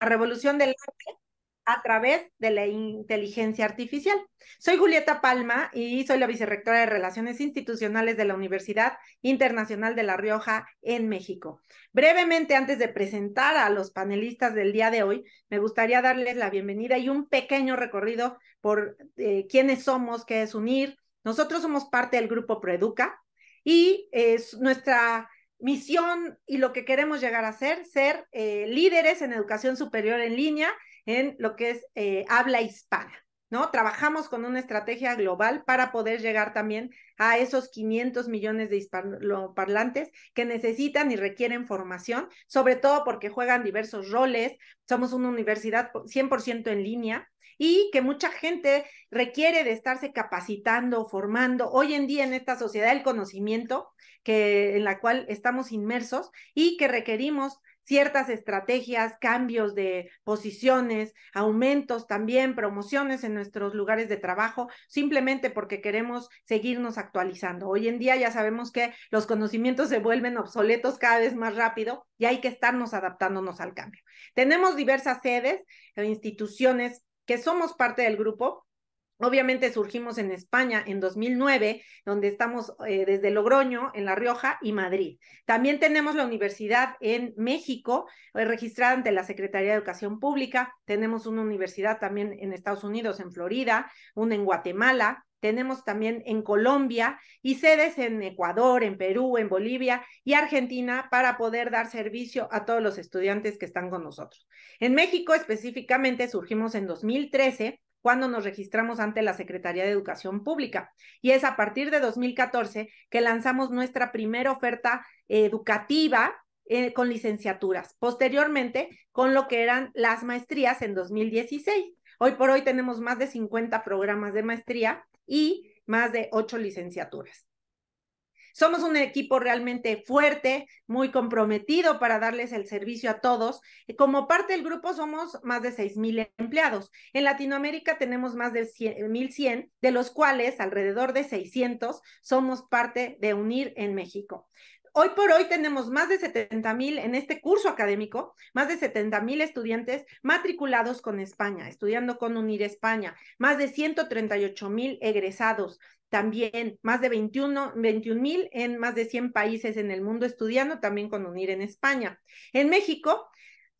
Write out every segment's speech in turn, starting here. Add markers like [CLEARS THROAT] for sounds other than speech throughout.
la revolución del arte a través de la inteligencia artificial. Soy Julieta Palma y soy la vicerrectora de Relaciones Institucionales de la Universidad Internacional de La Rioja en México. Brevemente, antes de presentar a los panelistas del día de hoy, me gustaría darles la bienvenida y un pequeño recorrido por eh, quiénes somos, qué es UNIR. Nosotros somos parte del grupo PROEDUCA y es nuestra misión y lo que queremos llegar a ser, ser eh, líderes en educación superior en línea, en lo que es eh, habla hispana, ¿no? Trabajamos con una estrategia global para poder llegar también a esos 500 millones de hispanoparlantes que necesitan y requieren formación, sobre todo porque juegan diversos roles, somos una universidad 100% en línea, y que mucha gente requiere de estarse capacitando, formando. Hoy en día en esta sociedad del conocimiento que, en la cual estamos inmersos y que requerimos ciertas estrategias, cambios de posiciones, aumentos también, promociones en nuestros lugares de trabajo, simplemente porque queremos seguirnos actualizando. Hoy en día ya sabemos que los conocimientos se vuelven obsoletos cada vez más rápido y hay que estarnos adaptándonos al cambio. Tenemos diversas sedes, e instituciones que somos parte del grupo, Obviamente surgimos en España en 2009, donde estamos eh, desde Logroño, en La Rioja y Madrid. También tenemos la universidad en México, eh, registrada ante la Secretaría de Educación Pública. Tenemos una universidad también en Estados Unidos, en Florida, una en Guatemala, tenemos también en Colombia y sedes en Ecuador, en Perú, en Bolivia y Argentina para poder dar servicio a todos los estudiantes que están con nosotros. En México específicamente surgimos en 2013 cuando nos registramos ante la Secretaría de Educación Pública. Y es a partir de 2014 que lanzamos nuestra primera oferta educativa eh, con licenciaturas, posteriormente con lo que eran las maestrías en 2016. Hoy por hoy tenemos más de 50 programas de maestría y más de ocho licenciaturas. Somos un equipo realmente fuerte, muy comprometido para darles el servicio a todos. Como parte del grupo somos más de 6.000 empleados. En Latinoamérica tenemos más de 1.100, de los cuales alrededor de 600 somos parte de UNIR en México. Hoy por hoy tenemos más de 70 mil en este curso académico, más de 70 mil estudiantes matriculados con España, estudiando con UNIR España, más de 138 mil egresados, también más de 21 mil en más de 100 países en el mundo estudiando, también con UNIR en España. En México,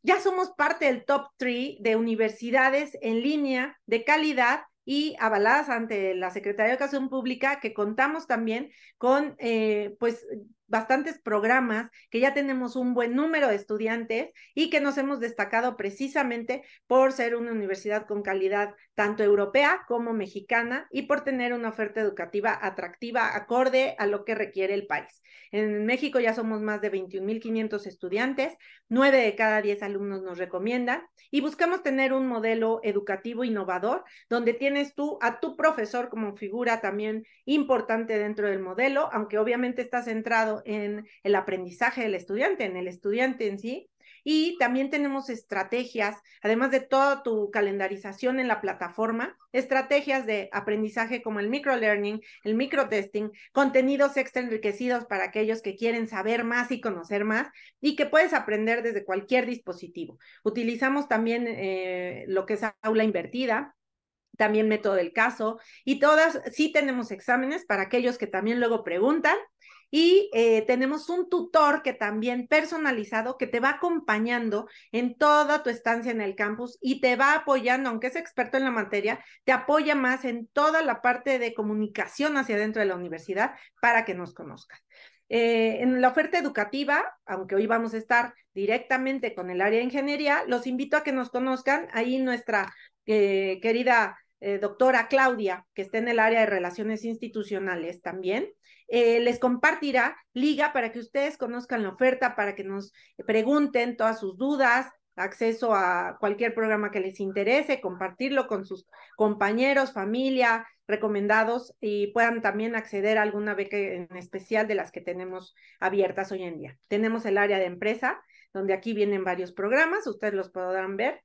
ya somos parte del top 3 de universidades en línea de calidad y avaladas ante la Secretaría de Educación Pública, que contamos también con, eh, pues, bastantes programas, que ya tenemos un buen número de estudiantes y que nos hemos destacado precisamente por ser una universidad con calidad tanto europea como mexicana y por tener una oferta educativa atractiva acorde a lo que requiere el país. En México ya somos más de 21.500 estudiantes, 9 de cada 10 alumnos nos recomiendan y buscamos tener un modelo educativo innovador donde tienes tú a tu profesor como figura también importante dentro del modelo, aunque obviamente está centrado en el aprendizaje del estudiante, en el estudiante en sí. Y también tenemos estrategias, además de toda tu calendarización en la plataforma, estrategias de aprendizaje como el microlearning, el microtesting, contenidos extra enriquecidos para aquellos que quieren saber más y conocer más y que puedes aprender desde cualquier dispositivo. Utilizamos también eh, lo que es aula invertida, también método del caso y todas sí tenemos exámenes para aquellos que también luego preguntan y eh, tenemos un tutor que también personalizado que te va acompañando en toda tu estancia en el campus y te va apoyando, aunque es experto en la materia, te apoya más en toda la parte de comunicación hacia dentro de la universidad para que nos conozcas. Eh, en la oferta educativa, aunque hoy vamos a estar directamente con el área de ingeniería, los invito a que nos conozcan ahí nuestra eh, querida doctora Claudia, que está en el área de relaciones institucionales también, eh, les compartirá liga para que ustedes conozcan la oferta, para que nos pregunten todas sus dudas, acceso a cualquier programa que les interese, compartirlo con sus compañeros, familia, recomendados y puedan también acceder a alguna beca en especial de las que tenemos abiertas hoy en día. Tenemos el área de empresa, donde aquí vienen varios programas, ustedes los podrán ver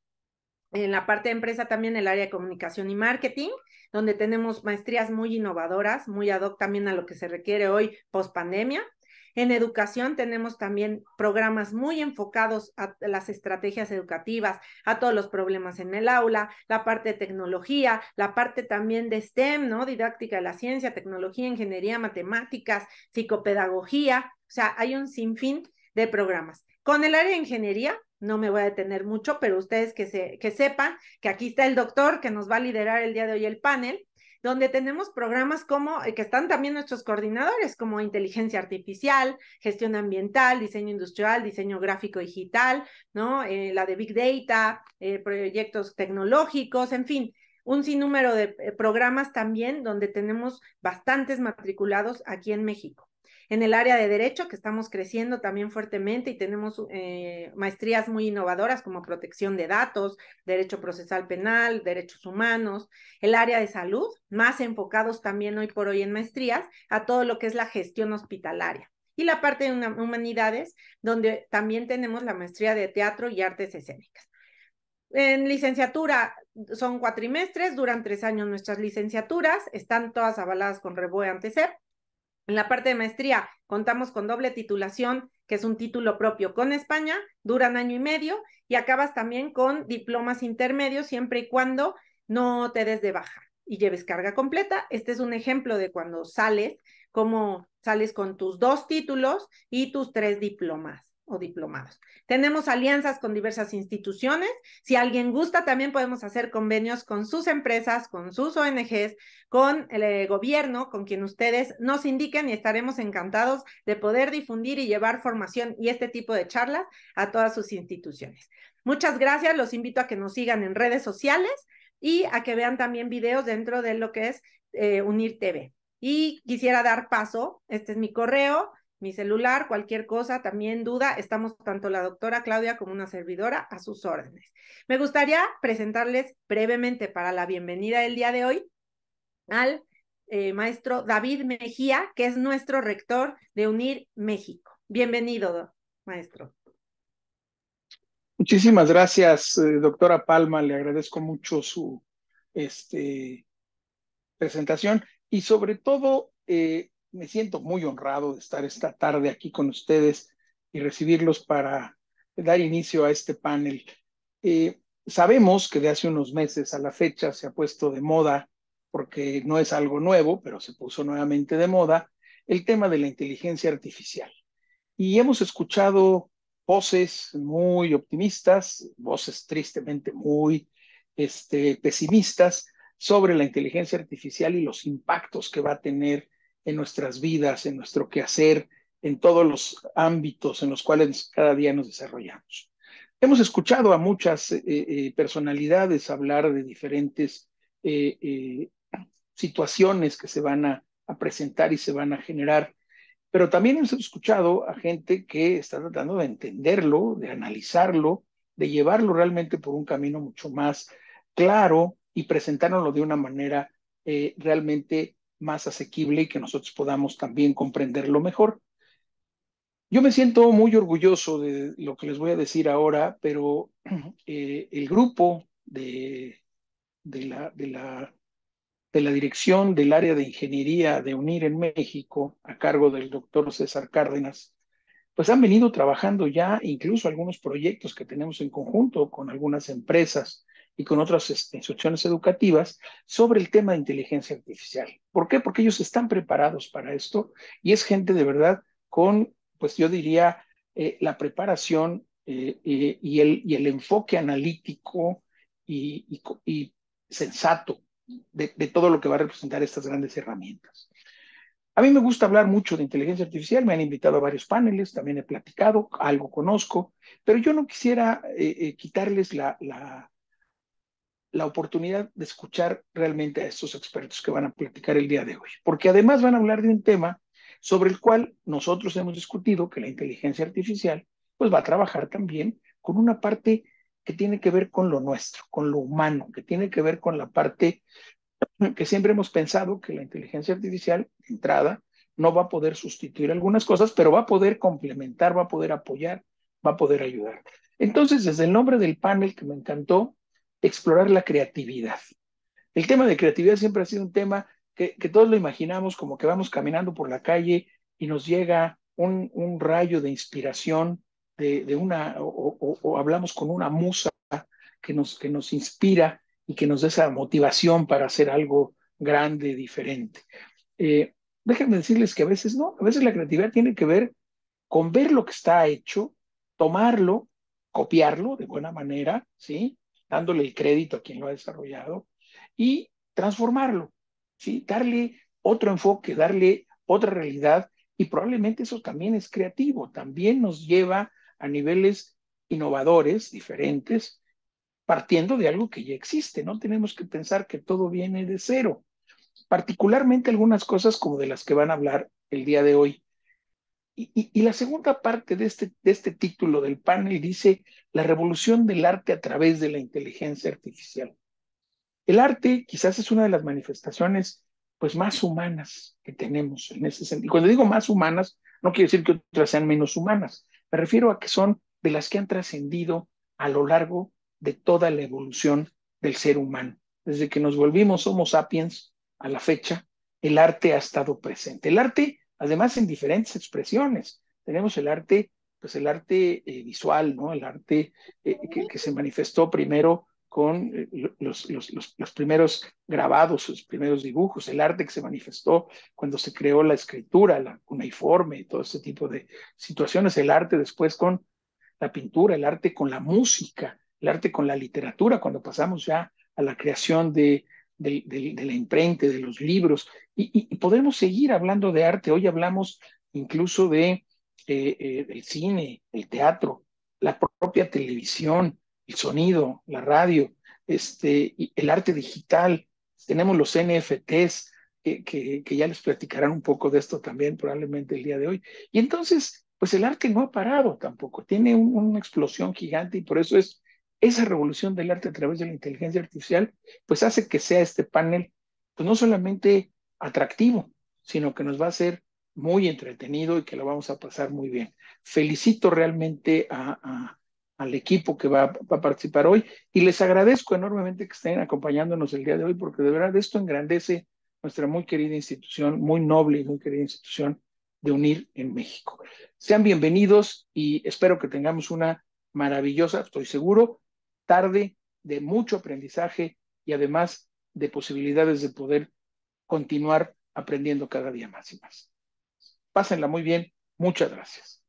en la parte de empresa también el área de comunicación y marketing, donde tenemos maestrías muy innovadoras, muy ad hoc también a lo que se requiere hoy post pandemia. En educación tenemos también programas muy enfocados a las estrategias educativas, a todos los problemas en el aula, la parte de tecnología, la parte también de STEM, ¿no? Didáctica de la ciencia, tecnología, ingeniería, matemáticas, psicopedagogía, o sea, hay un sinfín de programas. Con el área de ingeniería no me voy a detener mucho, pero ustedes que, se, que sepan que aquí está el doctor que nos va a liderar el día de hoy el panel, donde tenemos programas como, eh, que están también nuestros coordinadores, como inteligencia artificial, gestión ambiental, diseño industrial, diseño gráfico digital, ¿no? Eh, la de Big Data, eh, proyectos tecnológicos, en fin, un sinnúmero de programas también donde tenemos bastantes matriculados aquí en México en el área de derecho, que estamos creciendo también fuertemente y tenemos eh, maestrías muy innovadoras como protección de datos, derecho procesal penal, derechos humanos, el área de salud, más enfocados también hoy por hoy en maestrías a todo lo que es la gestión hospitalaria. Y la parte de humanidades, donde también tenemos la maestría de teatro y artes escénicas. En licenciatura son cuatrimestres, duran tres años nuestras licenciaturas, están todas avaladas con REBOE ante en la parte de maestría contamos con doble titulación, que es un título propio con España, duran año y medio y acabas también con diplomas intermedios siempre y cuando no te des de baja y lleves carga completa. Este es un ejemplo de cuando sales, cómo sales con tus dos títulos y tus tres diplomas o diplomados. Tenemos alianzas con diversas instituciones. Si alguien gusta, también podemos hacer convenios con sus empresas, con sus ONGs, con el eh, gobierno, con quien ustedes nos indiquen y estaremos encantados de poder difundir y llevar formación y este tipo de charlas a todas sus instituciones. Muchas gracias. Los invito a que nos sigan en redes sociales y a que vean también videos dentro de lo que es eh, Unir TV. Y quisiera dar paso, este es mi correo, mi celular, cualquier cosa, también duda, estamos tanto la doctora Claudia como una servidora a sus órdenes. Me gustaría presentarles brevemente para la bienvenida del día de hoy al eh, maestro David Mejía, que es nuestro rector de UNIR México. Bienvenido, maestro. Muchísimas gracias, eh, doctora Palma. Le agradezco mucho su este, presentación y sobre todo eh, me siento muy honrado de estar esta tarde aquí con ustedes y recibirlos para dar inicio a este panel. Eh, sabemos que de hace unos meses a la fecha se ha puesto de moda, porque no es algo nuevo, pero se puso nuevamente de moda, el tema de la inteligencia artificial. Y hemos escuchado voces muy optimistas, voces tristemente muy este, pesimistas sobre la inteligencia artificial y los impactos que va a tener en nuestras vidas, en nuestro quehacer, en todos los ámbitos en los cuales cada día nos desarrollamos. Hemos escuchado a muchas eh, eh, personalidades hablar de diferentes eh, situaciones que se van a, presentar y se van a generar, pero también hemos escuchado a gente que está tratando de entenderlo, de analizarlo, de llevarlo realmente por un camino mucho más claro y presentarlo de una manera realmente más asequible y que nosotros podamos también comprenderlo mejor. Yo me siento muy orgulloso de lo que les voy a decir ahora, pero [CLEARS THROAT] eh, el grupo de, la, de, la, de la dirección del área de ingeniería de UNIR en México, a cargo del doctor César Cárdenas, pues han venido trabajando ya incluso algunos proyectos que tenemos en conjunto con algunas empresas y con otras este, instituciones educativas sobre el tema de inteligencia artificial. ¿Por qué? Porque ellos están preparados para esto y es gente de verdad con, pues yo diría, eh, la preparación eh, eh, y, el, y, el, enfoque analítico y, y, sensato de, de, todo lo que va a representar estas grandes herramientas. A mí me gusta hablar mucho de inteligencia artificial, me han invitado a varios paneles, también he platicado, algo conozco, pero yo no quisiera quitarles la, la la oportunidad de escuchar realmente a estos expertos que van a platicar el día de hoy, porque además van a hablar de un tema sobre el cual nosotros hemos discutido que la inteligencia artificial pues va a trabajar también con una parte que tiene que ver con lo nuestro, con lo humano, que tiene que ver con la parte que siempre hemos pensado que la inteligencia artificial, de entrada, no va a poder sustituir algunas cosas, pero va a poder complementar, va a poder apoyar, va a poder ayudar. Entonces, desde el nombre del panel que me encantó, explorar la creatividad. El tema de creatividad siempre ha sido un tema que, todos lo imaginamos como que vamos caminando por la calle y nos llega un, rayo de inspiración de, una, o, hablamos con una musa que nos, que nos inspira y que nos da esa motivación para hacer algo grande, diferente. Eh, déjenme decirles que a veces no, a veces la creatividad tiene que ver con ver lo que está hecho, tomarlo, copiarlo de buena manera, ¿sí? dándole el crédito a quien lo ha desarrollado, y transformarlo, darle otro enfoque, darle otra realidad, y probablemente eso también es creativo, también nos lleva a niveles innovadores, diferentes, partiendo de algo que ya existe, no tenemos que pensar que todo viene de cero, particularmente algunas cosas como de las que van a hablar el día de hoy, y, la segunda parte de este, de este título del panel dice la revolución del arte a través de la inteligencia artificial. El arte quizás es una de las manifestaciones pues más humanas que tenemos en ese sentido. Y cuando digo más humanas, no quiero decir que otras sean menos humanas. Me refiero a que son de las que han trascendido a lo largo de toda la evolución del ser humano. Desde que nos volvimos Homo sapiens a la fecha, el arte ha estado presente. El arte Además, en diferentes expresiones. Tenemos el arte, pues el arte eh, visual, ¿no? El arte eh, que, se manifestó primero con eh, los, los, los, los, primeros grabados, los primeros dibujos, el arte que se manifestó cuando se creó la escritura, la cuneiforme, todo ese tipo de situaciones, el arte después con la pintura, el arte con la música, el arte con la literatura, cuando pasamos ya a la creación de de, la imprenta, de los libros, y, podemos seguir hablando de arte. Hoy hablamos incluso de eh, eh, el cine, el teatro, la propia televisión, el sonido, la radio, este, el arte digital. Tenemos los NFTs, que, que ya les platicarán un poco de esto también probablemente el día de hoy. Y entonces, pues el arte no ha parado tampoco, tiene una explosión gigante y por eso es esa revolución del arte a través de la inteligencia artificial, pues hace que sea este panel, pues no solamente atractivo, sino que nos va a ser muy entretenido y que lo vamos a pasar muy bien. Felicito realmente al equipo que va, va, a participar hoy y les agradezco enormemente que estén acompañándonos el día de hoy porque de verdad esto engrandece nuestra muy querida institución, muy noble y muy querida institución de UNIR en México. Sean bienvenidos y espero que tengamos una maravillosa, estoy seguro, tarde de mucho aprendizaje y además de posibilidades de poder continuar aprendiendo cada día más y más. Pásenla muy bien. Muchas gracias.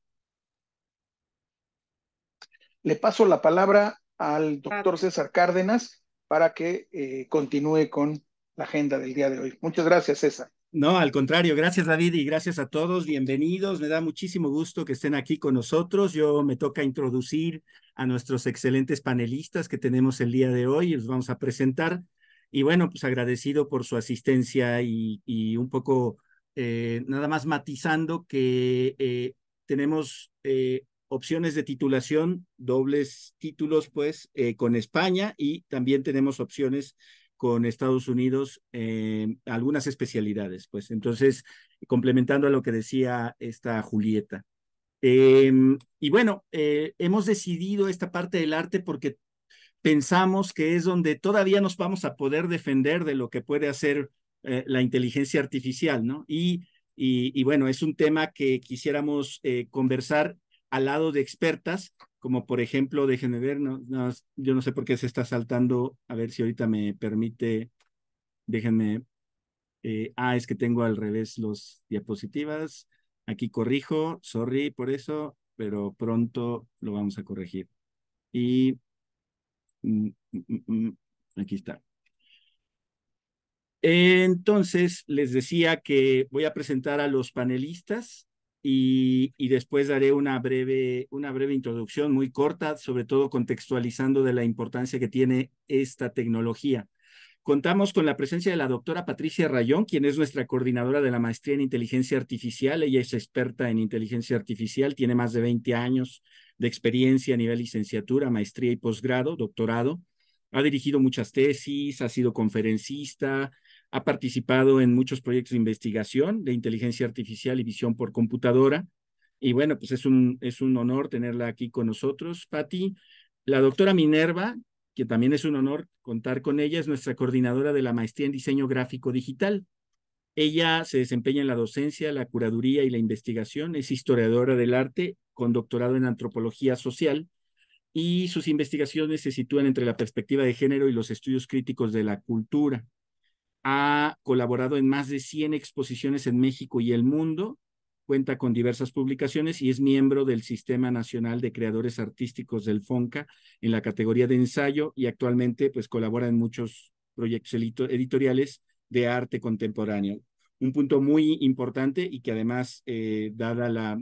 Le paso la palabra al doctor César Cárdenas para que eh, continúe con la agenda del día de hoy. Muchas gracias, César. No, al contrario, gracias David y gracias a todos, bienvenidos, me da muchísimo gusto que estén aquí con nosotros. Yo me toca introducir a nuestros excelentes panelistas que tenemos el día de hoy y los vamos a presentar. Y bueno, pues agradecido por su asistencia y, un poco eh, nada más matizando que eh, tenemos eh, opciones de titulación, dobles títulos pues con España y también tenemos opciones con Estados Unidos algunas especialidades, pues entonces, complementando a lo que decía esta Julieta. Em, y bueno, eh, hemos decidido esta parte del arte porque pensamos que es donde todavía nos vamos a poder defender de lo que puede hacer eh, la inteligencia artificial, ¿no? y, y, bueno, es un tema que quisiéramos eh, conversar al lado de expertas como por ejemplo, déjenme ver, no, yo no sé por qué se está saltando, a ver si ahorita me permite, déjenme, eh, ah, es que tengo al revés los diapositivas, aquí corrijo, sorry por eso, pero pronto lo vamos a corregir. Y mm, mm, mm, aquí está. Entonces, les decía que voy a presentar a los panelistas y, después daré una breve, una breve introducción muy corta, sobre todo contextualizando de la importancia que tiene esta tecnología. Contamos con la presencia de la doctora Patricia Rayón, quien es nuestra coordinadora de la maestría en inteligencia artificial. Ella es experta en inteligencia artificial, tiene más de 20 años de experiencia a nivel licenciatura, maestría y posgrado, doctorado. Ha dirigido muchas tesis, ha sido conferencista, ha participado en muchos proyectos de investigación de inteligencia artificial y visión por computadora. Y bueno, pues es un, es un honor tenerla aquí con nosotros, Patti. La doctora Minerva, que también es un honor contar con ella, es nuestra coordinadora de la maestría en diseño gráfico digital. Ella se desempeña en la docencia, la curaduría y la investigación, es historiadora del arte con doctorado en antropología social y sus investigaciones se sitúan entre la perspectiva de género y los estudios críticos de la cultura ha colaborado en más de 100 exposiciones en México y el mundo, cuenta con diversas publicaciones y es miembro del Sistema Nacional de Creadores Artísticos del FONCA en la categoría de ensayo y actualmente pues colabora en muchos proyectos editoriales de arte contemporáneo. Un punto muy importante y que además, eh, dada la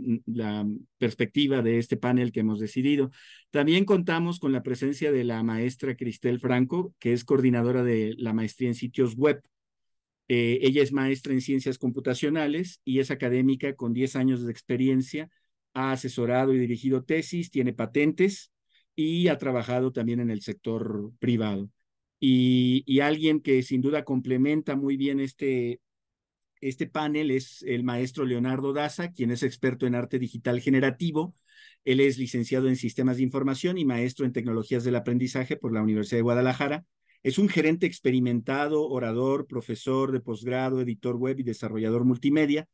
perspectiva de este panel que hemos decidido, también contamos con la presencia de la maestra Cristel Franco, que es coordinadora de la maestría en sitios web eh, ella es maestra en ciencias computacionales y es académica con 10 años de experiencia. Ha asesorado y dirigido tesis, tiene patentes y ha trabajado también en el sector privado. Y, y alguien que sin duda complementa muy bien este, este panel es el maestro Leonardo Daza, quien es experto en arte digital generativo. Él es licenciado en sistemas de información y maestro en tecnologías del aprendizaje por la Universidad de Guadalajara. Es un gerente experimentado, orador, profesor de posgrado, editor web y desarrollador multimedia.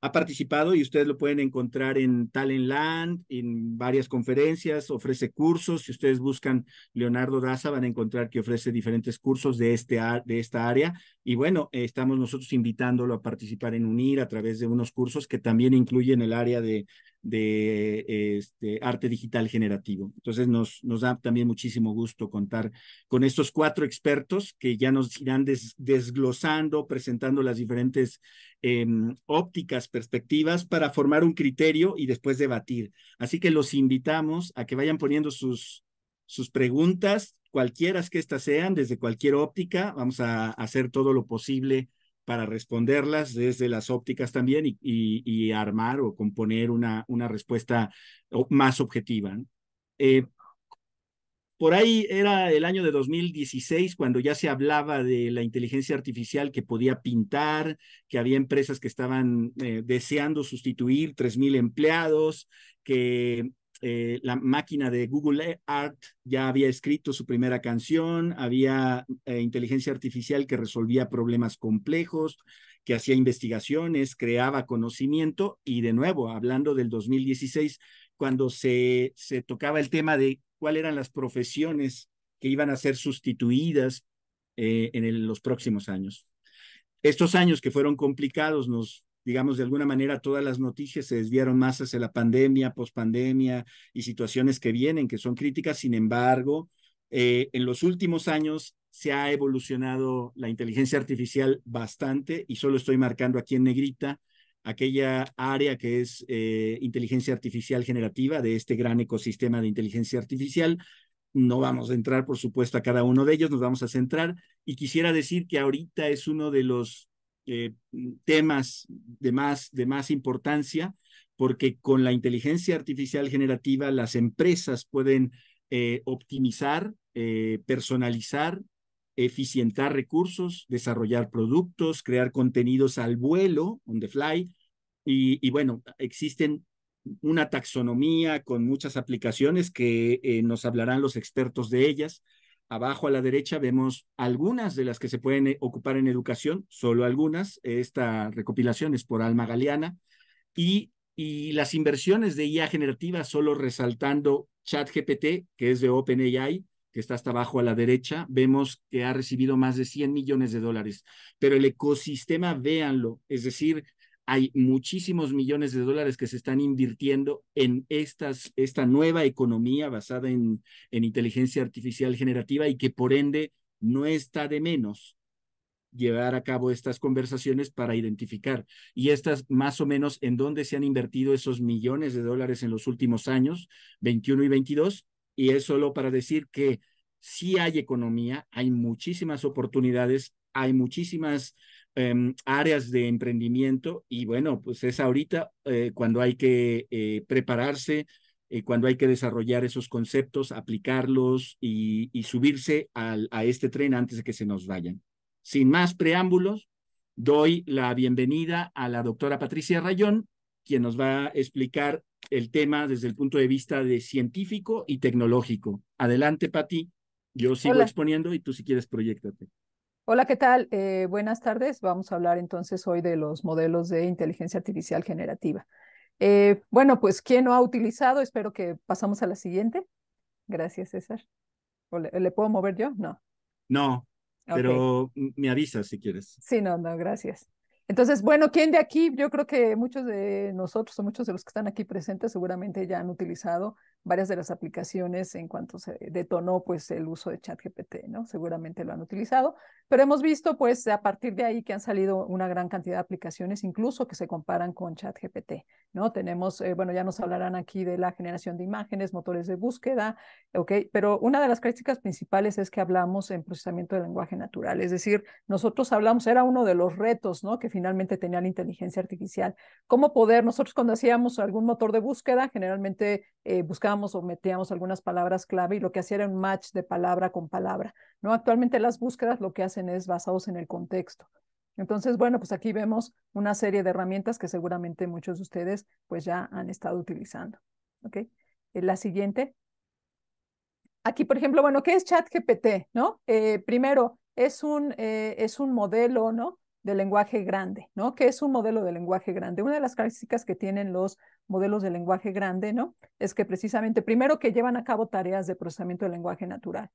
Ha participado y ustedes lo pueden encontrar en Talentland, en varias conferencias, ofrece cursos. Si ustedes buscan Leonardo Daza, van a encontrar que ofrece diferentes cursos de, este, de esta área. Y bueno, eh, estamos nosotros invitándolo a participar en UNIR a través de unos cursos que también incluyen el área de de este, arte digital generativo. Entonces nos, nos da también muchísimo gusto contar con estos cuatro expertos que ya nos irán desglosando, presentando las diferentes em, ópticas, perspectivas para formar un criterio y después debatir. Así que los invitamos a que vayan poniendo sus, sus preguntas, cualquiera que éstas sean, desde cualquier óptica. Vamos a hacer todo lo posible para responderlas desde las ópticas también y, y, armar o componer una, una respuesta más objetiva. Eh, por ahí era el año de 2016 cuando ya se hablaba de la inteligencia artificial que podía pintar, que había empresas que estaban eh, deseando sustituir 3.000 empleados, que eh, la máquina de Google Art ya había escrito su primera canción, había eh, inteligencia artificial que resolvía problemas complejos, que hacía investigaciones, creaba conocimiento y de nuevo, hablando del 2016, cuando se, se tocaba el tema de cuáles eran las profesiones que iban a ser sustituidas eh, en los próximos años. Estos años que fueron complicados nos digamos, de alguna manera todas las noticias se desviaron más hacia la pandemia, pospandemia y situaciones que vienen, que son críticas. Sin embargo, eh, en los últimos años se ha evolucionado la inteligencia artificial bastante y solo estoy marcando aquí en negrita aquella área que es eh, inteligencia artificial generativa de este gran ecosistema de inteligencia artificial. No vamos a entrar, por supuesto, a cada uno de ellos, nos vamos a centrar y quisiera decir que ahorita es uno de los eh, temas de más, de más importancia, porque con la inteligencia artificial generativa las empresas pueden eh, optimizar, eh, personalizar, eficientar recursos, desarrollar productos, crear contenidos al vuelo, on the fly. y bueno, existen una taxonomía con muchas aplicaciones que nos hablarán los expertos de ellas, Abajo a la derecha vemos algunas de las que se pueden eh, ocupar en educación, solo algunas. Esta recopilación es por Alma Galeana. Y, y las inversiones de IA generativa, solo resaltando ChatGPT, que es de OpenAI, que está hasta abajo a la derecha, vemos que ha recibido más de 100 millones de dólares. Pero el ecosistema, véanlo, es decir, hay muchísimos millones de dólares que se están invirtiendo en esta nueva economía basada en, en inteligencia artificial generativa y que por ende no está de menos llevar a cabo estas conversaciones para identificar y estas más o menos en dónde se han invertido esos millones de dólares en los últimos años, 21 y 22, y es solo para decir que si hay economía, hay muchísimas oportunidades, hay muchísimas Em, áreas de emprendimiento y bueno, pues es ahorita eh, cuando hay que eh, prepararse, eh, cuando hay que desarrollar esos conceptos, aplicarlos y, subirse al, a este tren antes de que se nos vayan. Sin más preámbulos, doy la bienvenida a la doctora Patricia Rayón, quien nos va a explicar el tema desde el punto de vista de científico y tecnológico. Adelante, Pati. Yo sigo exponiendo y tú si quieres proyectate. Hola, ¿qué tal? Eh, buenas tardes. Vamos a hablar entonces hoy de los modelos de inteligencia artificial generativa. Eh, bueno, pues ¿quién no ha utilizado? Espero que pasamos a la siguiente. Gracias, César. Le, puedo mover yo? No. No, pero me avisas si quieres. Sí, no, no, gracias. Entonces, bueno, ¿quién de aquí? Yo creo que muchos de nosotros o muchos de los que están aquí presentes seguramente ya han utilizado varias de las aplicaciones en cuanto se detonó pues el uso de ChatGPT, ¿no? Seguramente lo han utilizado, pero hemos visto pues a partir de ahí que han salido una gran cantidad de aplicaciones incluso que se comparan con ChatGPT, ¿no? Tenemos, eh, bueno, ya nos hablarán aquí de la generación de imágenes, motores de búsqueda, ¿ok? Pero una de las críticas principales es que hablamos en procesamiento de lenguaje natural, es decir, nosotros hablamos, era uno de los retos, ¿no? Que finalmente tenía la inteligencia artificial, cómo poder, nosotros cuando hacíamos algún motor de búsqueda, generalmente eh, o metíamos algunas palabras clave y lo que hacía era un match de palabra con palabra. ¿no? Actualmente las búsquedas lo que hacen es basados en el contexto. Entonces, bueno, pues aquí vemos una serie de herramientas que seguramente muchos de ustedes pues ya han estado utilizando. ¿ok? Eh, la siguiente. Aquí, por ejemplo, bueno, ¿qué es ChatGPT? ¿no? Eh, primero, es un, eh, es un modelo, ¿no? de lenguaje grande, ¿no? Que es un modelo de lenguaje grande? Una de las características que tienen los modelos de lenguaje grande, ¿no? Es que precisamente, primero, que llevan a cabo tareas de procesamiento del lenguaje natural,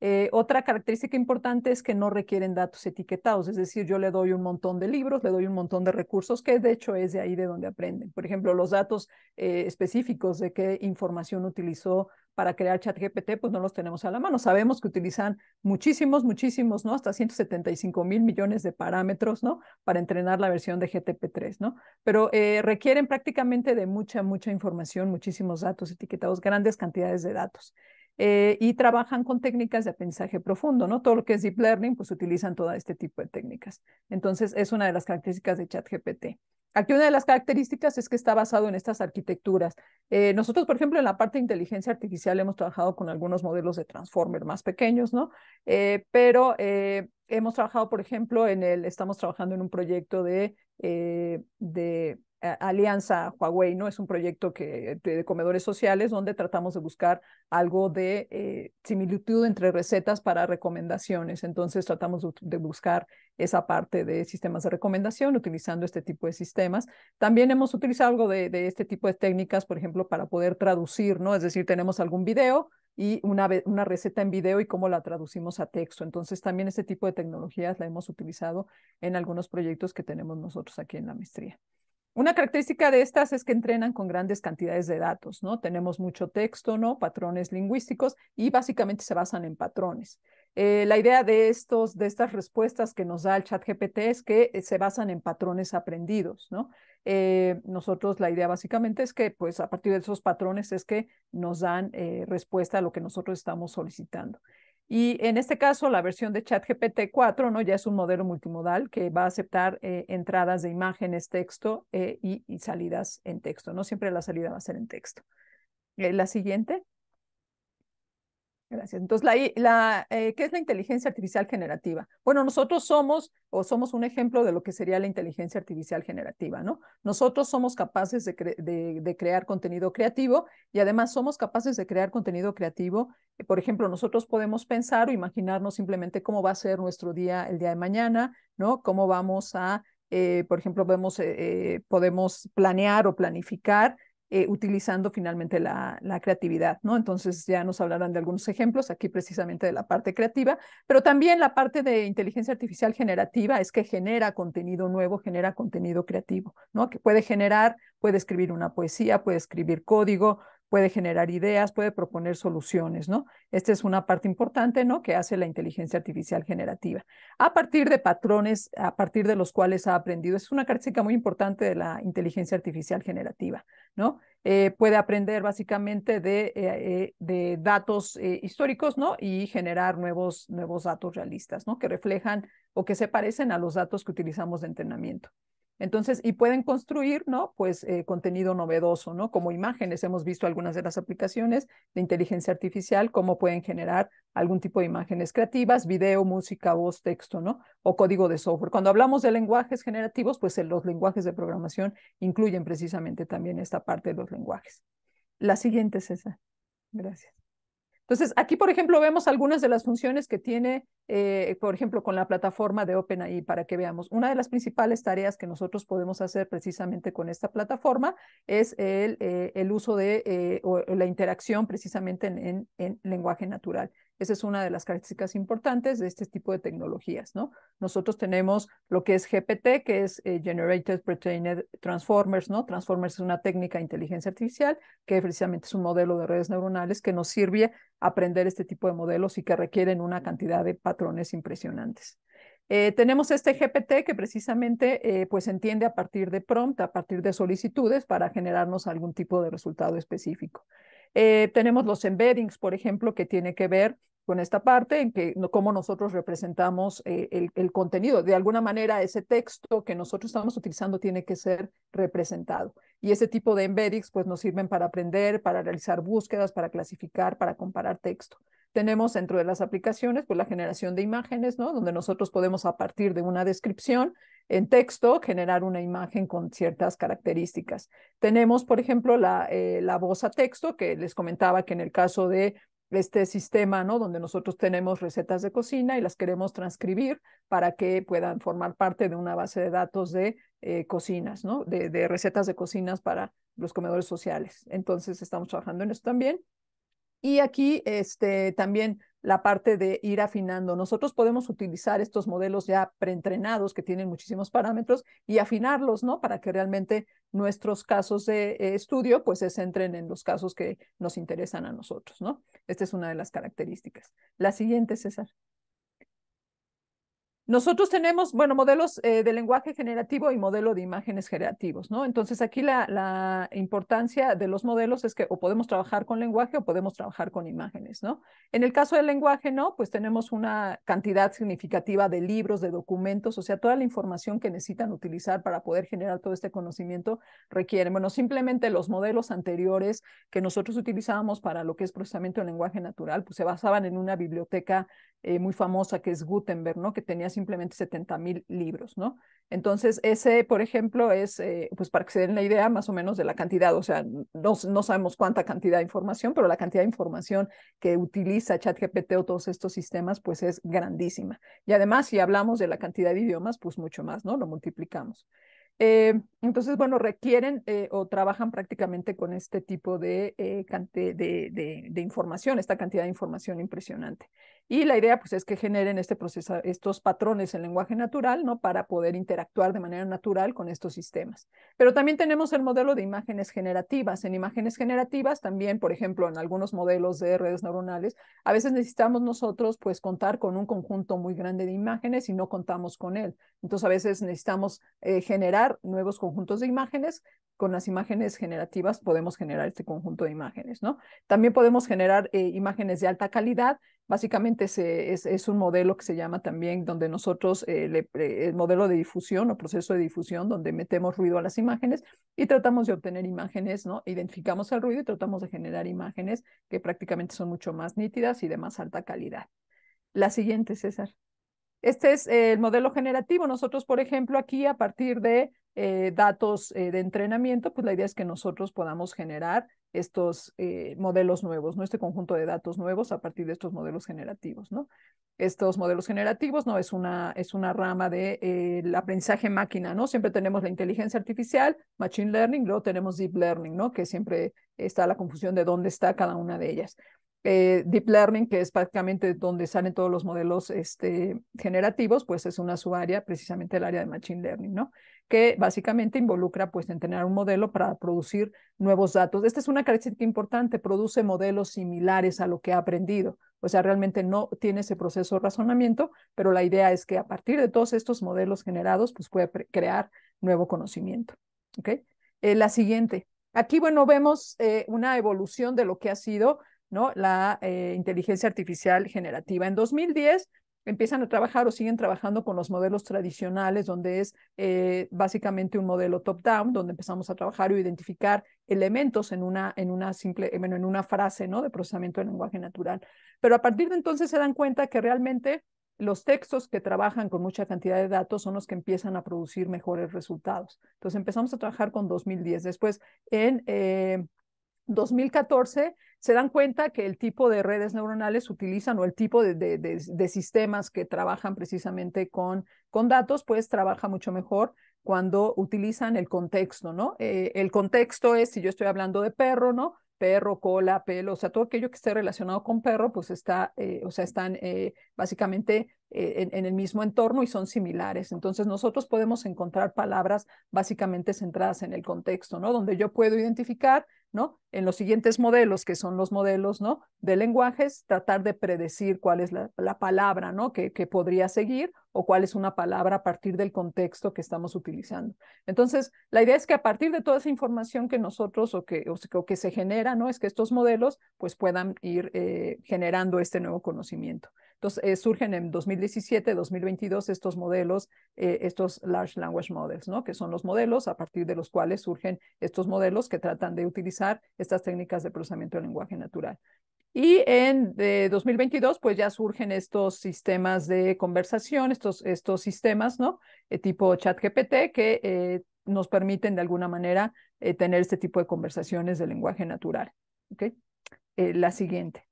eh, otra característica importante es que no requieren datos etiquetados, es decir, yo le doy un montón de libros, le doy un montón de recursos, que de hecho es de ahí de donde aprenden. Por ejemplo, los datos eh, específicos de qué información utilizó para crear ChatGPT, pues no los tenemos a la mano. Sabemos que utilizan muchísimos, muchísimos, ¿no? Hasta 175 mil millones de parámetros, ¿no? Para entrenar la versión de GTP3, ¿no? Pero eh, requieren prácticamente de mucha, mucha información, muchísimos datos etiquetados, grandes cantidades de datos. Eh, y trabajan con técnicas de aprendizaje profundo, ¿no? Todo lo que es deep learning, pues utilizan todo este tipo de técnicas. Entonces, es una de las características de ChatGPT. Aquí una de las características es que está basado en estas arquitecturas. Eh, nosotros, por ejemplo, en la parte de inteligencia artificial hemos trabajado con algunos modelos de Transformer más pequeños, ¿no? Eh, pero hemos trabajado, por ejemplo, en el, estamos trabajando en un proyecto de Alianza Huawei, ¿no? Es un proyecto que, de, comedores sociales donde tratamos de buscar algo de eh, similitud entre recetas para recomendaciones. Entonces tratamos de, buscar esa parte de sistemas de recomendación utilizando este tipo de sistemas. También hemos utilizado algo de, este tipo de técnicas, por ejemplo, para poder traducir, ¿no? Es decir, tenemos algún video y una, una receta en video y cómo la traducimos a texto. Entonces también este tipo de tecnologías la hemos utilizado en algunos proyectos que tenemos nosotros aquí en la maestría. Una característica de estas es que entrenan con grandes cantidades de datos, ¿no? Tenemos mucho texto, ¿no? Patrones lingüísticos y básicamente se basan en patrones. Eh, la idea de, estos, de estas respuestas que nos da el chat GPT es que eh, se basan en patrones aprendidos, ¿no? Eh, nosotros la idea básicamente es que, pues, a partir de esos patrones es que nos dan respuesta a lo que nosotros estamos solicitando. Y en este caso, la versión de ChatGPT 4 ¿no? ya es un modelo multimodal que va a aceptar eh, entradas de imágenes, texto eh, y, salidas en texto. No siempre la salida va a ser en texto. Eh, la siguiente. Gracias. Entonces, la, eh, ¿qué es la inteligencia artificial generativa? Bueno, nosotros somos o somos un ejemplo de lo que sería la inteligencia artificial generativa, ¿no? Nosotros somos capaces de, crear contenido creativo y además somos capaces de crear contenido creativo. Por ejemplo, nosotros podemos pensar o imaginarnos simplemente cómo va a ser nuestro día el día de mañana, ¿no? Cómo vamos a, eh, por ejemplo, eh, podemos planear o planificar eh, utilizando finalmente la, creatividad, ¿no? Entonces ya nos hablarán de algunos ejemplos aquí precisamente de la parte creativa, pero también la parte de inteligencia artificial generativa es que genera contenido nuevo, genera contenido creativo, ¿no? Que puede generar, puede escribir una poesía, puede escribir código, puede generar ideas, puede proponer soluciones, ¿no? Esta es una parte importante, ¿no? Que hace la inteligencia artificial generativa. A partir de patrones, a partir de los cuales ha aprendido, es una característica muy importante de la inteligencia artificial generativa, ¿no? Eh, puede aprender básicamente de, eh, eh, datos históricos, ¿no? Y generar nuevos, nuevos datos realistas, ¿no? Que reflejan o que se parecen a los datos que utilizamos de entrenamiento. Entonces, y pueden construir, ¿no? Pues eh, contenido novedoso, ¿no? Como imágenes, hemos visto algunas de las aplicaciones de inteligencia artificial, cómo pueden generar algún tipo de imágenes creativas, video, música, voz, texto, ¿no? O código de software. Cuando hablamos de lenguajes generativos, pues eh, los lenguajes de programación incluyen precisamente también esta parte de los lenguajes. La siguiente, es esa. Gracias. Entonces, aquí, por ejemplo, vemos algunas de las funciones que tiene, eh, por ejemplo, con la plataforma de OpenAI, para que veamos. Una de las principales tareas que nosotros podemos hacer precisamente con esta plataforma es el, eh, uso de eh, o la interacción precisamente en lenguaje natural. Esa es una de las características importantes de este tipo de tecnologías, ¿no? Nosotros tenemos lo que es GPT, que es eh, Generated Transformers, ¿no? Transformers es una técnica de inteligencia artificial que precisamente es un modelo de redes neuronales que nos sirve aprender este tipo de modelos y que requieren una cantidad de patrones impresionantes. Eh, tenemos este GPT que precisamente eh, pues entiende a partir de prompt, a partir de solicitudes para generarnos algún tipo de resultado específico. Eh, tenemos los embeddings, por ejemplo, que tiene que ver con esta parte en que cómo nosotros representamos eh, el, contenido. De alguna manera, ese texto que nosotros estamos utilizando tiene que ser representado. Y ese tipo de embeddings pues, nos sirven para aprender, para realizar búsquedas, para clasificar, para comparar texto. Tenemos dentro de las aplicaciones pues, la generación de imágenes, donde nosotros podemos a partir de una descripción en texto generar una imagen con ciertas características. Tenemos, por ejemplo, la, eh, la voz a texto, que les comentaba que en el caso de este sistema, ¿no? Donde nosotros tenemos recetas de cocina y las queremos transcribir para que puedan formar parte de una base de datos de eh, cocinas, ¿no? De, recetas de cocinas para los comedores sociales. Entonces, estamos trabajando en eso también. Y aquí, este, también la parte de ir afinando. Nosotros podemos utilizar estos modelos ya preentrenados que tienen muchísimos parámetros y afinarlos, ¿no? Para que realmente nuestros casos de eh, estudio pues se centren en los casos que nos interesan a nosotros, ¿no? Esta es una de las características. La siguiente, César. Nosotros tenemos, bueno, modelos eh, de lenguaje generativo y modelo de imágenes generativos, ¿no? Entonces aquí la, importancia de los modelos es que o podemos trabajar con lenguaje o podemos trabajar con imágenes, ¿no? En el caso del lenguaje, ¿no? Pues tenemos una cantidad significativa de libros, de documentos, o sea, toda la información que necesitan utilizar para poder generar todo este conocimiento requiere, bueno, simplemente los modelos anteriores que nosotros utilizábamos para lo que es procesamiento de lenguaje natural, pues se basaban en una biblioteca eh, muy famosa que es Gutenberg, ¿no? Que tenía simplemente 70.000 libros, ¿no? Entonces, ese, por ejemplo, es, eh, pues para que se den la idea más o menos de la cantidad, o sea, no, sabemos cuánta cantidad de información, pero la cantidad de información que utiliza ChatGPT o todos estos sistemas, pues es grandísima. Y además, si hablamos de la cantidad de idiomas, pues mucho más, ¿no? Lo multiplicamos. Eh, entonces, bueno, requieren eh, o trabajan prácticamente con este tipo de, de, de, información, esta cantidad de información impresionante. Y la idea pues, es que generen este proceso, estos patrones en lenguaje natural, ¿no? Para poder interactuar de manera natural con estos sistemas. Pero también tenemos el modelo de imágenes generativas. En imágenes generativas también, por ejemplo, en algunos modelos de redes neuronales, a veces necesitamos nosotros pues contar con un conjunto muy grande de imágenes y no contamos con él. Entonces a veces necesitamos eh, generar nuevos conjuntos de imágenes. Con las imágenes generativas podemos generar este conjunto de imágenes, ¿no? También podemos generar eh, imágenes de alta calidad, Básicamente es, es, un modelo que se llama también donde nosotros, eh, el modelo de difusión o proceso de difusión, donde metemos ruido a las imágenes y tratamos de obtener imágenes, ¿no? Identificamos el ruido y tratamos de generar imágenes que prácticamente son mucho más nítidas y de más alta calidad. La siguiente, César. Este es el modelo generativo. Nosotros, por ejemplo, aquí a partir de eh, datos eh, de entrenamiento, pues la idea es que nosotros podamos generar estos eh, modelos nuevos, ¿no? Este conjunto de datos nuevos a partir de estos modelos generativos, ¿no? Estos modelos generativos, ¿no? Es una, es una rama del de, aprendizaje máquina, ¿no? Siempre tenemos la inteligencia artificial, machine learning, luego tenemos deep learning, ¿no? Que siempre está la confusión de dónde está cada una de ellas. Eh, deep Learning, que es prácticamente donde salen todos los modelos este, generativos, pues es una subárea, precisamente el área de Machine Learning, ¿no? Que básicamente involucra pues entrenar un modelo para producir nuevos datos. Esta es una característica importante, produce modelos similares a lo que ha aprendido. O sea, realmente no tiene ese proceso de razonamiento, pero la idea es que a partir de todos estos modelos generados, pues puede crear nuevo conocimiento. ¿Ok? Eh, la siguiente. Aquí, bueno, vemos eh, una evolución de lo que ha sido la eh, inteligencia artificial generativa. En 2010 empiezan a trabajar o siguen trabajando con los modelos tradicionales, donde es eh, básicamente un modelo top-down, donde empezamos a trabajar o identificar elementos en una, en una en una frase ¿no? de procesamiento de lenguaje natural. Pero a partir de entonces se dan cuenta que realmente los textos que trabajan con mucha cantidad de datos son los que empiezan a producir mejores resultados. Entonces empezamos a trabajar con 2010. Después, en 2014 eh, se dan cuenta que el tipo de redes neuronales utilizan o el tipo de, sistemas que trabajan precisamente con, con, datos, pues trabaja mucho mejor cuando utilizan el contexto, ¿no? Eh, el contexto es, si yo estoy hablando de perro, ¿no? perro, cola, pelo, o sea, todo aquello que esté relacionado con perro, pues está, eh, o sea, están eh, básicamente en, en, el mismo entorno y son similares. Entonces, nosotros podemos encontrar palabras básicamente centradas en el contexto, ¿no? Donde yo puedo identificar en los siguientes modelos, que son los modelos, De lenguajes, tratar de predecir cuál es la, palabra, Que, podría seguir o cuál es una palabra a partir del contexto que estamos utilizando. Entonces, la idea es que a partir de toda esa información que nosotros o que, se genera, Es que estos modelos, pues puedan ir eh, generando este nuevo conocimiento. Entonces, eh, surgen en 2017, 2022 estos modelos, eh, estos Large Language Models, ¿no? que son los modelos a partir de los cuales surgen estos modelos que tratan de utilizar estas técnicas de procesamiento de lenguaje natural. Y en 2022, pues ya surgen estos sistemas de conversación, estos, estos sistemas, ¿no? Eh, tipo ChatGPT, que eh, nos permiten de alguna manera tener este tipo de conversaciones de lenguaje natural. ¿okay? la siguiente.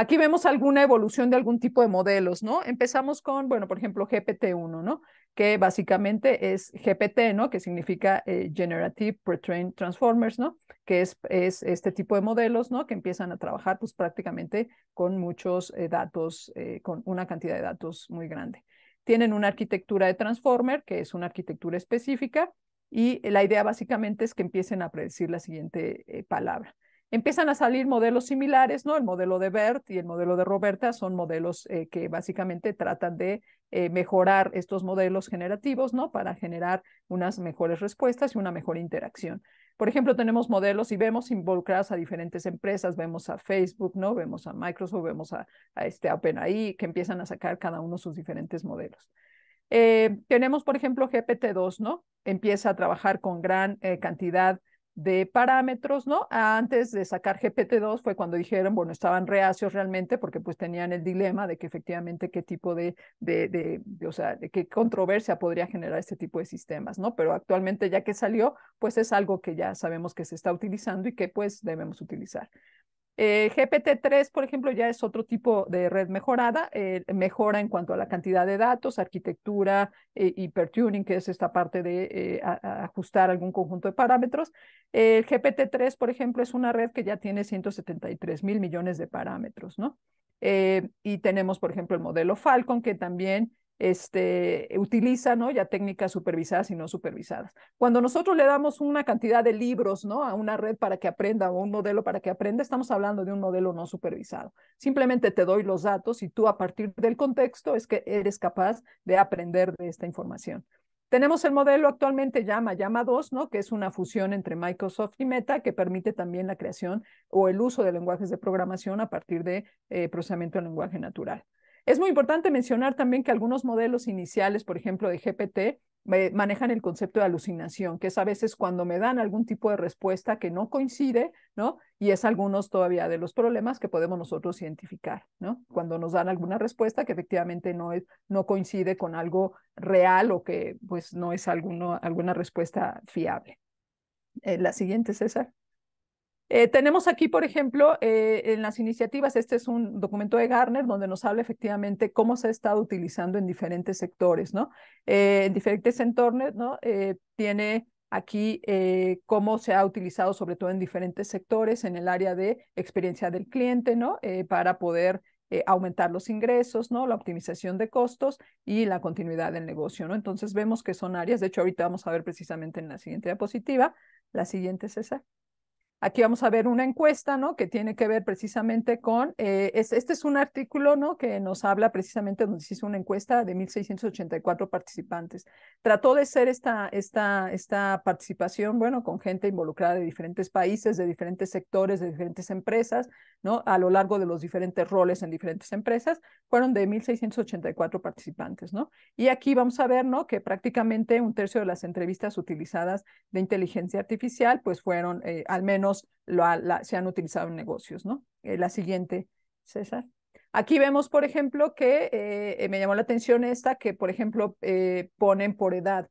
Aquí vemos alguna evolución de algún tipo de modelos, ¿no? Empezamos con, bueno, por ejemplo, GPT-1, ¿no? Que básicamente es GPT, ¿no? Que significa eh, Generative Pre-trained Transformers, ¿no? Que es, este tipo de modelos, ¿no? Que empiezan a trabajar pues prácticamente con muchos eh, datos, eh, con una cantidad de datos muy grande. Tienen una arquitectura de Transformer, que es una arquitectura específica, y la idea básicamente es que empiecen a predecir la siguiente palabra. Empiezan a salir modelos similares, ¿no? El modelo de Bert y el modelo de Roberta son modelos eh, que básicamente tratan de eh, mejorar estos modelos generativos, ¿no? Para generar unas mejores respuestas y una mejor interacción. Por ejemplo, tenemos modelos y vemos involucradas a diferentes empresas, vemos a Facebook, ¿no? Vemos a Microsoft, vemos a, a este, OpenAI, que empiezan a sacar cada uno sus diferentes modelos. Eh, tenemos, por ejemplo, GPT-2, ¿no? Empieza a trabajar con gran cantidad de parámetros, ¿no? Antes de sacar GPT-2 fue cuando dijeron, bueno, estaban reacios realmente porque pues tenían el dilema de que efectivamente qué tipo de, de, o sea, de qué controversia podría generar este tipo de sistemas, ¿no? Pero actualmente ya que salió, pues es algo que ya sabemos que se está utilizando y que pues debemos utilizar. Eh, GPT-3, por ejemplo, ya es otro tipo de red mejorada, eh, mejora en cuanto a la cantidad de datos, arquitectura, eh, que es esta parte de eh, ajustar algún conjunto de parámetros. El GPT-3, por ejemplo, es una red que ya tiene 173 mil millones de parámetros, ¿no? y tenemos, por ejemplo, el modelo Falcon, que también este, utiliza ¿no? ya técnicas supervisadas y no supervisadas. Cuando nosotros le damos una cantidad de libros ¿no? a una red para que aprenda o un modelo para que aprenda, estamos hablando de un modelo no supervisado. Simplemente te doy los datos y tú a partir del contexto es que eres capaz de aprender de esta información. Tenemos el modelo actualmente llama llama 2, ¿no? que es una fusión entre Microsoft y Meta que permite también la creación o el uso de lenguajes de programación a partir de eh, procesamiento de lenguaje natural. Es muy importante mencionar también que algunos modelos iniciales, por ejemplo, de GPT, manejan el concepto de alucinación, que es a veces cuando me dan algún tipo de respuesta que no coincide, ¿no? Y es algunos todavía de los problemas que podemos nosotros identificar, ¿no? Cuando nos dan alguna respuesta que efectivamente no, es, no coincide con algo real o que pues no es alguno, alguna respuesta fiable. Eh, la siguiente, César. Eh, tenemos aquí, por ejemplo, eh, en las iniciativas, este es un documento de Garner donde nos habla efectivamente cómo se ha estado utilizando en diferentes sectores, ¿no? Eh, en diferentes entornos, ¿no? tiene aquí cómo se ha utilizado, sobre todo en diferentes sectores, en el área de experiencia del cliente, ¿no? para poder aumentar los ingresos, ¿no? La optimización de costos y la continuidad del negocio, ¿no? Entonces vemos que son áreas, de hecho ahorita vamos a ver precisamente en la siguiente diapositiva, la siguiente es esa. Aquí vamos a ver una encuesta, ¿no? Que tiene que ver precisamente con, eh, este es un artículo, ¿no? Que nos habla precisamente donde se hizo una encuesta de 1.684 participantes. Trató de ser esta, esta, esta participación, bueno, con gente involucrada de diferentes países, de diferentes sectores, de diferentes empresas, ¿no? A lo largo de los diferentes roles en diferentes empresas, fueron de 1.684 participantes, ¿no? Y aquí vamos a ver, ¿no? Que prácticamente un tercio de las entrevistas utilizadas de inteligencia artificial, pues fueron eh, al menos se han utilizado en negocios, ¿no? Eh, la siguiente, César. Aquí vemos, por ejemplo, que eh, eh, me llamó la atención esta, que, por ejemplo, ponen por edad.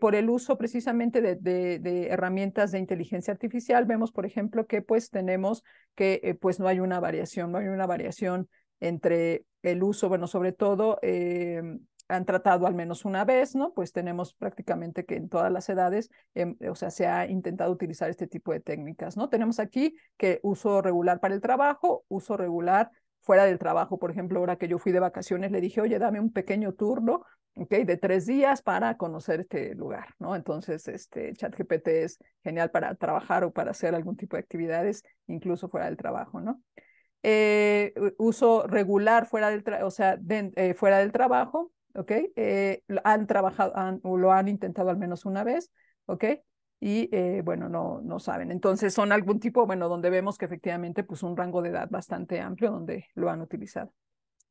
por el uso precisamente de, herramientas de inteligencia artificial, vemos, por ejemplo, que pues tenemos que pues no hay una variación, no hay una variación entre el uso, bueno, sobre todo em, han tratado al menos una vez, ¿no? Pues tenemos prácticamente que en todas las edades, em, o sea, se ha intentado utilizar este tipo de técnicas, ¿no? Tenemos aquí que uso regular para el trabajo, uso regular fuera del trabajo. Por ejemplo, ahora que yo fui de vacaciones, le dije, oye, dame un pequeño turno, ¿ok? De tres días para conocer este lugar, ¿no? Entonces, este ChatGPT es genial para trabajar o para hacer algún tipo de actividades, incluso fuera del trabajo, ¿no? Eh, uso regular fuera del, o sea, eh, fuera del trabajo, ¿ok? Eh, han trabajado, o lo han intentado al menos una vez, ¿ok? Y eh, bueno, no, no saben. Entonces son algún tipo, bueno, donde vemos que efectivamente pues un rango de edad bastante amplio donde lo han utilizado.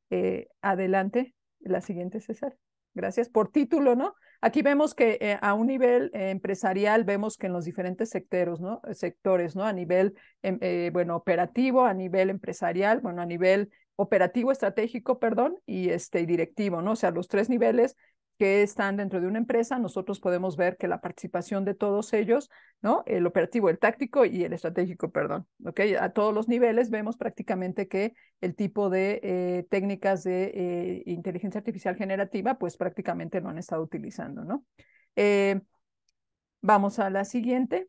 Eh, adelante, la siguiente, César. Gracias por título, ¿no? Aquí vemos que a un nivel empresarial vemos que en los diferentes sectores, ¿no? Sectores, ¿no? A nivel, em, bueno, operativo, a nivel empresarial, bueno, a nivel operativo, estratégico, perdón, y, este, directivo, ¿no? O sea, los tres niveles que están dentro de una empresa, nosotros podemos ver que la participación de todos ellos, ¿no? El operativo, el táctico y el estratégico, perdón, ¿ok? A todos los niveles vemos prácticamente que el tipo de eh, técnicas de eh, inteligencia artificial generativa, pues prácticamente no han estado utilizando, ¿no? Eh, vamos a la siguiente.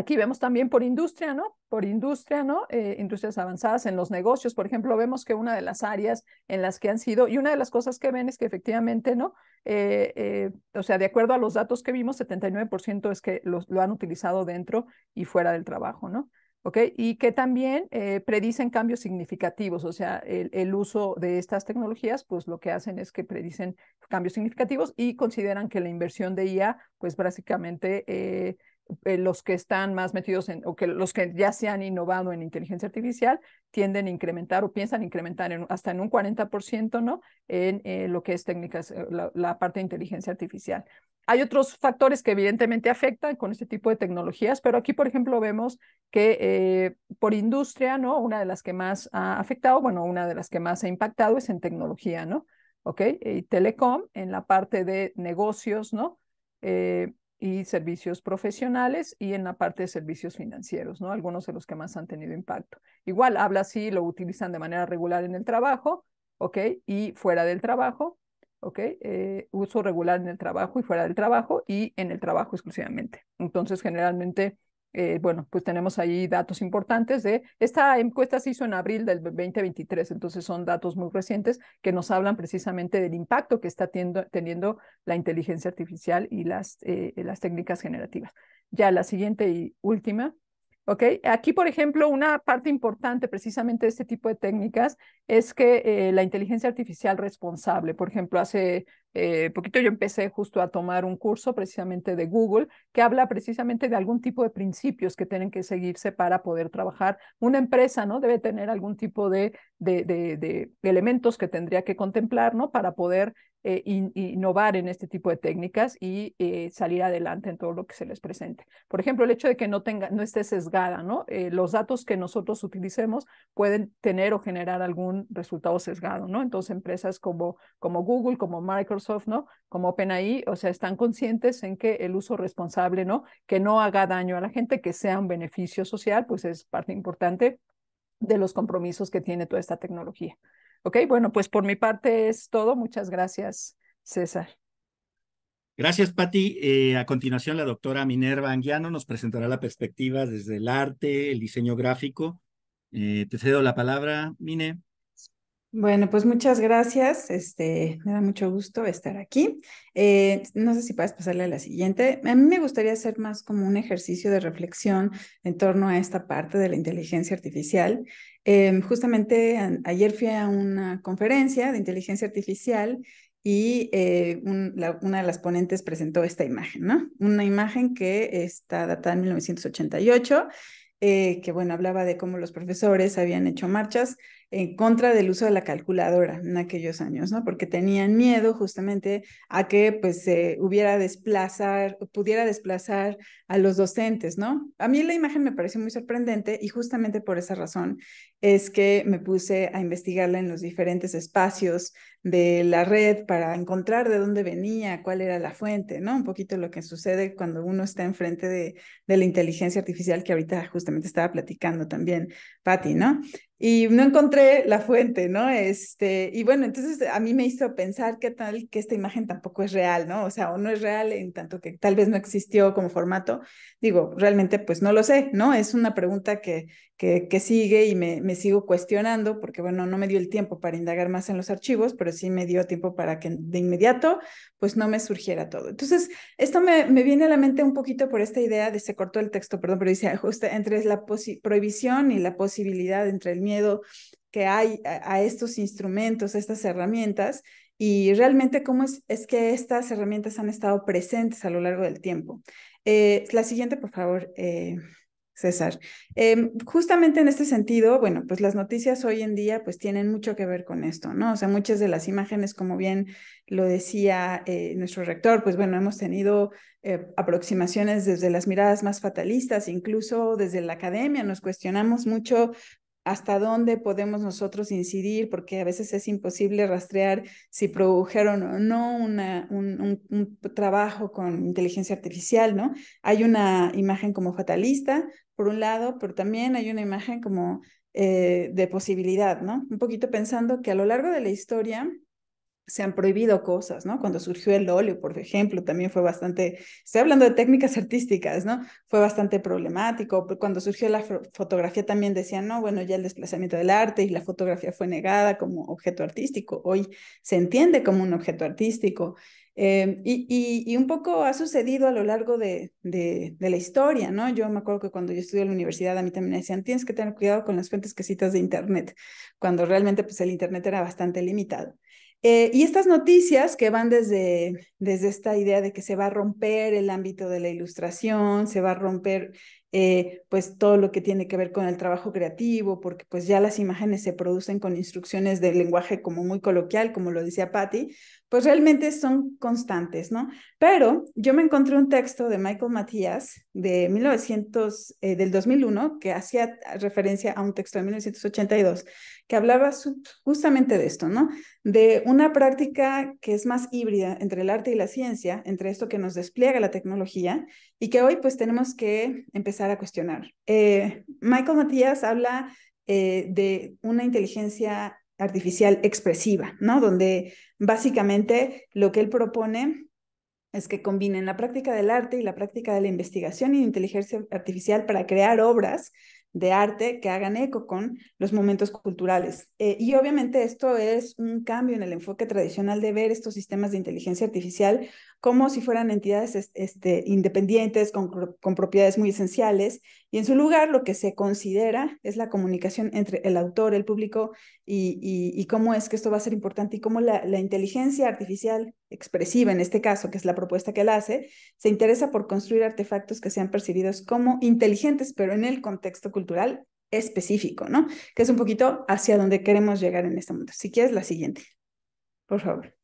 Aquí vemos también por industria, ¿no? Por industria, ¿no? Eh, industrias avanzadas en los negocios, por ejemplo, vemos que una de las áreas en las que han sido, y una de las cosas que ven es que efectivamente, ¿no? Eh, eh, o sea, de acuerdo a los datos que vimos, 79% es que lo han utilizado dentro y fuera del trabajo, ¿no? ¿Ok? Y que también predicen cambios significativos, o sea, el, el uso de estas tecnologías, pues lo que hacen es que predicen cambios significativos y consideran que la inversión de IA, pues básicamente eh, los que están más metidos en, o que los que ya se han innovado en inteligencia artificial tienden a incrementar o piensan incrementar hasta en un 40%, ¿no? En eh, lo que es técnicas, eh, la, parte de inteligencia artificial. Hay otros factores que evidentemente afectan con este tipo de tecnologías, pero aquí, por ejemplo, vemos que por industria, ¿no? Una de las que más ha afectado, bueno, una de las que más ha impactado es en tecnología, ¿no? ¿Ok? Y telecom en la parte de negocios, ¿no? y servicios profesionales y en la parte de servicios financieros, ¿no? Algunos de los que más han tenido impacto. Igual habla así, lo utilizan de manera regular en el trabajo, ¿ok? Y fuera del trabajo, ¿ok? Eh, uso regular en el trabajo y fuera del trabajo y en el trabajo exclusivamente. Entonces, generalmente eh, bueno, pues tenemos ahí datos importantes de, esta encuesta se hizo en abril del 2023, entonces son datos muy recientes que nos hablan precisamente del impacto que está teniendo la inteligencia artificial y las, eh, las técnicas generativas. Ya la siguiente y última ¿ok? Aquí, por ejemplo, una parte importante precisamente de este tipo de técnicas es que eh, la inteligencia artificial responsable, por ejemplo, hace eh, poquito yo empecé justo a tomar un curso precisamente de Google que habla precisamente de algún tipo de principios que tienen que seguirse para poder trabajar. Una empresa, ¿no? Debe tener algún tipo de, de, de, de elementos que tendría que contemplar, ¿no? Para poder eh, innovar en este tipo de técnicas y eh, salir adelante en todo lo que se les presente. Por ejemplo, el hecho de que no, tenga, no esté sesgada, ¿no? Eh, los datos que nosotros utilicemos pueden tener o generar algún resultado sesgado, ¿no? Entonces, empresas como, como Google, como Microsoft, ¿no? Como OpenAI, o sea, están conscientes en que el uso responsable, ¿no? Que no haga daño a la gente, que sea un beneficio social, pues es parte importante de los compromisos que tiene toda esta tecnología. Ok, bueno, pues por mi parte es todo. Muchas gracias, César. Gracias, Patti. Eh, a continuación, la doctora Minerva Anguiano nos presentará la perspectiva desde el arte, el diseño gráfico. Eh, te cedo la palabra, Mine. Bueno, pues muchas gracias. Este, me da mucho gusto estar aquí. Eh, no sé si puedes pasarle a la siguiente. A mí me gustaría hacer más como un ejercicio de reflexión en torno a esta parte de la inteligencia artificial. Em, justamente ayer fui a una conferencia de inteligencia artificial y eh, una de las ponentes presentó esta imagen, ¿no? Una imagen que está datada en 1988, eh, que bueno, hablaba de cómo los profesores habían hecho marchas en contra del uso de la calculadora en aquellos años, ¿no? Porque tenían miedo justamente a que pues se hubiera desplazar, pudiera desplazar a los docentes, ¿no? A mí la imagen me pareció muy sorprendente y justamente por esa razón es que me puse a investigarla en los diferentes espacios de la red para encontrar de dónde venía, cuál era la fuente, ¿no? Un poquito lo que sucede cuando uno está enfrente de, la inteligencia artificial que ahorita justamente estaba platicando también, Patti, ¿no? Y no encontré la fuente, ¿no? Este, y bueno, entonces a mí me hizo pensar que tal que esta imagen tampoco es real, ¿no? O sea, o no es real en tanto que tal vez no existió como formato. Digo, realmente pues no lo sé, ¿no? Es una pregunta que, que, sigue y me, me, sigo cuestionando, porque bueno, no me dio el tiempo para indagar más en los archivos, pero sí me dio tiempo para que de inmediato pues no me surgiera todo. Entonces, esto me, me viene a la mente un poquito por esta idea de, se cortó el texto, perdón, pero dice, justo entre la prohibición y la posibilidad, entre el miedo que hay a, estos instrumentos, a estas herramientas, y realmente cómo es, es que estas herramientas han estado presentes a lo largo del tiempo. Eh, la siguiente, por favor. Eh, César. Em, justamente en este sentido, bueno, pues las noticias hoy en día pues tienen mucho que ver con esto, ¿no? O sea, muchas de las imágenes, como bien lo decía eh, nuestro rector, pues bueno, hemos tenido eh, aproximaciones desde las miradas más fatalistas, incluso desde la academia nos cuestionamos mucho hasta dónde podemos nosotros incidir, porque a veces es imposible rastrear si produjeron o no un, trabajo con inteligencia artificial, ¿no? Hay una imagen como fatalista, por un lado, pero también hay una imagen como eh, de posibilidad, ¿no? Un poquito pensando que a lo largo de la historia, se han prohibido cosas, ¿no? Cuando surgió el óleo, por ejemplo, también fue bastante, estoy hablando de técnicas [LAUGHS] artísticas, ¿no? Fue bastante problemático. Cuando surgió la fotografía también decían, no, bueno, ya el desplazamiento del arte y la fotografía fue negada como objeto artístico. Hoy se entiende como un objeto artístico. Eh, y, un poco ha sucedido a lo largo de, la historia, ¿no? Yo me acuerdo que cuando yo estudié en la universidad a mí también me decían, tienes que tener cuidado con las fuentes que citas de Internet, cuando realmente pues el Internet era bastante limitado. Eh, y estas noticias que van desde, desde esta idea de que se va a romper el ámbito de la ilustración, se va a romper eh, pues todo lo que tiene que ver con el trabajo creativo, porque pues ya las imágenes se producen con instrucciones de lenguaje como muy coloquial, como lo decía Patty, pues realmente son constantes, ¿no? Pero yo me encontré un texto de Michael Matías de 1900, eh, del 2001, que hacía referencia a un texto de 1982, que hablaba justamente de esto, ¿no? De una práctica que es más híbrida entre el arte y la ciencia, entre esto que nos despliega la tecnología y que hoy pues tenemos que empezar a cuestionar. Eh, Michael Matías habla eh, de una inteligencia artificial expresiva, ¿no? Donde básicamente lo que él propone es que combinen la práctica del arte y la práctica de la investigación y inteligencia artificial para crear obras de arte que hagan eco con los momentos culturales. Eh, y obviamente esto es un cambio en el enfoque tradicional de ver estos sistemas de inteligencia artificial como si fueran entidades este, independientes con, propiedades muy esenciales. Y en su lugar, lo que se considera es la comunicación entre el autor, el público y, cómo es que esto va a ser importante y cómo la, inteligencia artificial expresiva, en este caso, que es la propuesta que él hace, se interesa por construir artefactos que sean percibidos como inteligentes, pero en el contexto cultural específico, ¿no? Que es un poquito hacia donde queremos llegar en este momento. Si quieres, la siguiente. Por favor.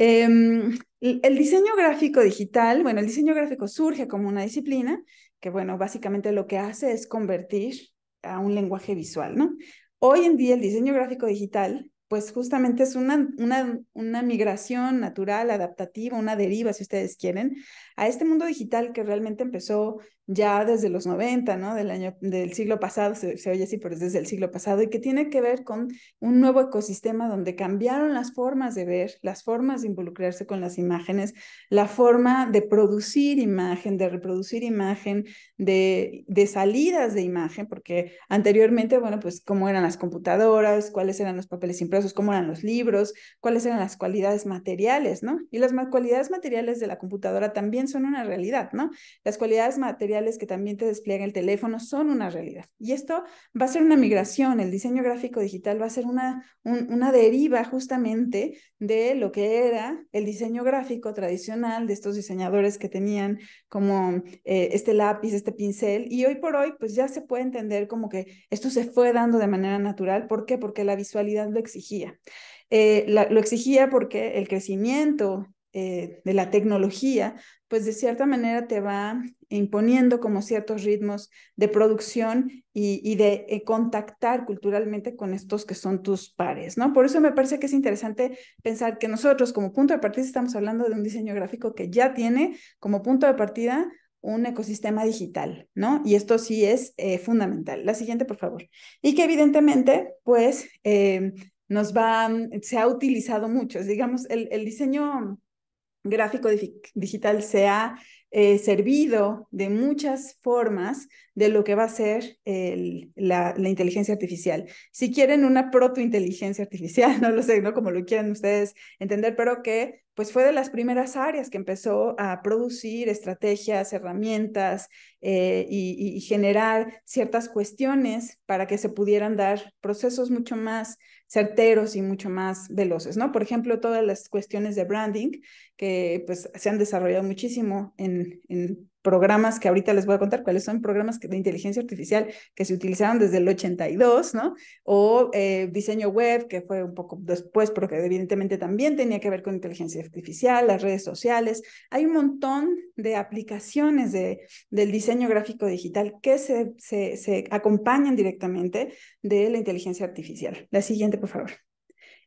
Em, el diseño gráfico digital, bueno, el diseño gráfico surge como una disciplina que, bueno, básicamente lo que hace es convertir a un lenguaje visual, ¿no? Hoy en día el diseño gráfico digital, pues justamente es una, una, una migración natural, adaptativa, una deriva, si ustedes quieren, a este mundo digital que realmente empezó ya desde los 90, ¿no? Del, año, del siglo pasado, se, oye así, pero es desde el siglo pasado, y que tiene que ver con un nuevo ecosistema donde cambiaron las formas de ver, las formas de involucrarse con las imágenes, la forma de producir imagen, de reproducir imagen, de, de salidas de imagen, porque anteriormente, bueno, pues cómo eran las computadoras, cuáles eran los papeles impresos, cómo eran los libros, cuáles eran las cualidades materiales, ¿no? Y las cualidades materiales de la computadora también son una realidad, ¿no? Las cualidades materiales que también te despliega el teléfono son una realidad. Y esto va a ser una migración, el diseño gráfico digital va a ser una, una deriva justamente de lo que era el diseño gráfico tradicional de estos diseñadores que tenían como eh, este lápiz, este pincel, y hoy por hoy pues ya se puede entender como que esto se fue dando de manera natural. ¿Por qué? Porque la visualidad lo exigía. Eh, lo exigía porque el crecimiento eh, de la tecnología, pues de cierta manera te va imponiendo como ciertos ritmos de producción y, de eh, contactar culturalmente con estos que son tus pares, ¿no? Por eso me parece que es interesante pensar que nosotros como punto de partida estamos hablando de un diseño gráfico que ya tiene como punto de partida un ecosistema digital, ¿no? Y esto sí es eh, fundamental. La siguiente, por favor. Y que evidentemente, pues, nos va, se ha utilizado mucho. Digamos, el diseño gráfico digital se ha eh, servido de muchas formas de lo que va a ser la, inteligencia artificial. Si quieren una inteligencia artificial, [LAUGHS] no lo sé, ¿no? Como lo quieran ustedes entender, pero que pues fue de las primeras áreas que empezó a producir estrategias, herramientas eh, y generar ciertas cuestiones para que se pudieran dar procesos mucho más certeros y mucho más veloces, ¿no? Por ejemplo, todas las cuestiones de branding que pues se han desarrollado muchísimo en, en programas que ahorita les voy a contar cuáles son programas de inteligencia artificial que se utilizaron desde el 82, ¿no? O eh, diseño web, que fue un poco después, pero que evidentemente también tenía que ver con inteligencia artificial, las redes sociales. Hay un montón de aplicaciones de, del diseño gráfico digital que se, se, se acompañan directamente de la inteligencia artificial. La siguiente, por favor.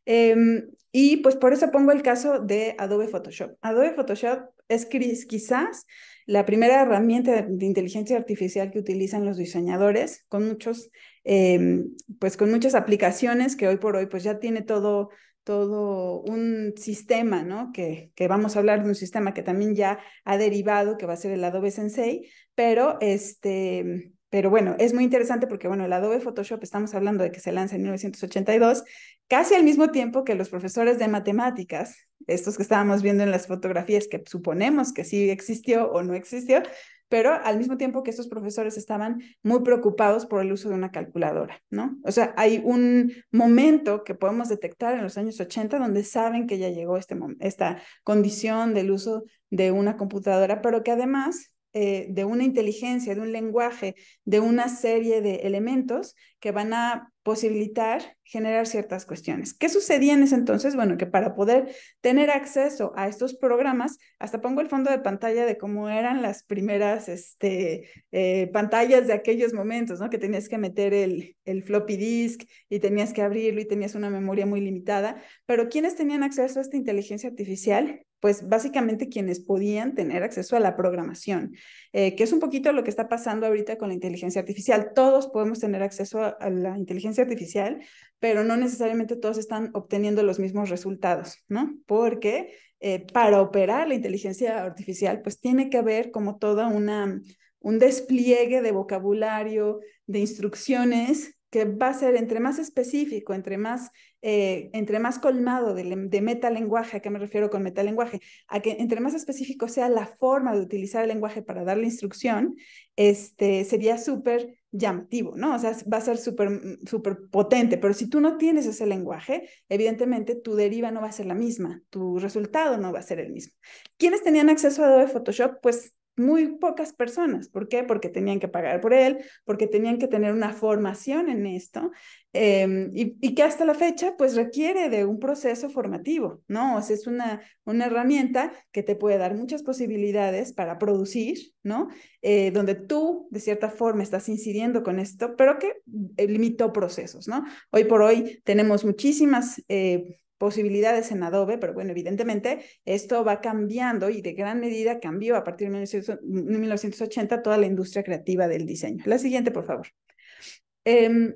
Em, y pues por eso pongo el caso de Adobe Photoshop. Adobe Photoshop es quizás la primera herramienta de inteligencia artificial que utilizan los diseñadores, con muchos, em, pues con muchas aplicaciones que hoy por hoy pues ya tiene todo, todo un sistema, ¿no? Que, que, vamos a hablar de un sistema que también ya ha derivado, que va a ser el Adobe Sensei, pero este, pero bueno, es muy interesante porque, bueno, el Adobe Photoshop estamos hablando de que se lanza en 1982, casi al mismo tiempo que los profesores de matemáticas, estos que estábamos viendo en las fotografías que suponemos que sí existió o no existió, pero al mismo tiempo que estos profesores estaban muy preocupados por el uso de una calculadora, ¿no? O sea, hay un momento que podemos detectar en los años 80 donde saben que ya llegó este esta condición del uso de una computadora, pero que además eh, de una inteligencia, de un lenguaje, de una serie de elementos que van a posibilitar generar ciertas cuestiones. ¿Qué sucedía en ese entonces? Bueno, que para poder tener acceso a estos programas, hasta pongo el fondo de pantalla de cómo eran las primeras este, eh, pantallas de aquellos momentos, ¿no? Que tenías que meter el, floppy disk y tenías que abrirlo y tenías una memoria muy limitada. Pero ¿quiénes tenían acceso a esta inteligencia artificial? pues básicamente quienes podían tener acceso a la programación, eh, que es un poquito lo que está pasando ahorita con la inteligencia artificial. Todos podemos tener acceso a, a, la inteligencia artificial, pero no necesariamente todos están obteniendo los mismos resultados, ¿no? Porque eh, para operar la inteligencia artificial, pues tiene que haber como toda una un despliegue de vocabulario, de instrucciones que va a ser entre más específico, entre más, eh, entre más colmado de, de, metalenguaje, ¿a qué me refiero con metalenguaje? A que entre más específico sea la forma de utilizar el lenguaje para dar la instrucción, este, sería súper llamativo, ¿no? O sea, va a ser súper mm, super potente, pero si tú no tienes ese lenguaje, evidentemente tu deriva no va a ser la misma, tu resultado no va a ser el mismo. ¿Quiénes tenían acceso a Adobe Photoshop? Pues muy pocas personas. ¿Por qué? Porque tenían que pagar por él, porque tenían que tener una formación en esto em, y, que hasta la fecha pues requiere de un proceso formativo, ¿no? O sea, es una, una herramienta que te puede dar muchas posibilidades para producir, ¿no? Eh, donde tú de cierta forma estás incidiendo con esto, pero que eh, limitó procesos, ¿no? Hoy por hoy tenemos muchísimas... Eh, posibilidades en Adobe, pero bueno, evidentemente esto va cambiando y de gran medida cambió a partir de 1980 toda la industria creativa del diseño. La siguiente, por favor. Em,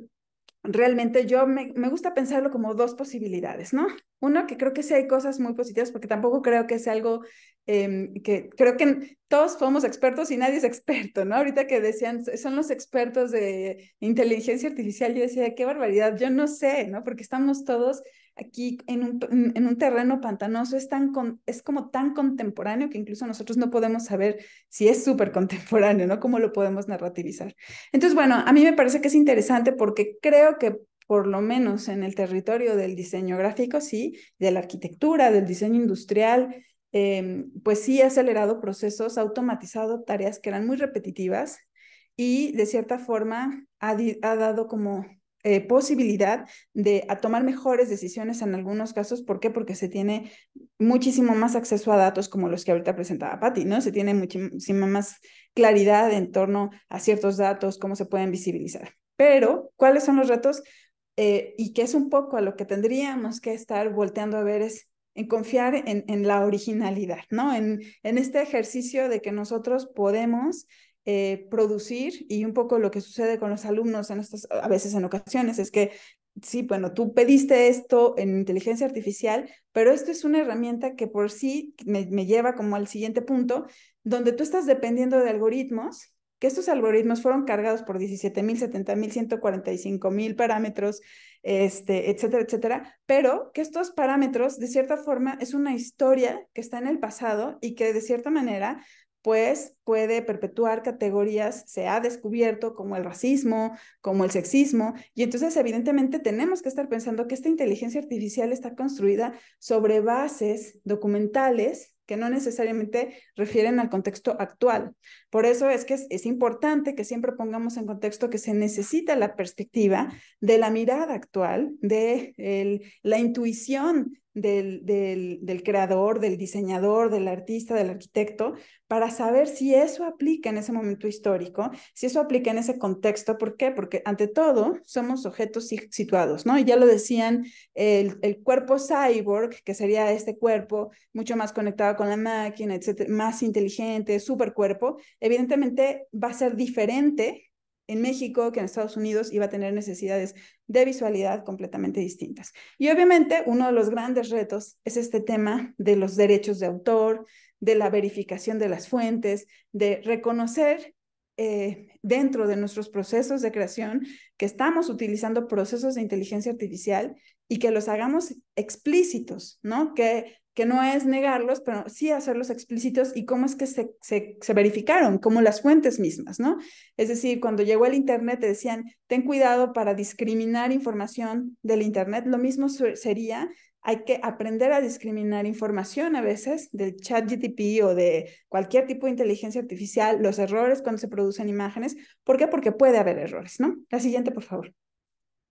realmente yo me, gusta pensarlo como dos posibilidades, ¿no? Uno, que creo que sí hay cosas muy positivas, porque tampoco creo que sea algo em, que creo que todos somos expertos y nadie es experto, ¿no? Ahorita que decían, son los expertos de inteligencia artificial, yo decía, qué barbaridad, yo no sé, ¿no? Porque estamos todos aquí en un, terreno pantanoso es, tan es como tan contemporáneo que incluso nosotros no podemos saber si es súper contemporáneo, ¿no? ¿Cómo lo podemos narrativizar? Entonces, bueno, a mí me parece que es interesante porque creo que por lo menos en el territorio del diseño gráfico, sí, de la arquitectura, del diseño industrial, eh, pues sí ha acelerado procesos, ha automatizado tareas que eran muy repetitivas y de cierta forma ha dado como eh, posibilidad de a tomar mejores decisiones en algunos casos. ¿Por qué? Porque se tiene muchísimo más acceso a datos como los que ahorita presentaba Patti, ¿no? Se tiene muchísima más claridad en torno a ciertos datos, cómo se pueden visibilizar. Pero, ¿cuáles son los retos? Eh, y que es un poco a lo que tendríamos que estar volteando a ver es en confiar en, en la originalidad, ¿no? En, en, este ejercicio de que nosotros podemos eh, producir y un poco lo que sucede con los alumnos en a veces en ocasiones, es que sí, bueno, tú pediste esto en inteligencia artificial, pero esto es una herramienta que por sí me, lleva como al siguiente punto, donde tú estás dependiendo de algoritmos, que estos algoritmos fueron cargados por 17.000, 70.000, 145.000 parámetros, este, etcétera, etcétera, pero que estos parámetros, de cierta forma, es una historia que está en el pasado y que de cierta manera pues puede perpetuar categorías, se ha descubierto, como el racismo, como el sexismo, y entonces evidentemente tenemos que estar pensando que esta inteligencia artificial está construida sobre bases documentales que no necesariamente refieren al contexto actual. Por eso es que es, importante que siempre pongamos en contexto que se necesita la perspectiva de la mirada actual, de la intuición del, del, del, creador, del diseñador, del artista, del arquitecto, para saber si eso aplica en ese momento histórico, si eso aplica en ese contexto. ¿Por qué? Porque ante todo somos objetos situados, ¿no? Y ya lo decían, el, cuerpo cyborg, que sería este cuerpo mucho más conectado con la máquina, etcétera, más inteligente, cuerpo evidentemente va a ser diferente en México que en Estados Unidos iba a tener necesidades de visualidad completamente distintas. Y obviamente uno de los grandes retos es este tema de los derechos de autor, de la verificación de las fuentes, de reconocer eh, dentro de nuestros procesos de creación que estamos utilizando procesos de inteligencia artificial y que los hagamos explícitos, ¿no? Que, que no es negarlos, pero sí hacerlos explícitos y cómo es que se, se, verificaron, como las fuentes mismas, ¿no? Es decir, cuando llegó el Internet te decían, ten cuidado para discriminar información del Internet, lo mismo sería hay que aprender a discriminar información a veces del chat GTP o de cualquier tipo de inteligencia artificial, los errores cuando se producen imágenes. ¿Por qué? Porque puede haber errores, ¿no? La siguiente, por favor.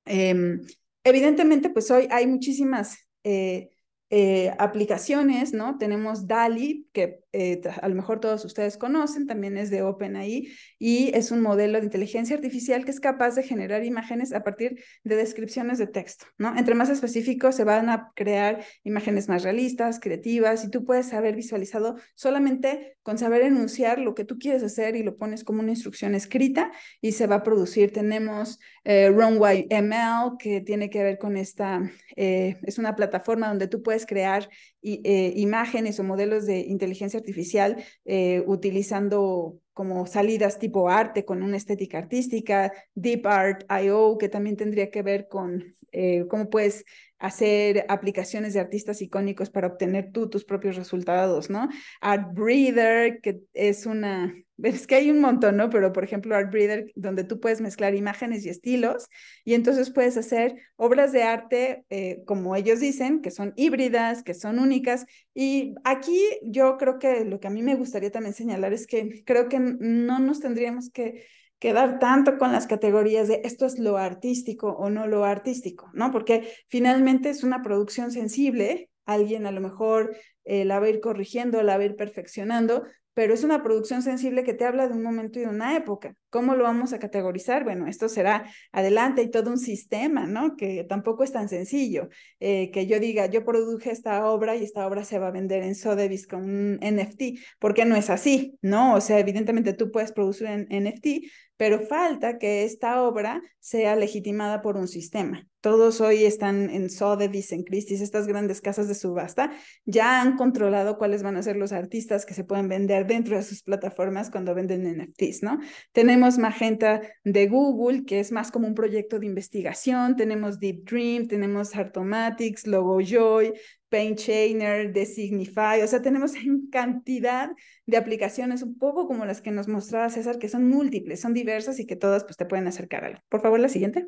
Eh, Evidentemente, pues hoy hay muchísimas eh, eh, aplicaciones, ¿no? Tenemos DALI, que eh, a lo mejor todos ustedes conocen, también es de OpenAI y es un modelo de inteligencia artificial que es capaz de generar imágenes a partir de descripciones de texto, ¿no? Entre más específico se van a crear imágenes más realistas, creativas y tú puedes haber visualizado solamente con saber enunciar lo que tú quieres hacer y lo pones como una instrucción escrita y se va a producir. Tenemos eh, Runway ML que tiene que ver con esta, eh, es una plataforma donde tú puedes crear eh, imágenes o modelos de inteligencia artificial eh, utilizando como salidas tipo arte con una estética artística, Deep Art IO, que también tendría que ver con eh, cómo puedes hacer aplicaciones de artistas icónicos para obtener tú tus propios resultados, ¿no? Art Breather, que es una es que hay un montón, ¿no? Pero por ejemplo, Art Breeder, donde tú puedes mezclar imágenes y estilos, y entonces puedes hacer obras de arte, eh, como ellos dicen, que son híbridas, que son únicas. Y aquí yo creo que lo que a mí me gustaría también señalar es que creo que no nos tendríamos que quedar tanto con las categorías de esto es lo artístico o no lo artístico, ¿no? Porque finalmente es una producción sensible alguien a lo mejor eh, la va a ir corrigiendo, la va a ir perfeccionando, pero es una producción sensible que te habla de un momento y de una época. ¿Cómo lo vamos a categorizar? Bueno, esto será adelante y todo un sistema, ¿no? Que tampoco es tan sencillo. Eh, que yo diga, yo produje esta obra y esta obra se va a vender en Sotheby's con un NFT, porque no es así, ¿no? O sea, evidentemente tú puedes producir en NFT, pero falta que esta obra sea legitimada por un sistema todos hoy están en Sotheby's, en Christie's, estas grandes casas de subasta, ya han controlado cuáles van a ser los artistas que se pueden vender dentro de sus plataformas cuando venden NFTs, ¿no? Tenemos Magenta de Google, que es más como un proyecto de investigación, tenemos Deep Dream, tenemos Artomatics, Logojoy, Chainer, Designify, Signify, o sea, tenemos [LAUGHS] cantidad de aplicaciones, un poco como las que nos mostraba César, que son múltiples, son diversas y que todas pues, te pueden acercar a algo. Por favor, la siguiente.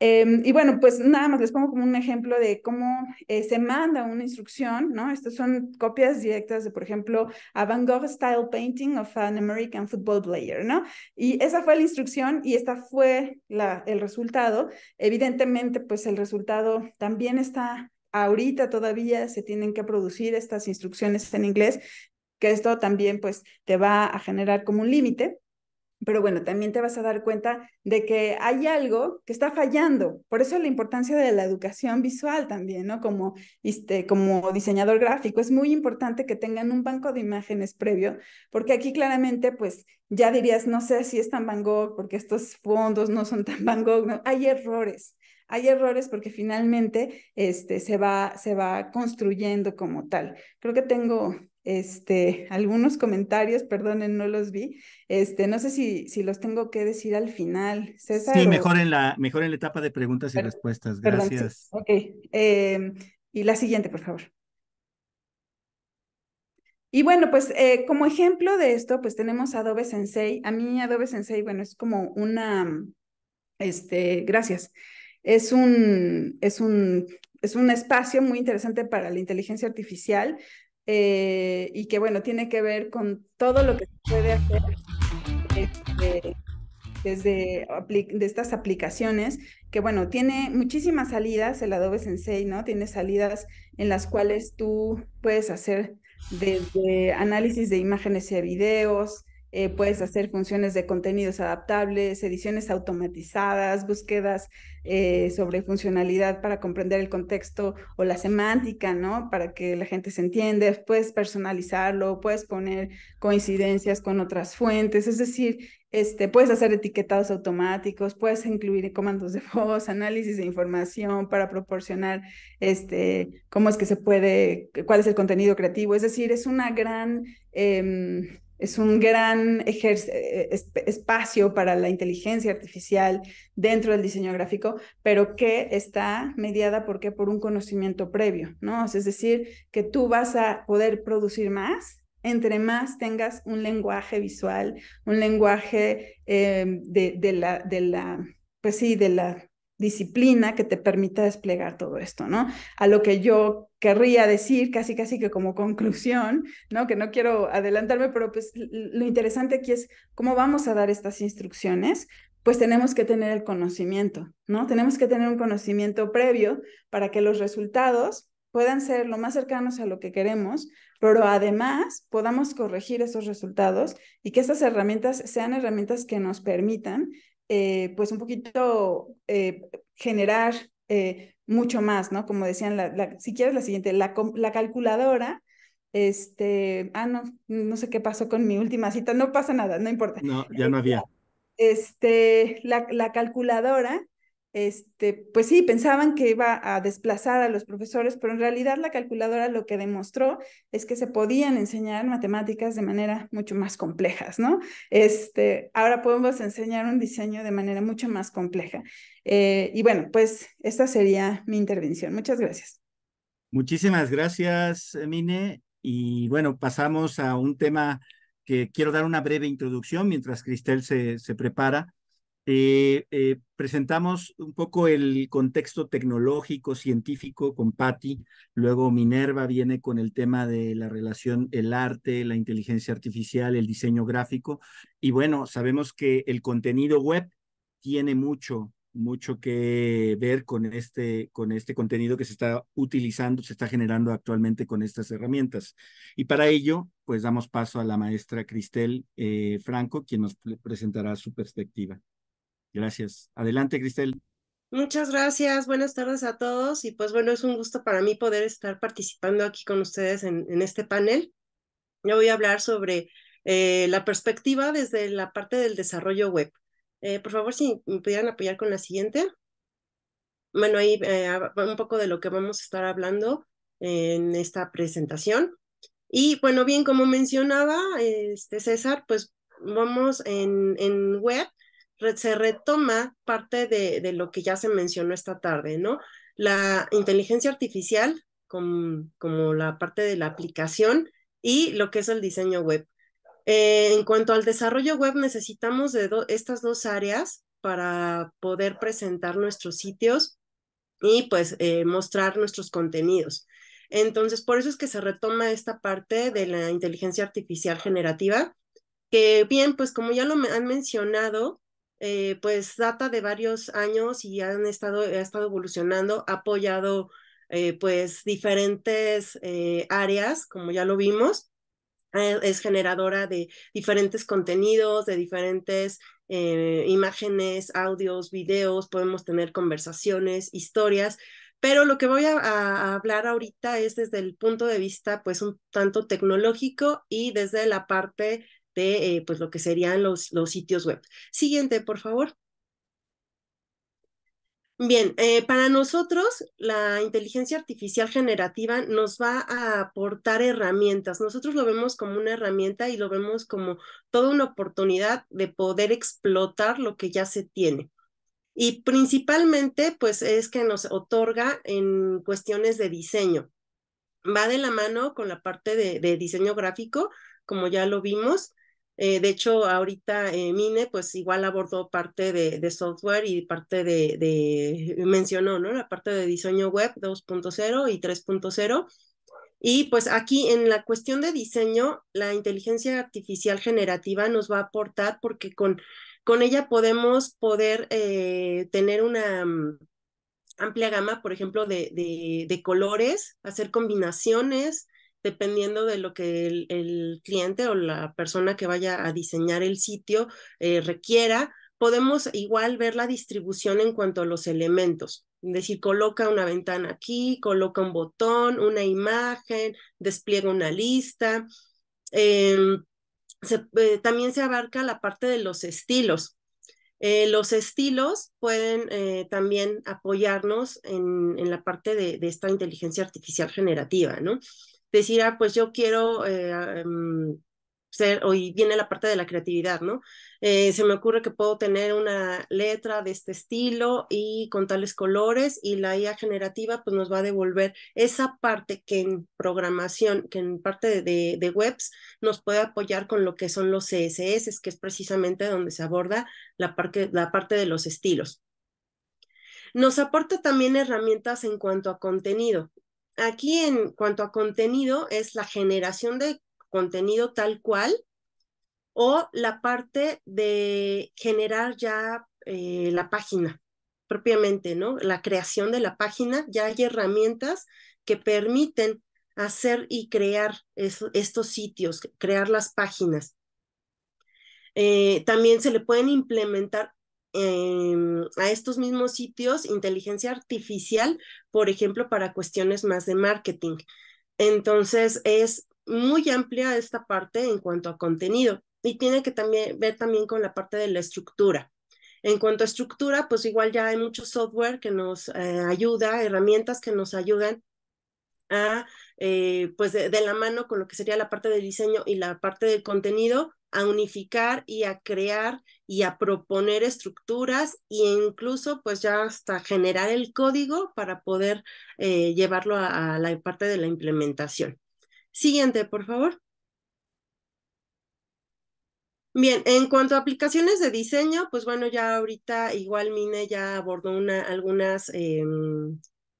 Em, y bueno, pues nada más les pongo como un ejemplo de cómo eh, se manda una instrucción, ¿no? Estas son copias directas de, por ejemplo, a Van Gogh Style Painting of an American Football Player, ¿no? Y esa fue la instrucción y esta fue la, el resultado. Evidentemente, pues el resultado también está ahorita todavía, se tienen que producir estas instrucciones en inglés, que esto también pues te va a generar como un límite, pero bueno, también te vas a dar cuenta de que hay algo que está fallando. Por eso la importancia de la educación visual también, ¿no? Como, este, como diseñador gráfico, es muy importante que tengan un banco de imágenes previo, porque aquí claramente, pues ya dirías, no sé si es tan Van Gogh, porque estos fondos no son tan Van Gogh, ¿no? hay errores. Hay errores porque finalmente este, se, va, se va construyendo como tal. Creo que tengo este, [LAUGHS] algunos comentarios, perdonen, no los vi. Este, no sé si, si los tengo que decir al final, Sí, mejor, en la, mejor en la etapa de preguntas y respuestas. Gracias. Ok. Em, y la siguiente, por favor. Y bueno, pues eh, como ejemplo de esto, pues tenemos Adobe Sensei. A mí Adobe Sensei, bueno, es como una, mm, este, gracias. Es un, es un es un espacio muy interesante para la inteligencia artificial eh, y que bueno, tiene que ver con todo lo que se puede hacer este, desde, de estas aplicaciones, que bueno, tiene muchísimas salidas el Adobe Sensei, ¿no? Tiene salidas en las cuales tú puedes hacer desde análisis de imágenes y videos, eh, puedes hacer funciones de contenidos adaptables, ediciones automatizadas, búsquedas eh, sobre funcionalidad para comprender el contexto o la semántica, ¿no? Para que la gente se entienda, puedes personalizarlo, puedes poner coincidencias con otras fuentes, es decir, este, puedes hacer etiquetados automáticos, puedes incluir comandos de voz, análisis de información para proporcionar este, cómo es que se puede, cuál es el contenido creativo. Es decir, es una gran em, es un gran eh, espacio para la inteligencia artificial dentro del diseño gráfico, pero que está mediada porque por un conocimiento previo, ¿no? Es decir, que tú vas a poder producir más entre más tengas un lenguaje visual, un lenguaje eh, de, de, la, de la, pues sí, de la disciplina que te permita desplegar todo esto, ¿no? A lo que yo querría decir, casi casi que como conclusión, ¿no? Que no quiero adelantarme, pero pues lo interesante aquí es cómo vamos a dar estas instrucciones, pues tenemos que tener el conocimiento, ¿no? Tenemos que tener un conocimiento previo para que los resultados puedan ser lo más cercanos a lo que queremos, pero además podamos corregir esos resultados y que estas herramientas sean herramientas que nos permitan eh, pues un poquito eh, generar eh, mucho más, ¿no? Como decían, la, la, si quieres la siguiente, la, calculadora, este, ah, no, no sé qué pasó con mi última cita, no pasa nada, no importa. No, ya no había. Este, la calculadora este, pues sí, pensaban que iba a desplazar a los profesores, pero en realidad la calculadora lo que demostró es que se podían enseñar matemáticas de manera mucho más complejas, ¿no? Este, ahora podemos enseñar un diseño de manera mucho más compleja. Eh, y bueno, pues esta sería mi intervención. Muchas gracias. Muchísimas gracias, Mine. Y bueno, pasamos a un tema que quiero dar una breve introducción mientras Cristel se prepara eh, eh, presentamos un poco el contexto tecnológico, científico con Patti, luego Minerva viene con el tema de la relación, el arte, la inteligencia artificial, el diseño gráfico, y bueno, sabemos que el contenido web tiene mucho mucho que ver con este, con este contenido que se está utilizando, se está generando actualmente con estas herramientas. Y para ello, pues damos paso a la maestra Cristel eh, Franco, quien nos presentará su perspectiva. Gracias. Adelante, Cristel. Muchas gracias, buenas tardes a todos y pues bueno, es un gusto para mí poder estar participando aquí con ustedes en, en este panel. Yo voy a hablar sobre eh, la perspectiva desde la parte del desarrollo web. Eh, por favor, si me pudieran apoyar con la siguiente. Bueno, ahí eh, un poco de lo que vamos a estar hablando en esta presentación. Y bueno, bien, como mencionaba este César, pues vamos en, en web se retoma parte de, lo que ya se mencionó esta tarde, ¿no? La inteligencia artificial como, como la parte de la aplicación y lo que es el diseño web. Eh, en cuanto al desarrollo web, necesitamos de estas dos áreas para poder presentar nuestros sitios y pues eh, mostrar nuestros contenidos. Entonces, por eso es que se retoma esta parte de la inteligencia artificial generativa, que bien, pues como ya lo han mencionado, eh, pues data de varios años y han estado, ha estado evolucionando, ha apoyado eh, pues diferentes eh, áreas, como ya lo vimos. Es generadora de diferentes contenidos, de diferentes imágenes, audios, videos, podemos tener conversaciones, historias, pero lo que voy a, a, hablar ahorita es desde el punto de vista pues un tanto tecnológico y desde la parte de eh, pues lo que serían los, los sitios web. Siguiente, por favor. Bien, eh, para nosotros la inteligencia artificial generativa nos va a aportar herramientas. Nosotros lo vemos como una herramienta y lo vemos como toda una oportunidad de poder explotar lo que ya se tiene. Y principalmente, pues es que nos otorga en cuestiones de diseño. Va de la mano con la parte de diseño gráfico, como ya lo vimos, eh, de hecho, ahorita eh, Mine, pues igual abordó parte de, software y parte de, mencionó, ¿no? La parte de diseño web 2.0 y 3.0. Y pues aquí en la cuestión de diseño, la inteligencia artificial generativa nos va a aportar porque con, ella podemos poder eh, tener una mm, amplia gama, por ejemplo, de colores, hacer combinaciones, dependiendo de lo que el, cliente o la persona que vaya a diseñar el sitio eh, requiera, podemos igual ver la distribución en cuanto a los elementos. Es decir, coloca una ventana aquí, coloca un botón, una imagen, despliega una lista. Em, eh, también se abarca la parte de los estilos. Eh, los estilos pueden también apoyarnos en, la parte de, de, esta inteligencia artificial generativa, ¿no? decir, ah, pues yo quiero eh, ah, em, ser, hoy viene la parte de la creatividad, ¿no? Eh, se me ocurre que puedo tener una letra de este estilo y con tales colores y la IA generativa pues nos va a devolver esa parte que en programación, que en parte de, webs nos puede apoyar con lo que son los CSS, que es precisamente donde se aborda la, la parte de los estilos. Nos aporta también herramientas en cuanto a contenido aquí en cuanto a contenido es la generación de contenido tal cual o la parte de generar ya eh, la página propiamente, ¿no? La creación de la página, ya hay herramientas que permiten hacer y crear estos sitios, crear las páginas. Eh, también se le pueden implementar Em, a estos mismos sitios inteligencia artificial, por ejemplo, para cuestiones más de marketing. Entonces, es muy amplia esta parte en cuanto a contenido y tiene que también ver también con la parte de la estructura. En cuanto a estructura, pues igual ya hay mucho software que nos eh, ayuda, herramientas que nos ayudan a, eh, pues de, la mano con lo que sería la parte del diseño y la parte del contenido, a unificar y a crear y a proponer estructuras e incluso pues ya hasta generar el código para poder eh, llevarlo a, la parte de la implementación. Siguiente, por favor. Bien, en cuanto a aplicaciones de diseño, pues bueno, ya ahorita igual Mine ya abordó una, algunas em,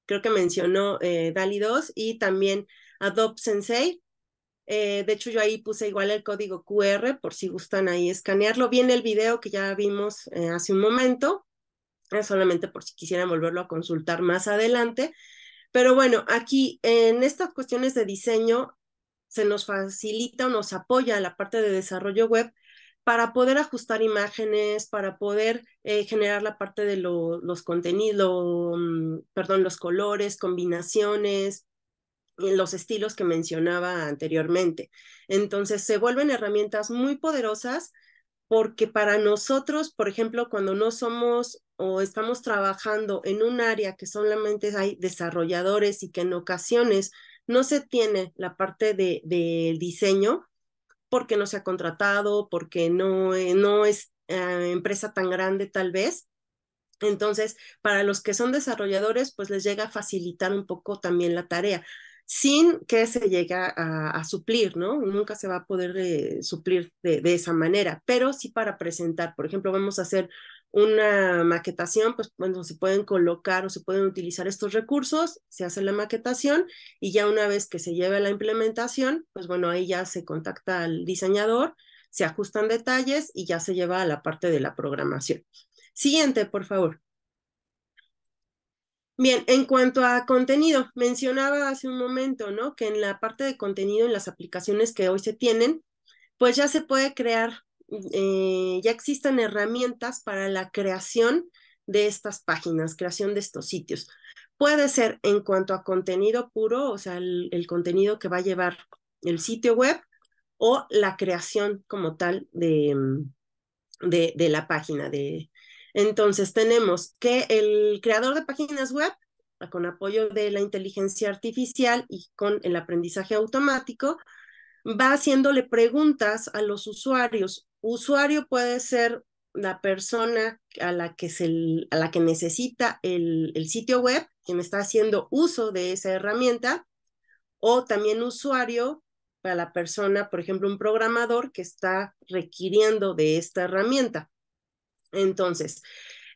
creo que mencionó eh, DALI 2 y también Adobe Sensei. Eh, de hecho, yo ahí puse igual el código QR por si gustan ahí escanearlo. Viene el video que ya vimos eh, hace un momento, solamente por si quisieran volverlo a consultar más adelante. Pero bueno, aquí en estas cuestiones de diseño se nos facilita o nos apoya la parte de desarrollo web para poder ajustar imágenes, para poder eh, generar la parte de los contenidos, mm, perdón, los colores, combinaciones, eh, los estilos que mencionaba anteriormente. Entonces, se vuelven herramientas muy poderosas porque para nosotros, por ejemplo, cuando no somos o estamos trabajando en un área que solamente hay desarrolladores y que en ocasiones no se tiene la parte del de diseño, porque no se ha contratado, porque no, eh, no es ah, empresa tan grande tal vez. Entonces, para los que son desarrolladores, pues les llega a facilitar un poco también la tarea, sin que se llegue a, suplir, ¿no? Nunca se va a poder eh, suplir de, esa manera, pero sí para presentar. Por ejemplo, vamos a hacer una maquetación, pues bueno, se pueden colocar o se pueden utilizar estos recursos, se hace la maquetación y ya una vez que se lleve a la implementación, pues bueno, ahí ya se contacta al diseñador, se ajustan detalles y ya se lleva a la parte de la programación. Siguiente, por favor. Bien, en cuanto a contenido, mencionaba hace un momento, ¿no? Que en la parte de contenido, en las aplicaciones que hoy se tienen, pues ya se puede crear eh, ya existen herramientas para la creación de estas páginas, creación de estos sitios. Puede ser en cuanto a contenido puro, o sea, el, contenido que va a llevar el sitio web o la creación como tal mm, de, de, la página. De... Entonces, tenemos que el creador de páginas web con apoyo de la inteligencia artificial y con el aprendizaje automático, va haciéndole preguntas a los usuarios Usuario puede ser la persona a la que, se, a la que necesita el, sitio web, quien está haciendo uso de esa herramienta, o también usuario para la persona, por ejemplo, un programador que está requiriendo de esta herramienta. Entonces,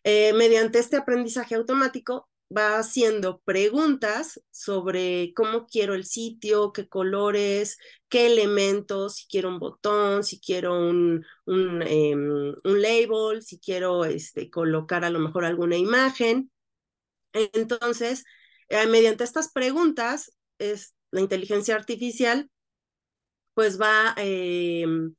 eh, mediante este aprendizaje automático, va haciendo preguntas sobre cómo quiero el sitio, qué colores, qué elementos, si quiero un botón, si quiero un, un, em, label, si quiero este, colocar a lo mejor alguna imagen. Entonces, eh, mediante estas preguntas, es, la inteligencia artificial pues va em,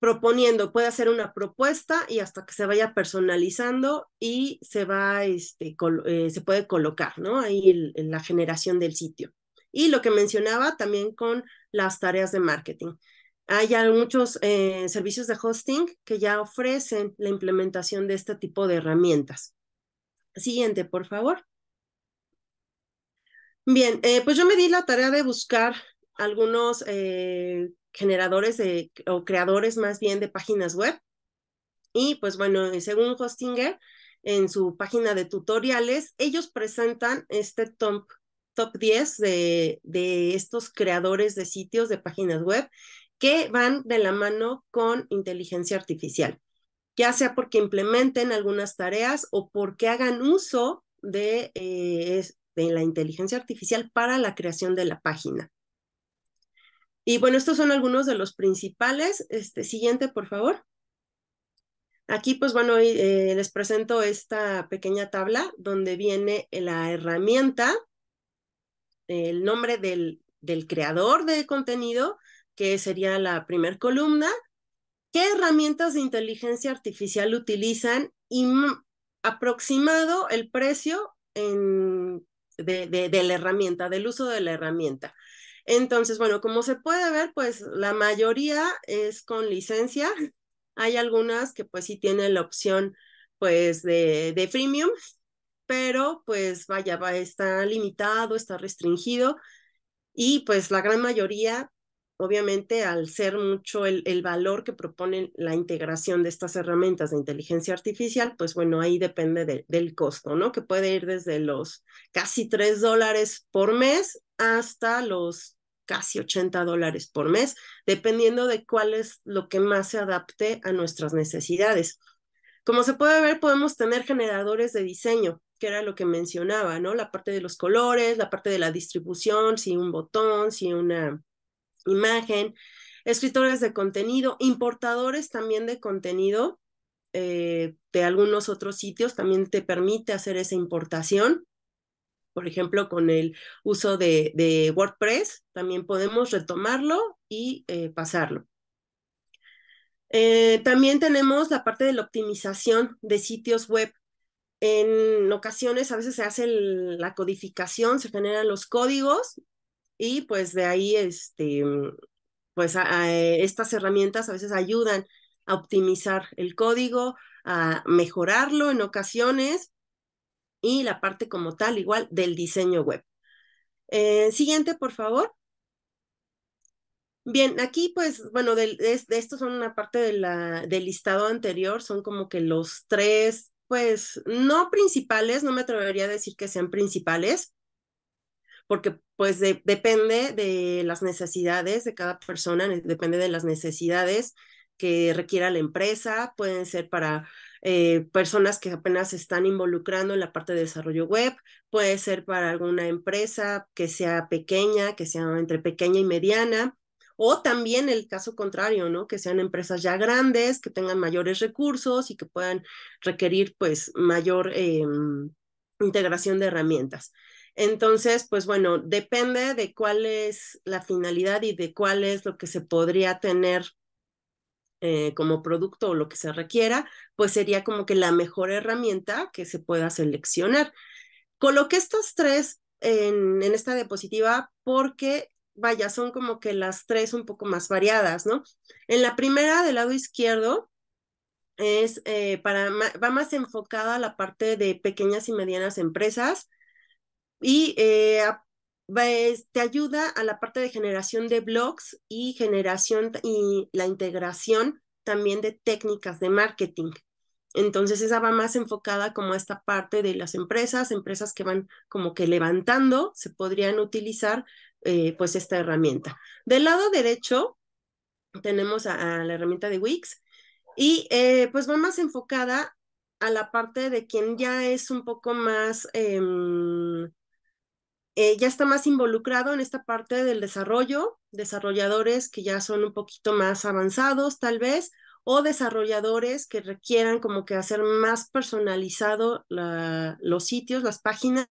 proponiendo, puede hacer una propuesta y hasta que se vaya personalizando y se va, este, eh, se puede colocar, ¿no? Ahí la generación del sitio. Y lo que mencionaba también con las tareas de marketing. Hay muchos eh, servicios de hosting que ya ofrecen la implementación de este tipo de herramientas. Siguiente, por favor. Bien, eh, pues yo me di la tarea de buscar algunos eh, generadores o creadores más bien de páginas web. Y pues bueno, eh, según Hostinger, en su página de tutoriales, ellos presentan este top, top 10 de, estos creadores de sitios de páginas web que van de la mano con inteligencia artificial, ya sea porque implementen algunas tareas o porque hagan uso de, eh, de la inteligencia artificial para la creación de la página. Y bueno, estos son algunos de los principales. Este, siguiente, por favor. Aquí, pues bueno, eh, les presento esta pequeña tabla donde viene la herramienta, el nombre del, del creador de contenido, que sería la primera columna, qué herramientas de inteligencia artificial utilizan y mm, aproximado el precio en, de la herramienta, del uso de la herramienta. Entonces, bueno, como se puede ver, pues la mayoría es con licencia. Hay algunas que pues sí tienen la opción pues de, de freemium, pero pues vaya, va, está limitado, está restringido y pues la gran mayoría, obviamente al ser mucho el, valor que propone la integración de estas herramientas de inteligencia artificial, pues bueno, ahí depende del costo, ¿no? Que puede ir desde los casi tres dólares por mes hasta los casi 80 dólares por mes, dependiendo de cuál es lo que más se adapte a nuestras necesidades. Como se puede ver, podemos tener generadores de diseño, que era lo que mencionaba, ¿no? La parte de los colores, la parte de la distribución, si un botón, si una imagen, escritores de contenido, importadores también de contenido eh, de algunos otros sitios, también te permite hacer esa importación por ejemplo, con el uso de, WordPress, también podemos retomarlo y eh, pasarlo. Eh, también tenemos la parte de la optimización de sitios web. En ocasiones a veces se hace la codificación, se generan los códigos y pues de ahí este, pues eh, estas herramientas a veces ayudan a optimizar el código, a mejorarlo en ocasiones y la parte como tal, igual, del diseño web. Eh, siguiente, por favor. Bien, aquí pues, bueno, de, esto son una parte de la, del listado anterior, son como que los tres, pues, no principales, no me atrevería a decir que sean principales, porque pues depende de las necesidades de cada persona, depende de las necesidades que requiera la empresa, pueden ser para eh, personas que apenas están involucrando en la parte de desarrollo web, puede ser para alguna empresa que sea pequeña, que sea entre pequeña y mediana, o también el caso contrario, ¿no? Que sean empresas ya grandes, que tengan mayores recursos y que puedan requerir pues mayor em, integración de herramientas. Entonces, pues bueno, depende de cuál es la finalidad y de cuál es lo que se podría tener eh, como producto o lo que se requiera, pues sería como que la mejor herramienta que se pueda seleccionar. Coloqué estas tres en, esta diapositiva porque, vaya, son como que las tres un poco más variadas, ¿no? En la primera del lado izquierdo es eh, para va más enfocada a la parte de pequeñas y medianas empresas y eh, pues, te ayuda a la parte de generación de blogs y generación y la integración también de técnicas de marketing. Entonces esa va más enfocada como esta parte de las empresas, empresas que van como que levantando, se podrían utilizar eh, pues esta herramienta. Del lado derecho tenemos a, la herramienta de Wix y eh, pues va más enfocada a la parte de quien ya es un poco más em, eh, ya está más involucrado en esta parte del desarrollo, desarrolladores que ya son un poquito más avanzados tal vez, o desarrolladores que requieran como que hacer más personalizado los sitios, las páginas.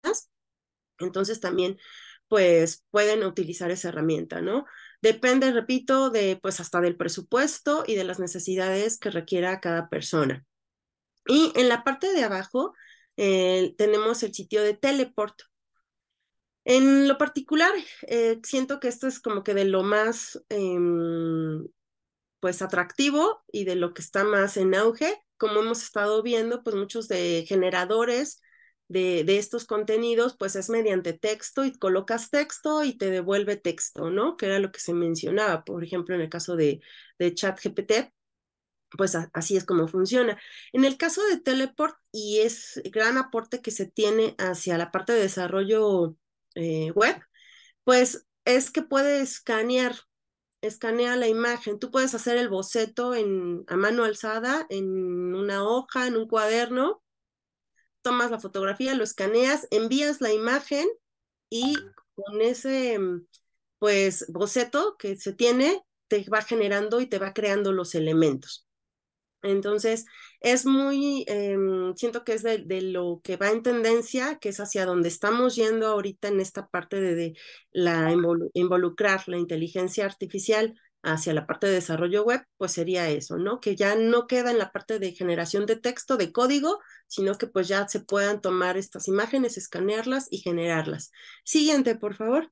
Entonces también pues pueden utilizar esa herramienta, ¿no? Depende, repito, de pues hasta del presupuesto y de las necesidades que requiera cada persona. Y en la parte de abajo eh, tenemos el sitio de Teleport, en lo particular, eh, siento que esto es como que de lo más, em, pues, atractivo y de lo que está más en auge. Como hemos estado viendo, pues muchos de generadores de, estos contenidos, pues es mediante texto y colocas texto y te devuelve texto, ¿no? Que era lo que se mencionaba, por ejemplo, en el caso de, de ChatGPT, pues así es como funciona. En el caso de Teleport, y es gran aporte que se tiene hacia la parte de desarrollo eh, web, pues es que puede escanear, escanea la imagen. Tú puedes hacer el boceto en, a mano alzada, en una hoja, en un cuaderno, tomas la fotografía, lo escaneas, envías la imagen y con ese mm, pues boceto que se tiene, te va generando y te va creando los elementos. Entonces, es muy, em, siento que es de, lo que va en tendencia, que es hacia donde estamos yendo ahorita en esta parte de, la involucrar la inteligencia artificial hacia la parte de desarrollo web, pues sería eso, ¿no? Que ya no queda en la parte de generación de texto, de código, sino que pues ya se puedan tomar estas imágenes, escanearlas y generarlas. Siguiente, por favor.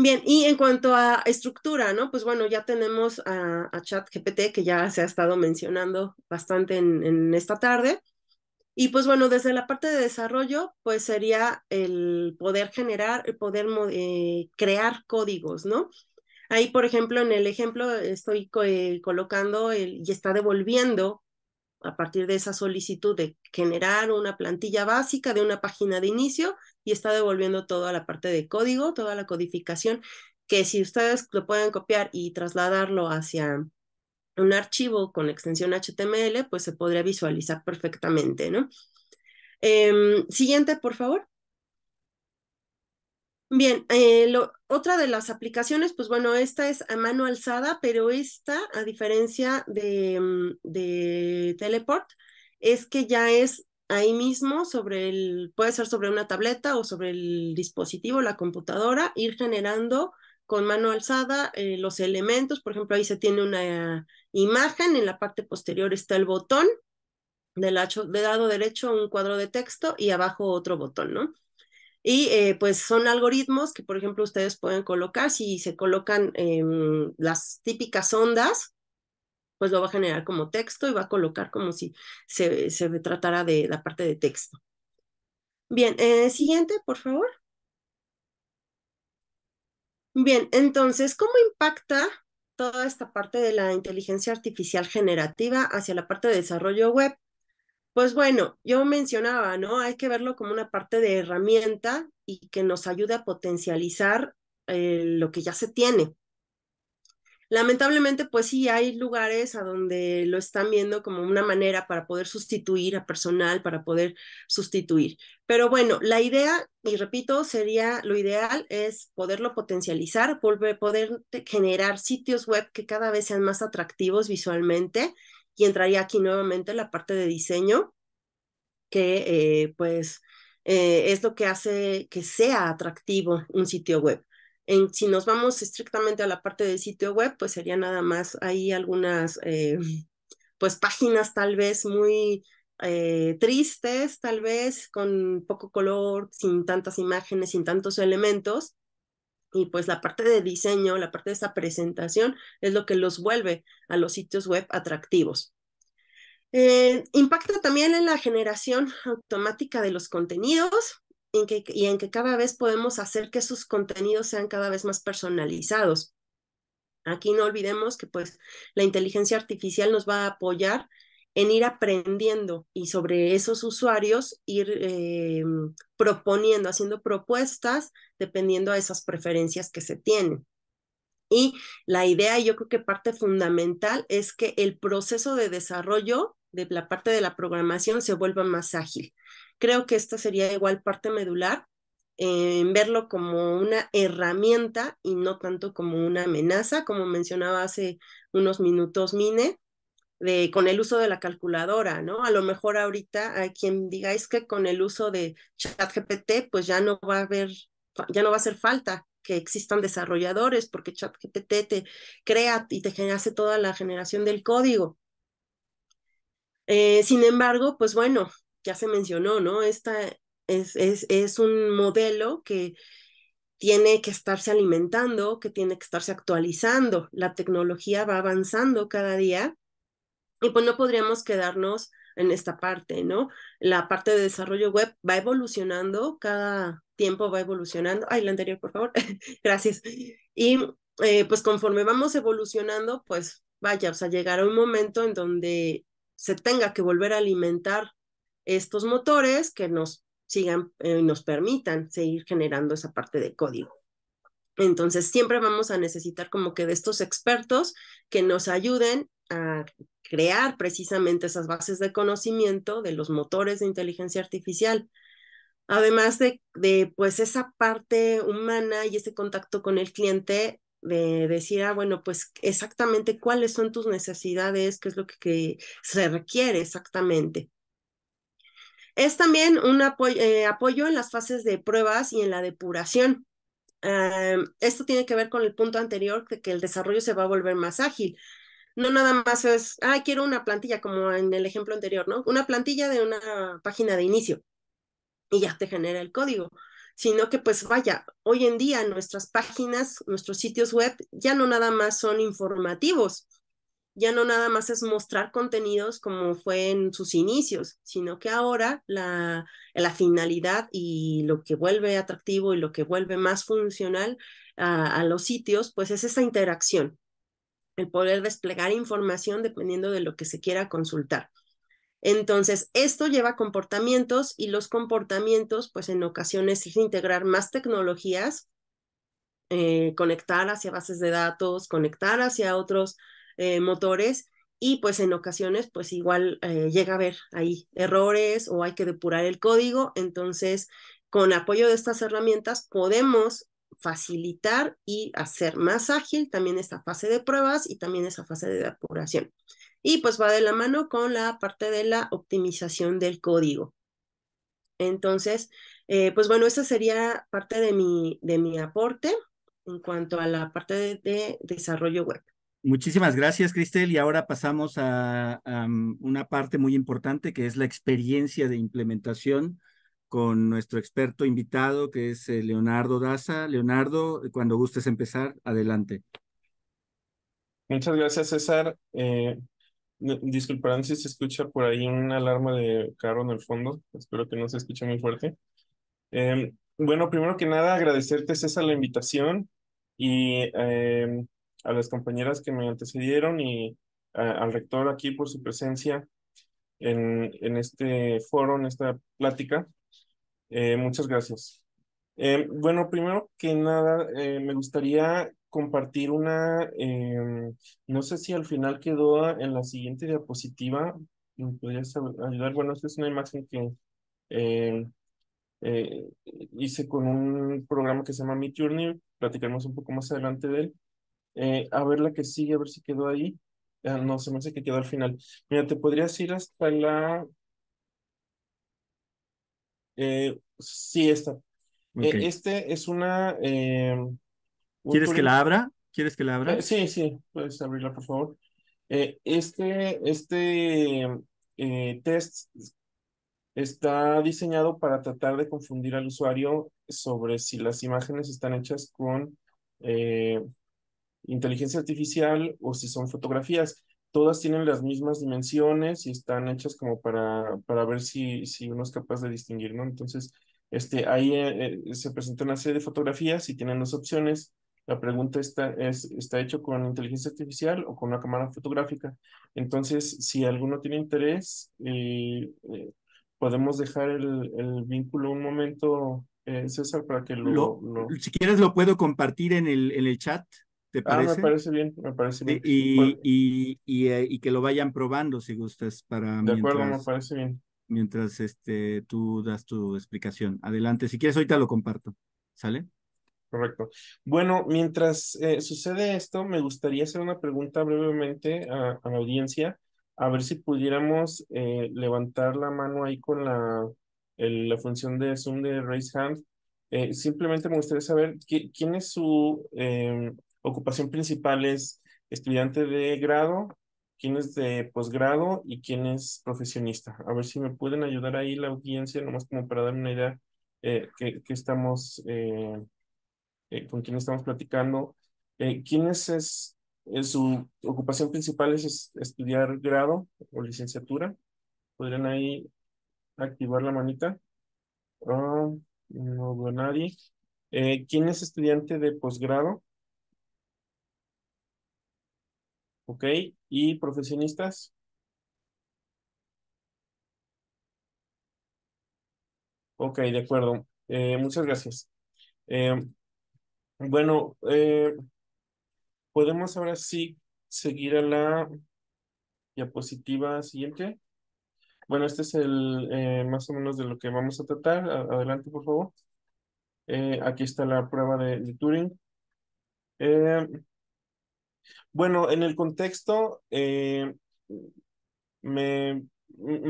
Bien, y en cuanto a estructura, ¿no? Pues bueno, ya tenemos a, ChatGPT que ya se ha estado mencionando bastante en, esta tarde. Y pues bueno, desde la parte de desarrollo, pues sería el poder generar, el poder eh, crear códigos, ¿no? Ahí, por ejemplo, en el ejemplo estoy eh, colocando el, y está devolviendo a partir de esa solicitud de generar una plantilla básica de una página de inicio y está devolviendo toda la parte de código, toda la codificación, que si ustedes lo pueden copiar y trasladarlo hacia un archivo con extensión HTML, pues se podría visualizar perfectamente, ¿no? Em, siguiente, por favor. Bien, eh, lo, otra de las aplicaciones, pues bueno, esta es a mano alzada, pero esta, a diferencia de, mm, de Teleport, es que ya es ahí mismo sobre el, puede ser sobre una tableta o sobre el dispositivo, la computadora, ir generando con mano alzada eh, los elementos. Por ejemplo, ahí se tiene una imagen, en la parte posterior está el botón, de lado derecho un cuadro de texto y abajo otro botón, ¿no? Y eh, pues son algoritmos que, por ejemplo, ustedes pueden colocar, si se colocan em, las típicas ondas, pues lo va a generar como texto y va a colocar como si se, se tratara de la parte de texto. Bien, eh, siguiente, por favor. Bien, entonces, ¿cómo impacta toda esta parte de la inteligencia artificial generativa hacia la parte de desarrollo web? Pues bueno, yo mencionaba, ¿no? Hay que verlo como una parte de herramienta y que nos ayude a potencializar eh, lo que ya se tiene, Lamentablemente, pues sí, hay lugares a donde lo están viendo como una manera para poder sustituir a personal, para poder sustituir. Pero bueno, la idea, y repito, sería lo ideal es poderlo potencializar, poder, generar sitios web que cada vez sean más atractivos visualmente. Y entraría aquí nuevamente la parte de diseño, que eh, pues eh, es lo que hace que sea atractivo un sitio web si nos vamos estrictamente a la parte del sitio web, pues sería nada más ahí algunas, eh, pues páginas tal vez muy eh, tristes, tal vez con poco color, sin tantas imágenes, sin tantos elementos. Y pues la parte de diseño, la parte de esa presentación es lo que los vuelve a los sitios web atractivos. Eh, impacta también en la generación automática de los contenidos, y en que cada vez podemos hacer que sus contenidos sean cada vez más personalizados. Aquí no olvidemos que pues la inteligencia artificial nos va a apoyar en ir aprendiendo y sobre esos usuarios ir eh, proponiendo, haciendo propuestas dependiendo a esas preferencias que se tienen. Y la idea, yo creo que parte fundamental es que el proceso de desarrollo de la parte de la programación se vuelva más ágil. Creo que esta sería igual parte medular, en verlo como una herramienta y no tanto como una amenaza, como mencionaba hace unos minutos Mine, de, con el uso de la calculadora, ¿no? A lo mejor ahorita hay quien digáis que con el uso de ChatGPT, pues ya no va a haber, ya no va a hacer falta que existan desarrolladores, porque ChatGPT te crea y te hace toda la generación del código. Eh, sin embargo, pues bueno, ya se mencionó, ¿no? Esta es, es, es un modelo que tiene que estarse alimentando, que tiene que estarse actualizando. La tecnología va avanzando cada día y pues no podríamos quedarnos en esta parte, ¿no? La parte de desarrollo web va evolucionando, cada tiempo va evolucionando. Ay, la anterior, por favor. [LAUGHS] Gracias. Y eh, pues conforme vamos evolucionando, pues vaya, o sea, llegará un momento en donde se tenga que volver a alimentar estos motores que nos sigan, y eh, nos permitan seguir generando esa parte de código. Entonces, siempre vamos a necesitar como que de estos expertos que nos ayuden a crear precisamente esas bases de conocimiento de los motores de inteligencia artificial. Además de, pues esa parte humana y ese contacto con el cliente de decir, ah, bueno, pues exactamente cuáles son tus necesidades, qué es lo que se requiere exactamente. Es también un eh, apoyo en las fases de pruebas y en la depuración. Ah, esto tiene que ver con el punto anterior de que el desarrollo se va a volver más ágil. No nada más es, ah, quiero una plantilla, como en el ejemplo anterior, ¿no? Una plantilla de una página de inicio y ya te genera el código sino que pues vaya, hoy en día nuestras páginas, nuestros sitios web ya no nada más son informativos, ya no nada más es mostrar contenidos como fue en sus inicios, sino que ahora la, finalidad y lo que vuelve atractivo y lo que vuelve más funcional a, los sitios, pues es esa interacción, el poder desplegar información dependiendo de lo que se quiera consultar. Entonces, esto lleva comportamientos y los comportamientos, pues en ocasiones es integrar más tecnologías, eh, conectar hacia bases de datos, conectar hacia otros eh, motores y pues en ocasiones pues igual eh, llega a haber ahí errores o hay que depurar el código. Entonces, con apoyo de estas herramientas podemos facilitar y hacer más ágil también esta fase de pruebas y también esa fase de depuración. Y pues va de la mano con la parte de la optimización del código. Entonces, eh, pues bueno, esa sería parte de mi, de mi aporte en cuanto a la parte de desarrollo web. Muchísimas gracias, Cristel. Y ahora pasamos a, mm, una parte muy importante que es la experiencia de implementación con nuestro experto invitado, que es eh, Leonardo Daza. Leonardo, cuando gustes empezar, adelante. Muchas gracias, César. Eh, disculparán si se escucha por ahí una alarma de carro en el fondo. Espero que no se escuche muy fuerte. Em, bueno, primero que nada, agradecerte, César, la invitación y em, a las compañeras que me antecedieron y al rector aquí por su presencia en, en este foro, en esta plática. Eh, muchas gracias. Eh, bueno, primero que nada, eh, me gustaría compartir una, em, no sé si al final quedó en la siguiente diapositiva, ¿me podrías ayudar? Bueno, esta es una imagen que hice con un programa que se llama Meet Journey, platicaremos un poco más adelante de él. Eh, a ver la que sigue, a ver si quedó ahí. Ah, no, se me hace que quedó al final. Mira, te podrías ir hasta la... Eh, sí, esta. Eh, este es una... ¿Quieres que la abra? ¿Quieres que la abra? sí, sí, puedes abrirla, por favor. este este test está diseñado para tratar de confundir al usuario sobre si las imágenes están hechas con inteligencia artificial o si son fotografías. Todas tienen las mismas dimensiones y están hechas como para, para ver si, si uno es capaz de distinguir, ¿no? Entonces, este, ahí eh, eh, se presenta una serie de fotografías y tienen dos opciones. La pregunta está, es, ¿está hecho con inteligencia artificial o con una cámara fotográfica? Entonces, si alguno tiene interés, eh, podemos dejar el, vínculo un momento, César, para que lo, Si quieres, lo puedo compartir en el, en el chat. Ah, me parece bien, me parece bien. Eh, y, que lo vayan probando si gustas para... De mientras, acuerdo, me parece bien. Mientras este, tú das tu explicación. Adelante, si quieres ahorita lo comparto. ¿Sale? Correcto. Bueno, mientras eh, sucede esto, me gustaría hacer una pregunta brevemente a, la audiencia, a ver si pudiéramos eh, levantar la mano ahí con la, la función de Zoom de Raise Hand. simplemente me gustaría saber quién es su em, ocupación principal es estudiante de grado, quién es de posgrado y quién es profesionista. A ver si me pueden ayudar ahí la audiencia, nomás como para dar una idea eh, que, estamos, eh, eh, con quién estamos platicando. ¿Quién es, su ocupación principal es, estudiar grado o licenciatura? ¿Podrían ahí activar la manita? Ah, no veo nadie. ¿Quién es estudiante de posgrado? ¿Ok? ¿Y profesionistas? Ok, de acuerdo. Eh, muchas gracias. Eh, bueno, eh, podemos ahora sí seguir a la diapositiva siguiente. Bueno, este es el más o menos de lo que vamos a tratar. Adelante, por favor. aquí está la prueba de, de Turing. Bueno, en el contexto, eh, me,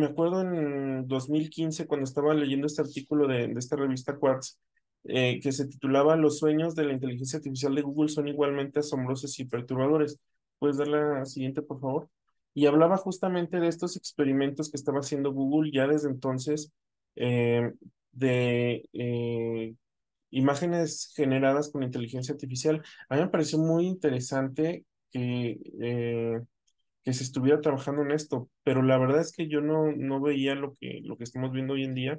acuerdo en 2015 cuando estaba leyendo este artículo de, esta revista Quartz, eh, que se titulaba Los sueños de la inteligencia artificial de Google son igualmente asombrosos y perturbadores. ¿Puedes dar la siguiente, por favor? Y hablaba justamente de estos experimentos que estaba haciendo Google ya desde entonces, eh, de imágenes generadas con inteligencia artificial. A mí me pareció muy interesante que, eh, que se estuviera trabajando en esto, pero la verdad es que yo no, no veía lo que, lo que estamos viendo hoy en día,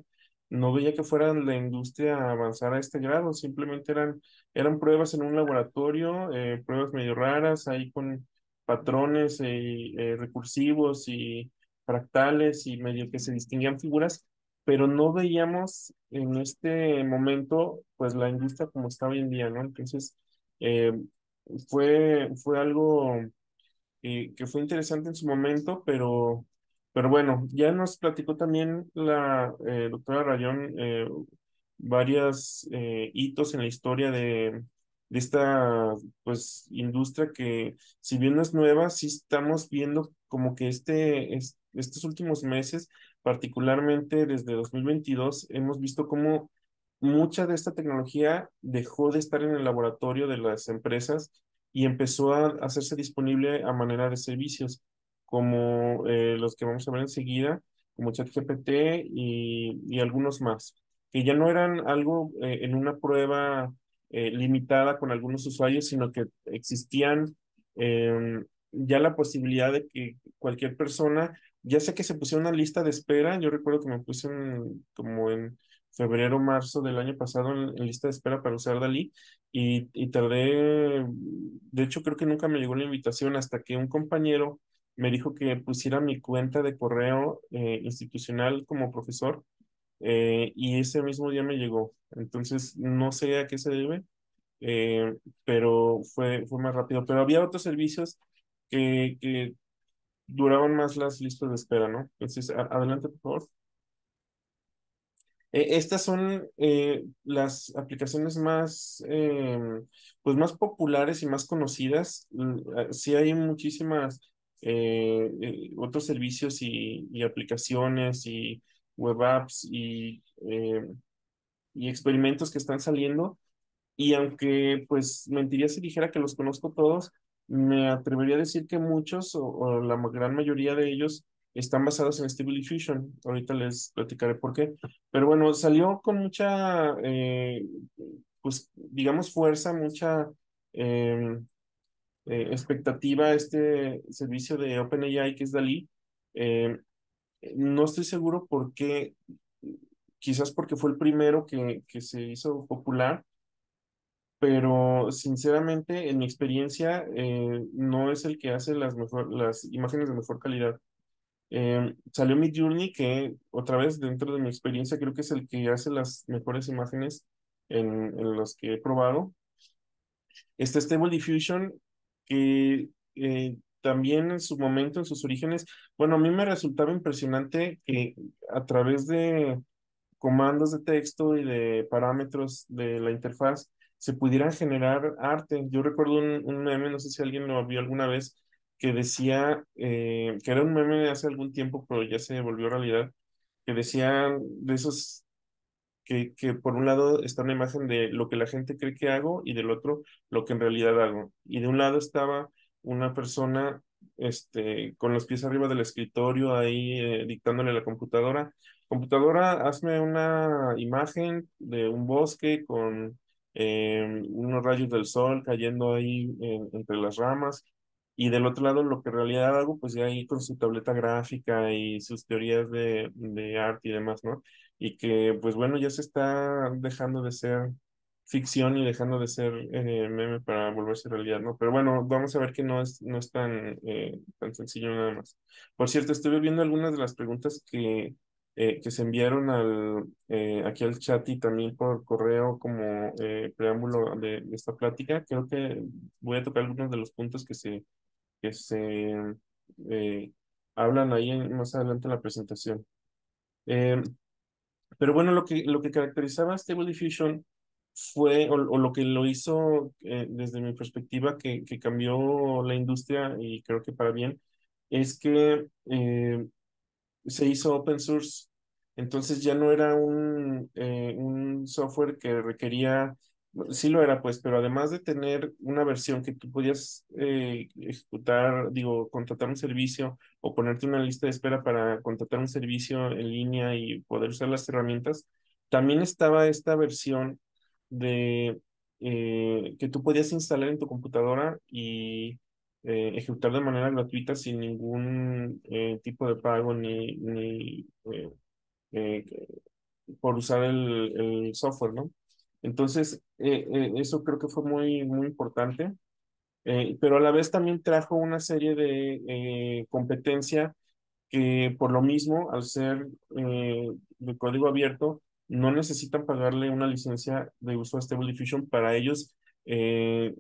no veía que fuera la industria a avanzar a este grado, simplemente eran, eran pruebas en un laboratorio, eh, pruebas medio raras, ahí con patrones y eh, recursivos y fractales y medio que se distinguían figuras, pero no veíamos en este momento pues la industria como está hoy en día, ¿no? Entonces, fue, fue algo eh, que fue interesante en su momento, pero, pero bueno, ya nos platicó también la eh, doctora Rayón eh, varias varios hitos en la historia de, esta pues industria que si bien no es nueva, sí estamos viendo como que este, estos últimos meses, particularmente desde 2022, hemos visto cómo mucha de esta tecnología dejó de estar en el laboratorio de las empresas y empezó a hacerse disponible a manera de servicios, como eh, los que vamos a ver enseguida, como ChatGPT y, y algunos más, que ya no eran algo eh, en una prueba eh, limitada con algunos usuarios, sino que existían em, ya la posibilidad de que cualquier persona, ya sea que se pusiera una lista de espera, yo recuerdo que me puse como en febrero, marzo del año pasado en, lista de espera para usar Dalí y, tardé, de hecho creo que nunca me llegó la invitación hasta que un compañero me dijo que pusiera mi cuenta de correo eh, institucional como profesor eh, y ese mismo día me llegó. Entonces no sé a qué se debe, eh, pero fue, fue más rápido. Pero había otros servicios que, que duraban más las listas de espera, ¿no? Entonces, adelante, por favor. Eh, estas son eh, las aplicaciones más, em, pues más populares y más conocidas. Mm, eh, sí hay muchísimas otros servicios y, aplicaciones y web apps y, y experimentos que están saliendo. Y aunque pues mentiría si dijera que los conozco todos, me atrevería a decir que muchos o la gran mayoría de ellos están basadas en stability Diffusion. Ahorita les platicaré por qué. Pero bueno, salió con mucha, eh, pues digamos, fuerza, mucha em, eh, expectativa este servicio de OpenAI que es Dalí. Em, no estoy seguro por qué, quizás porque fue el primero que, que se hizo popular, pero sinceramente en mi experiencia eh, no es el que hace las, mejor, las imágenes de mejor calidad. Em, salió mi Journey, que otra vez dentro de mi experiencia creo que es el que hace las mejores imágenes en, en los que he probado. Está Stable Diffusion, que eh, también en su momento, en sus orígenes, bueno, a mí me resultaba impresionante que a través de comandos de texto y de parámetros de la interfaz se pudiera generar arte. Yo recuerdo un, un meme, no sé si alguien lo vio alguna vez, que decía, eh, que era un meme de hace algún tiempo, pero ya se volvió realidad, que decía de esos que, que, por un lado está una imagen de lo que la gente cree que hago y del otro lo que en realidad hago. Y de un lado estaba una persona este, con los pies arriba del escritorio ahí eh, dictándole a la computadora, computadora, hazme una imagen de un bosque con em, unos rayos del sol cayendo ahí entre las ramas y del otro lado, lo que en realidad hago, pues ya ahí con su tableta gráfica y sus teorías de, arte y demás, ¿no? Y que, pues bueno, ya se está dejando de ser ficción y dejando de ser eh, meme para volverse realidad, ¿no? Pero bueno, vamos a ver que no es, no es tan, eh, tan sencillo nada más. Por cierto, estuve viendo algunas de las preguntas que, eh, que se enviaron al, aquí al chat y también por correo como preámbulo de esta plática. Creo que voy a tocar algunos de los puntos que se que se eh, hablan ahí más adelante en la presentación. Em, pero bueno, lo que, lo que caracterizaba Stable Diffusion fue, o, lo que lo hizo eh, desde mi perspectiva, que, que, cambió la industria y creo que para bien, es que eh, se hizo open source. Entonces ya no era un, un software que requería Sí lo era, pues, pero además de tener una versión que tú podías eh, ejecutar, digo, contratar un servicio o ponerte una lista de espera para contratar un servicio en línea y poder usar las herramientas, también estaba esta versión de eh, que tú podías instalar en tu computadora y eh, ejecutar de manera gratuita sin ningún tipo de pago ni, ni por usar el, el software, ¿no? Entonces, eh, eh, eso creo que fue muy, muy importante, eh, pero a la vez también trajo una serie de competencia que por lo mismo, al ser de código abierto, no necesitan pagarle una licencia de uso a Stable Diffusion para ellos este,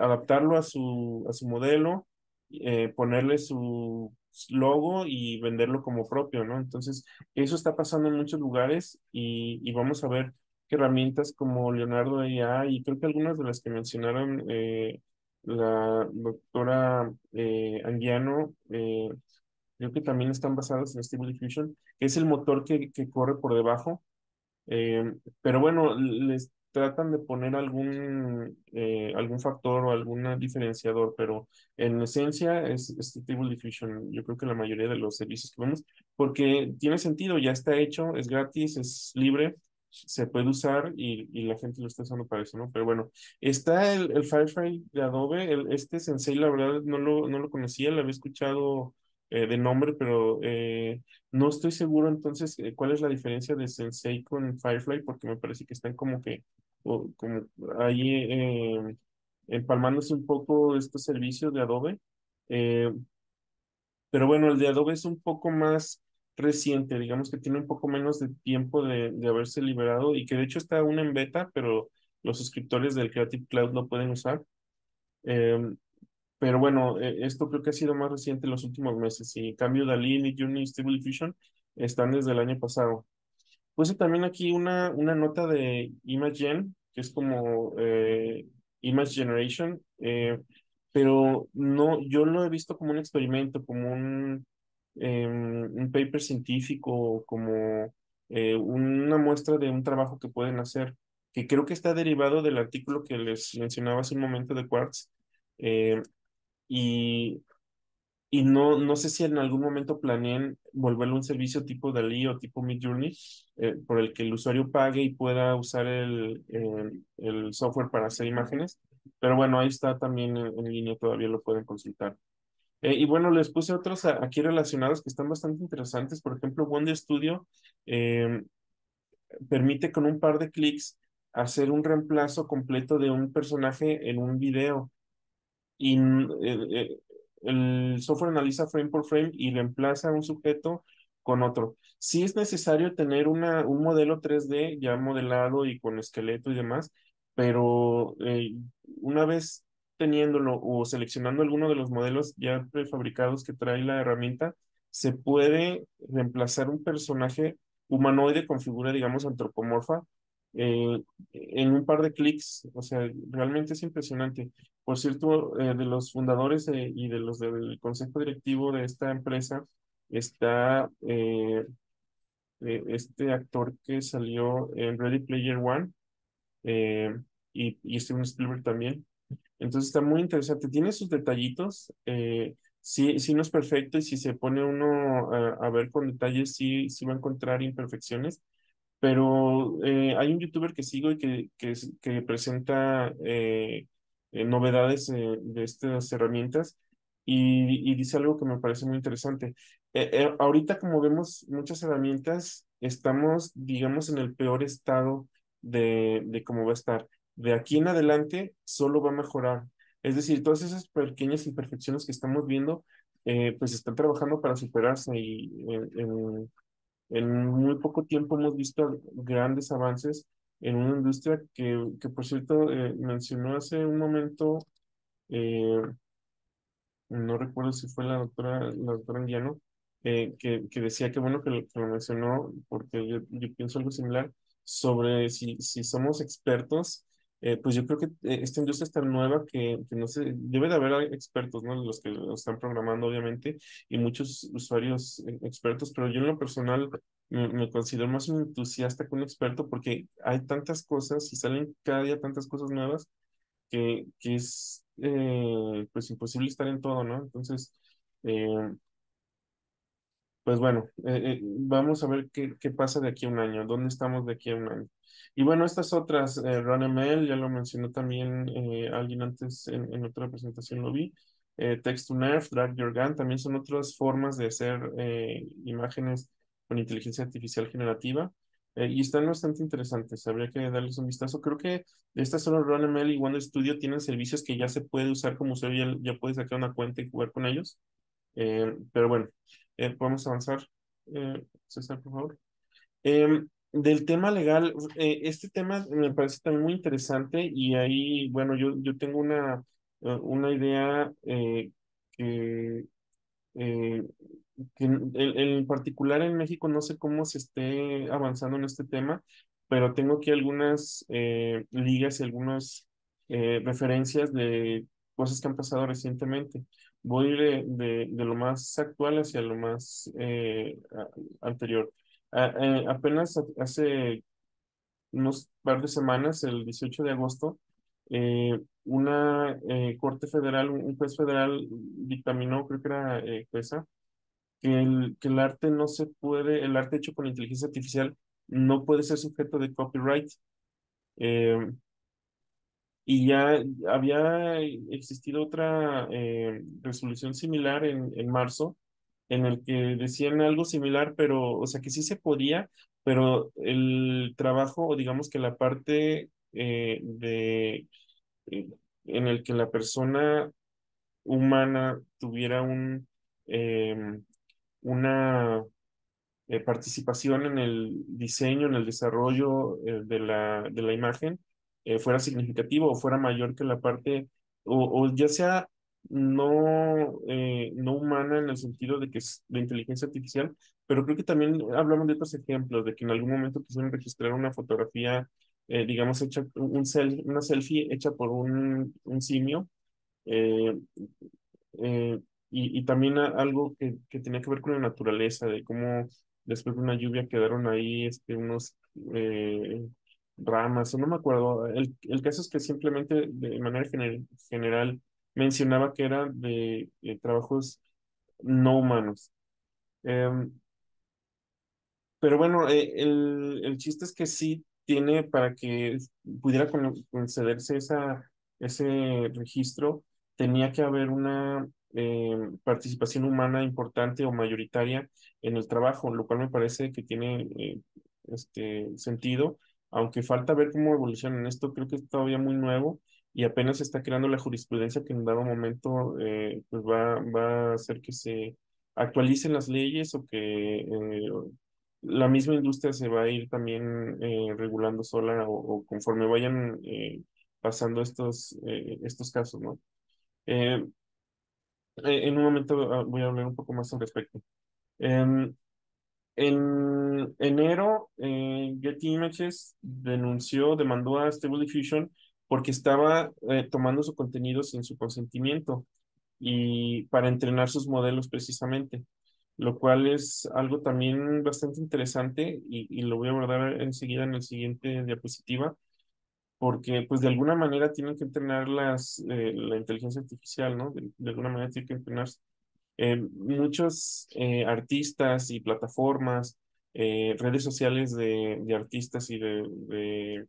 adaptarlo a su, a su modelo, ponerle su logo y venderlo como propio, ¿no? Entonces, eso está pasando en muchos lugares y vamos a ver herramientas como Leonardo IA y creo que algunas de las que mencionaron eh, la doctora eh, Anguiano, eh, creo que también están basadas en Stable Diffusion, que es el motor que, que corre por debajo. Eh, pero bueno, les tratan de poner algún, algún factor o algún diferenciador, pero en esencia es, es Stable Diffusion. Yo creo que la mayoría de los servicios que vemos, porque tiene sentido, ya está hecho, es gratis, es libre se puede usar y, la gente lo está usando para eso, ¿no? Pero bueno, está el, Firefly de Adobe, este Sensei, la verdad no lo, no lo conocía, lo había escuchado eh, de nombre, pero eh, no estoy seguro entonces eh, cuál es la diferencia de Sensei con Firefly, porque me parece que están como que como ahí empalmándose un poco estos servicios de Adobe. pero bueno, el de Adobe es un poco más reciente, digamos que tiene un poco menos de tiempo de, haberse liberado y que de hecho está aún en beta, pero los suscriptores del Creative Cloud lo pueden usar. Em, pero bueno, e, esto creo que ha sido más reciente en los últimos meses y cambio Dalí, y Juni y Stable están desde el año pasado. Puse también aquí una, una nota de Gen que es como eh, Image Generation, eh, pero no, yo no he visto como un experimento, como un, Em, un paper científico, como eh, una muestra de un trabajo que pueden hacer, que creo que está derivado del artículo que les mencionaba hace un momento de Quartz. Eh, y y no, no sé si en algún momento planeen volverlo un servicio tipo DALI o tipo Midjourney, eh, por el que el usuario pague y pueda usar el, el, software para hacer imágenes. Pero bueno, ahí está también en, línea, todavía lo pueden consultar. Eh, y bueno, les puse otros aquí relacionados que están bastante interesantes. Por ejemplo, Wonder Studio em, permite con un par de clics hacer un reemplazo completo de un personaje en un video. Y mm, eh, eh, el software analiza frame por frame y reemplaza un sujeto con otro. sí es necesario tener una, un modelo 3D ya modelado y con esqueleto y demás, pero una vez teniéndolo o seleccionando alguno de los modelos ya prefabricados que trae la herramienta, se puede reemplazar un personaje humanoide con figura, digamos, antropomorfa eh, en un par de clics. O sea, realmente es impresionante. Por cierto, eh, de los fundadores eh, y de los del consejo directivo de esta empresa está este actor que salió en Ready Player One y, y Steven Spielberg también. Entonces está muy interesante, tiene sus detallitos, eh, si no es perfecto y si se pone uno a, ver con detalles, sí, sí va a encontrar imperfecciones, pero eh, hay un youtuber que sigo y que, que, presenta eh, novedades de estas herramientas y, dice algo que me parece muy interesante. ahorita como vemos muchas herramientas, estamos, digamos, en el peor estado de cómo va a estar de aquí en adelante solo va a mejorar. Es decir, todas esas pequeñas imperfecciones que estamos viendo, eh, pues están trabajando para superarse y en, muy poco tiempo hemos visto grandes avances en una industria que, que por cierto, eh, mencionó hace un momento, eh, no recuerdo si fue la doctora, la doctora Indiano, que, que, decía que bueno que lo, mencionó, porque yo, pienso algo similar, sobre si, si somos expertos eh, pues yo creo que eh, esta industria es tan nueva que, no sé, debe de haber eh, expertos, ¿no? Los que lo están programando, obviamente, y muchos usuarios expertos, pero yo en lo personal me, considero más un entusiasta que un experto porque hay tantas cosas y salen cada día tantas cosas nuevas que, es pues imposible estar en todo, ¿no? Entonces, em, pues bueno, vamos a ver qué, qué pasa de aquí a un año, dónde estamos de aquí a un año. Y bueno, estas otras, eh, RunML, ya lo mencionó también eh, alguien antes en, en, otra presentación, lo vi. Eh, text to Nerf, Drag Your Gun, también son otras formas de hacer imágenes con inteligencia artificial generativa. y están bastante interesantes, habría que darles un vistazo. Creo que estas solo RunML y Wonder Studio tienen servicios que ya se puede usar como usuario, ya, ya puedes sacar una cuenta y jugar con ellos. pero bueno, podemos avanzar. César, por favor. Eh, del tema legal, eh, este tema me parece también muy interesante y ahí, bueno, yo, yo tengo una, eh, una idea eh, que, que en, particular en México no sé cómo se esté avanzando en este tema, pero tengo aquí algunas ligas y algunas referencias de cosas que han pasado recientemente. Voy de, de, de lo más actual hacia lo más anterior. Eh, apenas hace unos par de semanas, el 18 de agosto, eh, una eh, corte federal, un juez federal dictaminó, creo que era jueza, que el, que el arte no se puede, el arte hecho con inteligencia artificial no puede ser sujeto de copyright. Em, y ya había existido otra resolución similar en, en marzo, en el que decían algo similar, pero, o sea, que sí se podía, pero el trabajo, o digamos que la parte eh, de, eh, en el que la persona humana tuviera un, em, una eh, participación en el diseño, en el desarrollo de, la, de la imagen, fuera significativo o fuera mayor que la parte, o ya sea no, eh, no humana en el sentido de que es de inteligencia artificial, pero creo que también hablamos de otros ejemplos, de que en algún momento quisieron registrar una fotografía, eh, digamos, hecha, un una selfie hecha por un, un simio. Eh, y, y, también algo que, que, tenía que ver con la naturaleza, de cómo después de una lluvia quedaron ahí este, unos ramas, no me acuerdo. El, el caso es que simplemente de manera general mencionaba que era de, trabajos no humanos. Em, pero bueno, eh, el, chiste es que sí tiene para que pudiera concederse esa, ese registro, tenía que haber una em, participación humana importante o mayoritaria en el trabajo, lo cual me parece que tiene eh, este sentido, aunque falta ver cómo evoluciona esto, creo que es todavía muy nuevo y apenas se está creando la jurisprudencia que en dado momento eh, pues va, va a hacer que se actualicen las leyes o que eh, la misma industria se va a ir también eh, regulando sola o, conforme vayan pasando estos, estos casos, ¿no? en un momento ah, voy a hablar un poco más al respecto. Em, en enero, Getty Images denunció, demandó a Stable Diffusion porque estaba eh, tomando su contenido sin su consentimiento y para entrenar sus modelos precisamente, lo cual es algo también bastante interesante y, lo voy a abordar enseguida en la siguiente diapositiva, porque pues de alguna manera tienen que entrenar las, eh, la inteligencia artificial, ¿no? De, alguna manera tienen que entrenar eh, muchos artistas y plataformas, redes sociales de, de artistas y de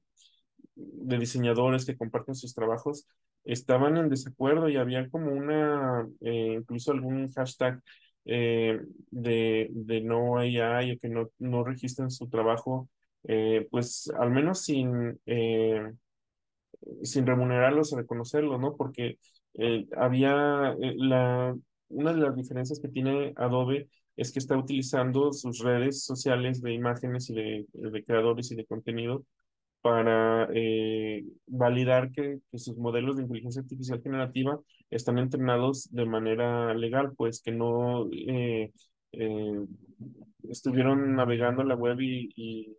de diseñadores que comparten sus trabajos estaban en desacuerdo y había como una, eh, incluso algún hashtag eh, de, de, no hay o que no, no registren su trabajo, eh, pues al menos sin, sin remunerarlos o reconocerlos, ¿no? Porque había la, una de las diferencias que tiene Adobe es que está utilizando sus redes sociales de imágenes y de creadores y de contenido para eh, validar que, sus modelos de inteligencia artificial generativa están entrenados de manera legal, pues que no eh, eh, estuvieron navegando la web y,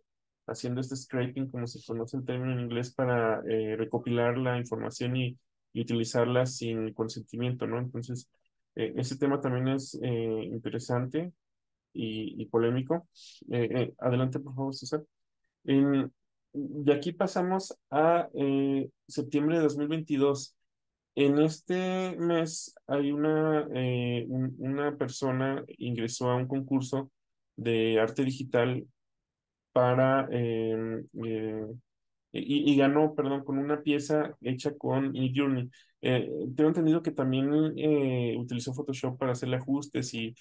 haciendo este scraping, como se conoce el término en inglés, para recopilar la información y, utilizarla sin consentimiento, ¿no? Entonces, ese tema también es interesante y, polémico. adelante, por favor, César. En, de aquí pasamos a eh, septiembre de 2022. En este mes hay una, eh, una persona ingresó a un concurso de arte digital para em, eh, y, ganó, perdón, con una pieza hecha con E-Journey. tengo entendido que también utilizó Photoshop para hacerle ajustes y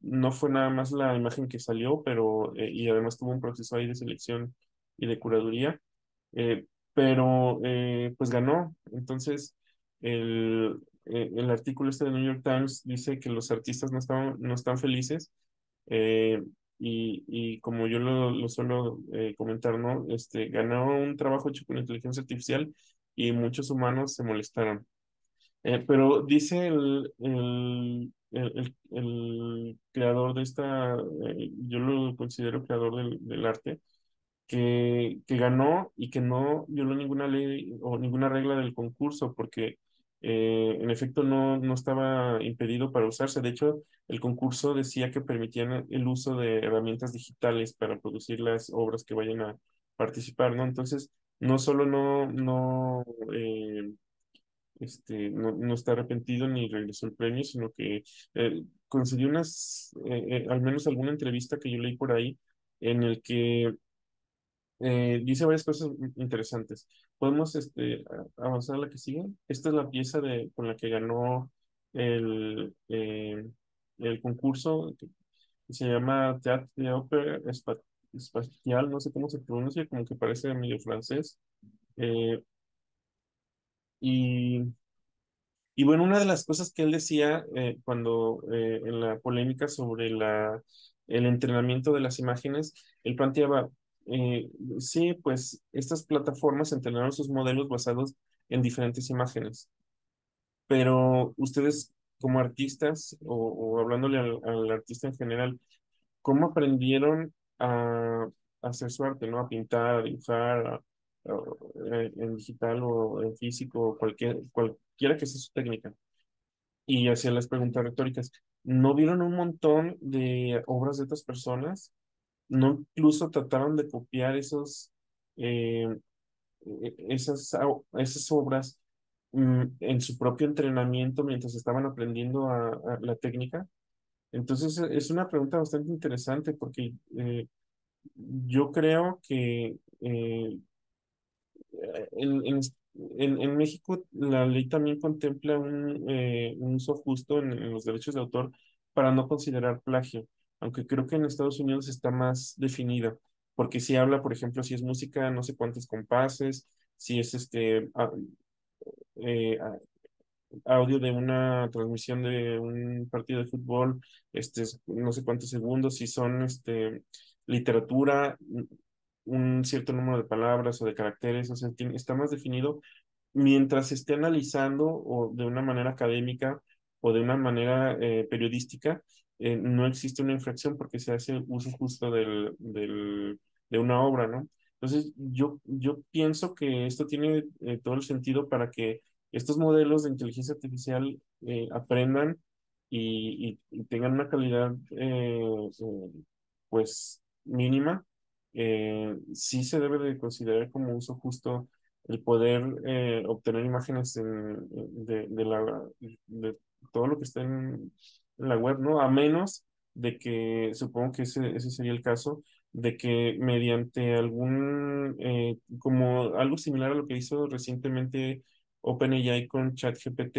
no fue nada más la imagen que salió, pero y además tuvo un proceso ahí de selección y de curaduría, eh, pero eh, pues ganó. Entonces, el, eh, el, artículo este de New York Times dice que los artistas no están, no están felices y, como yo lo, suelo comentar, ¿no? Este, ganó un trabajo hecho con inteligencia artificial y muchos humanos se molestaron. pero dice el, creador de esta, yo lo considero creador del arte, que, ganó y que no violó ninguna ley o ninguna regla del concurso, porque eh, en efecto no, no estaba impedido para usarse. De hecho, el concurso decía que permitían el uso de herramientas digitales para producir las obras que vayan a participar, ¿no? Entonces, no solo no, no, eh, este, no, está arrepentido ni regresó el premio, sino que eh, concedió unas, al menos alguna entrevista que yo leí por ahí, en el que eh, dice varias cosas interesantes. Podemos este, avanzar a la que sigue. Esta es la pieza de, con la que ganó el, eh, el concurso. se llama Teatro de Ópera Espacial. No sé cómo se pronuncia, como que parece medio francés. Eh, y, y, bueno, una de las cosas que él decía cuando en la polémica sobre la, el entrenamiento de las imágenes, él planteaba eh, sí, pues estas plataformas entrenaron sus modelos basados en diferentes imágenes, pero ustedes como artistas o, hablándole al, artista en general, ¿cómo aprendieron a, hacer su arte, ¿no? a pintar, a dibujar, eh, en digital o en físico, cualquier, cualquiera que sea su técnica? Y hacia las preguntas retóricas, ¿no vieron un montón de obras de estas personas no incluso trataron de copiar esos, eh, e-, e-, esas, esas obras mm, en su propio entrenamiento mientras estaban aprendiendo la técnica. Entonces e-, es una pregunta bastante interesante porque eh, yo creo que eh, en, México la ley también contempla un, un uso justo en los derechos de autor para no considerar plagio aunque creo que en Estados Unidos está más definido, porque si habla, por ejemplo, si es música, no sé cuántos compases, si es este ah, eh, ah, audio de una transmisión de un partido de fútbol, este, no sé cuántos segundos, si son este, literatura, mm, un cierto número de palabras o de caracteres, está más definido mientras esté analizando o de una manera académica o de una manera eh, periodística, eh, no existe una infracción porque se hace uso justo del, del, de una obra, ¿no? Entonces, yo, yo pienso que esto tiene eh, todo el sentido para que estos modelos de inteligencia artificial eh, aprendan y, y, tengan una calidad, pues, mínima. sí se debe de considerar como uso justo el poder obtener imágenes de, la, de todo lo que está en, la web, ¿no? A menos de que, supongo que ese, ese sería el caso, de que mediante algún, eh, como algo similar a lo que hizo recientemente OpenAI con ChatGPT,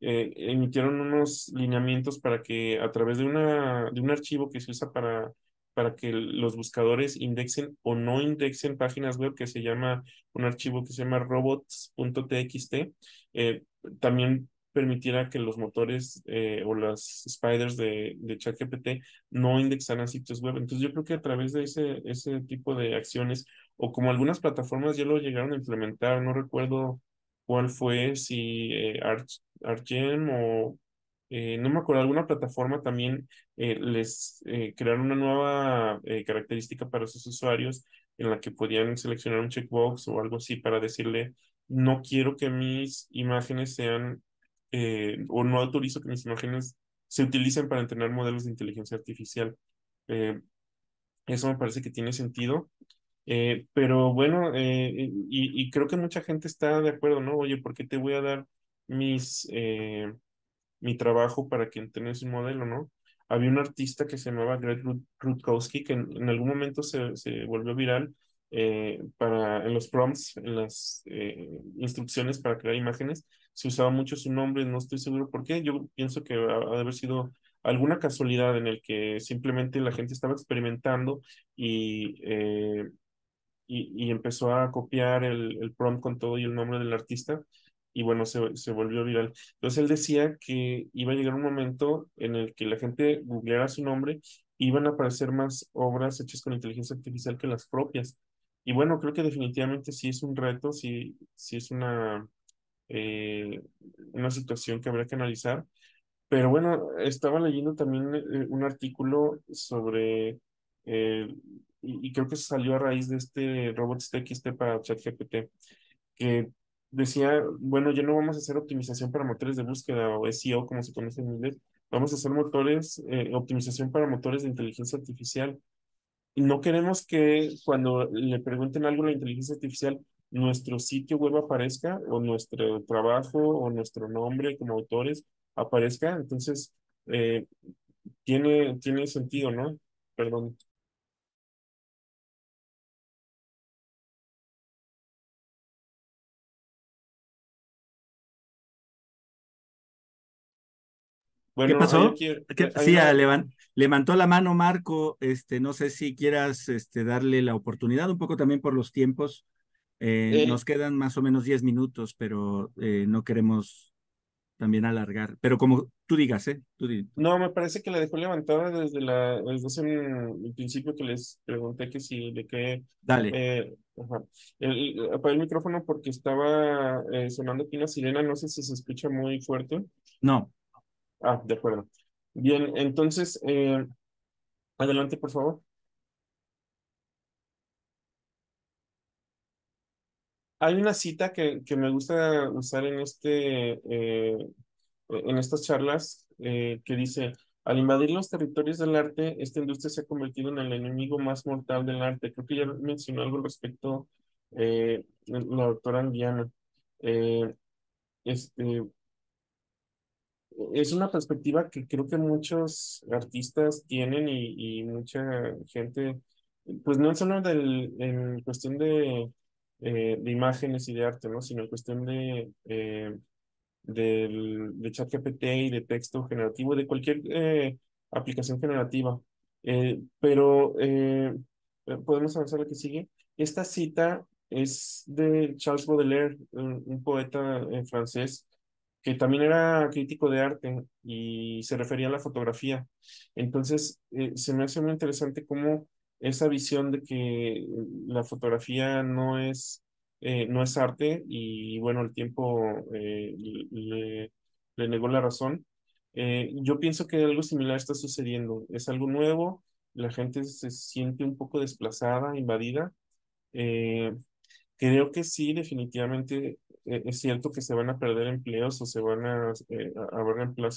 eh, emitieron unos lineamientos para que a través de, una, de un archivo que se usa para, para que los buscadores indexen o no indexen páginas web que se llama, un archivo que se llama robots.txt, eh, también permitiera que los motores eh, o las spiders de, de ChatGPT no indexaran sitios web. Entonces yo creo que a través de ese, ese tipo de acciones o como algunas plataformas ya lo llegaron a implementar, no recuerdo cuál fue, si eh, o eh, no me acuerdo, alguna plataforma también les crearon una nueva característica para sus usuarios en la que podían seleccionar un checkbox o algo así para decirle, no quiero que mis imágenes sean eh, o no autorizo que mis imágenes se utilicen para entrenar modelos de inteligencia artificial. Eh, eso me parece que tiene sentido. Eh, pero bueno, y, creo que mucha gente está de acuerdo, ¿no? Oye, ¿por qué te voy a dar mis, mi trabajo para que entrenes un modelo, ¿no? Había un artista que se llamaba Greg Rutkowski, que en, algún momento se volvió viral eh, para, en los prompts, en las eh, instrucciones para crear imágenes, se usaba mucho su nombre, no estoy seguro por qué, yo pienso que ha, de haber sido alguna casualidad en el que simplemente la gente estaba experimentando y, eh, y, empezó a copiar el, prompt con todo y el nombre del artista y bueno, se, se, volvió viral. Entonces él decía que iba a llegar un momento en el que la gente googleara su nombre y iban a aparecer más obras hechas con inteligencia artificial que las propias. Y bueno, creo que definitivamente sí es un reto, sí, es una, eh, una situación que habrá que analizar. Pero bueno, estaba leyendo también eh, eh, un artículo sobre, y, creo que salió a raíz de este robot este para ChatGPT, que decía, bueno, ya no vamos a hacer optimización para motores de búsqueda o SEO, como se conoce en inglés, vamos a hacer motores, optimización para motores de inteligencia artificial no queremos que cuando le pregunten algo a la inteligencia artificial, nuestro sitio web aparezca o nuestro trabajo o nuestro nombre como autores aparezca. Entonces, eh, tiene, tiene sentido, ¿no? Perdón. Bueno, ¿Qué pasó? sí, Levantó la mano Marco, este, no sé si quieras este, darle la oportunidad, un poco también por los tiempos. Eh, nos quedan más o menos 10 minutos, pero eh, no queremos también alargar. Pero como tú digas, ¿eh? No, me parece que la dejó levantada desde, la, desde el principio que les pregunté que si de qué. Dale. Eh, ajá. El, el micrófono porque estaba sonando aquí una sirena, no sé si se escucha muy fuerte. No. Ah, de acuerdo. Bien, entonces, eh, adelante, por favor. Hay una cita que, que me gusta usar en, este, eh, en estas charlas eh, que dice, al invadir los territorios del arte, esta industria se ha convertido en el enemigo más mortal del arte. Creo que ya mencionó algo al respecto la doctora Andiana. este, es una perspectiva que creo que muchos artistas tienen y, y mucha gente, pues no solo del, en cuestión de, eh, de imágenes y de arte, ¿no? sino en cuestión de, eh, del, de ChatGPT y de texto generativo, de cualquier eh, aplicación generativa. Eh, pero podemos avanzar a lo que sigue. Esta cita es de Charles Baudelaire, un, un poeta francés que también era crítico de arte y se refería a la fotografía. Entonces, eh, se me hace muy interesante cómo esa visión de que la fotografía no es, eh, no es arte y bueno, el tiempo eh, le, negó la razón. yo pienso que algo similar está sucediendo. Es algo nuevo, la gente se siente un poco desplazada, invadida. creo que sí, definitivamente es eh, eh, cierto que se van a perder empleos o se van a, eh, a,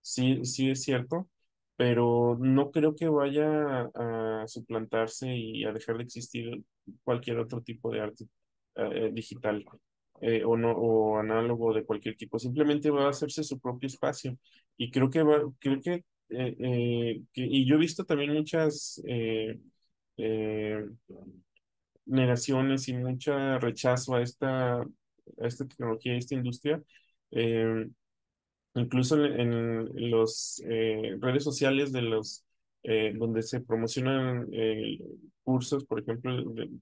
sí, sí es cierto, pero no creo que vaya a, suplantarse y a dejar de existir cualquier otro tipo de arte eh, digital o no o análogo de cualquier tipo. Simplemente va a hacerse su propio espacio y creo que creo que, que y yo he visto también muchas negaciones y mucho rechazo a esta esta tecnología, a esta industria. Em, incluso en, las eh, redes sociales de los eh, donde se promocionan eh, cursos, por ejemplo,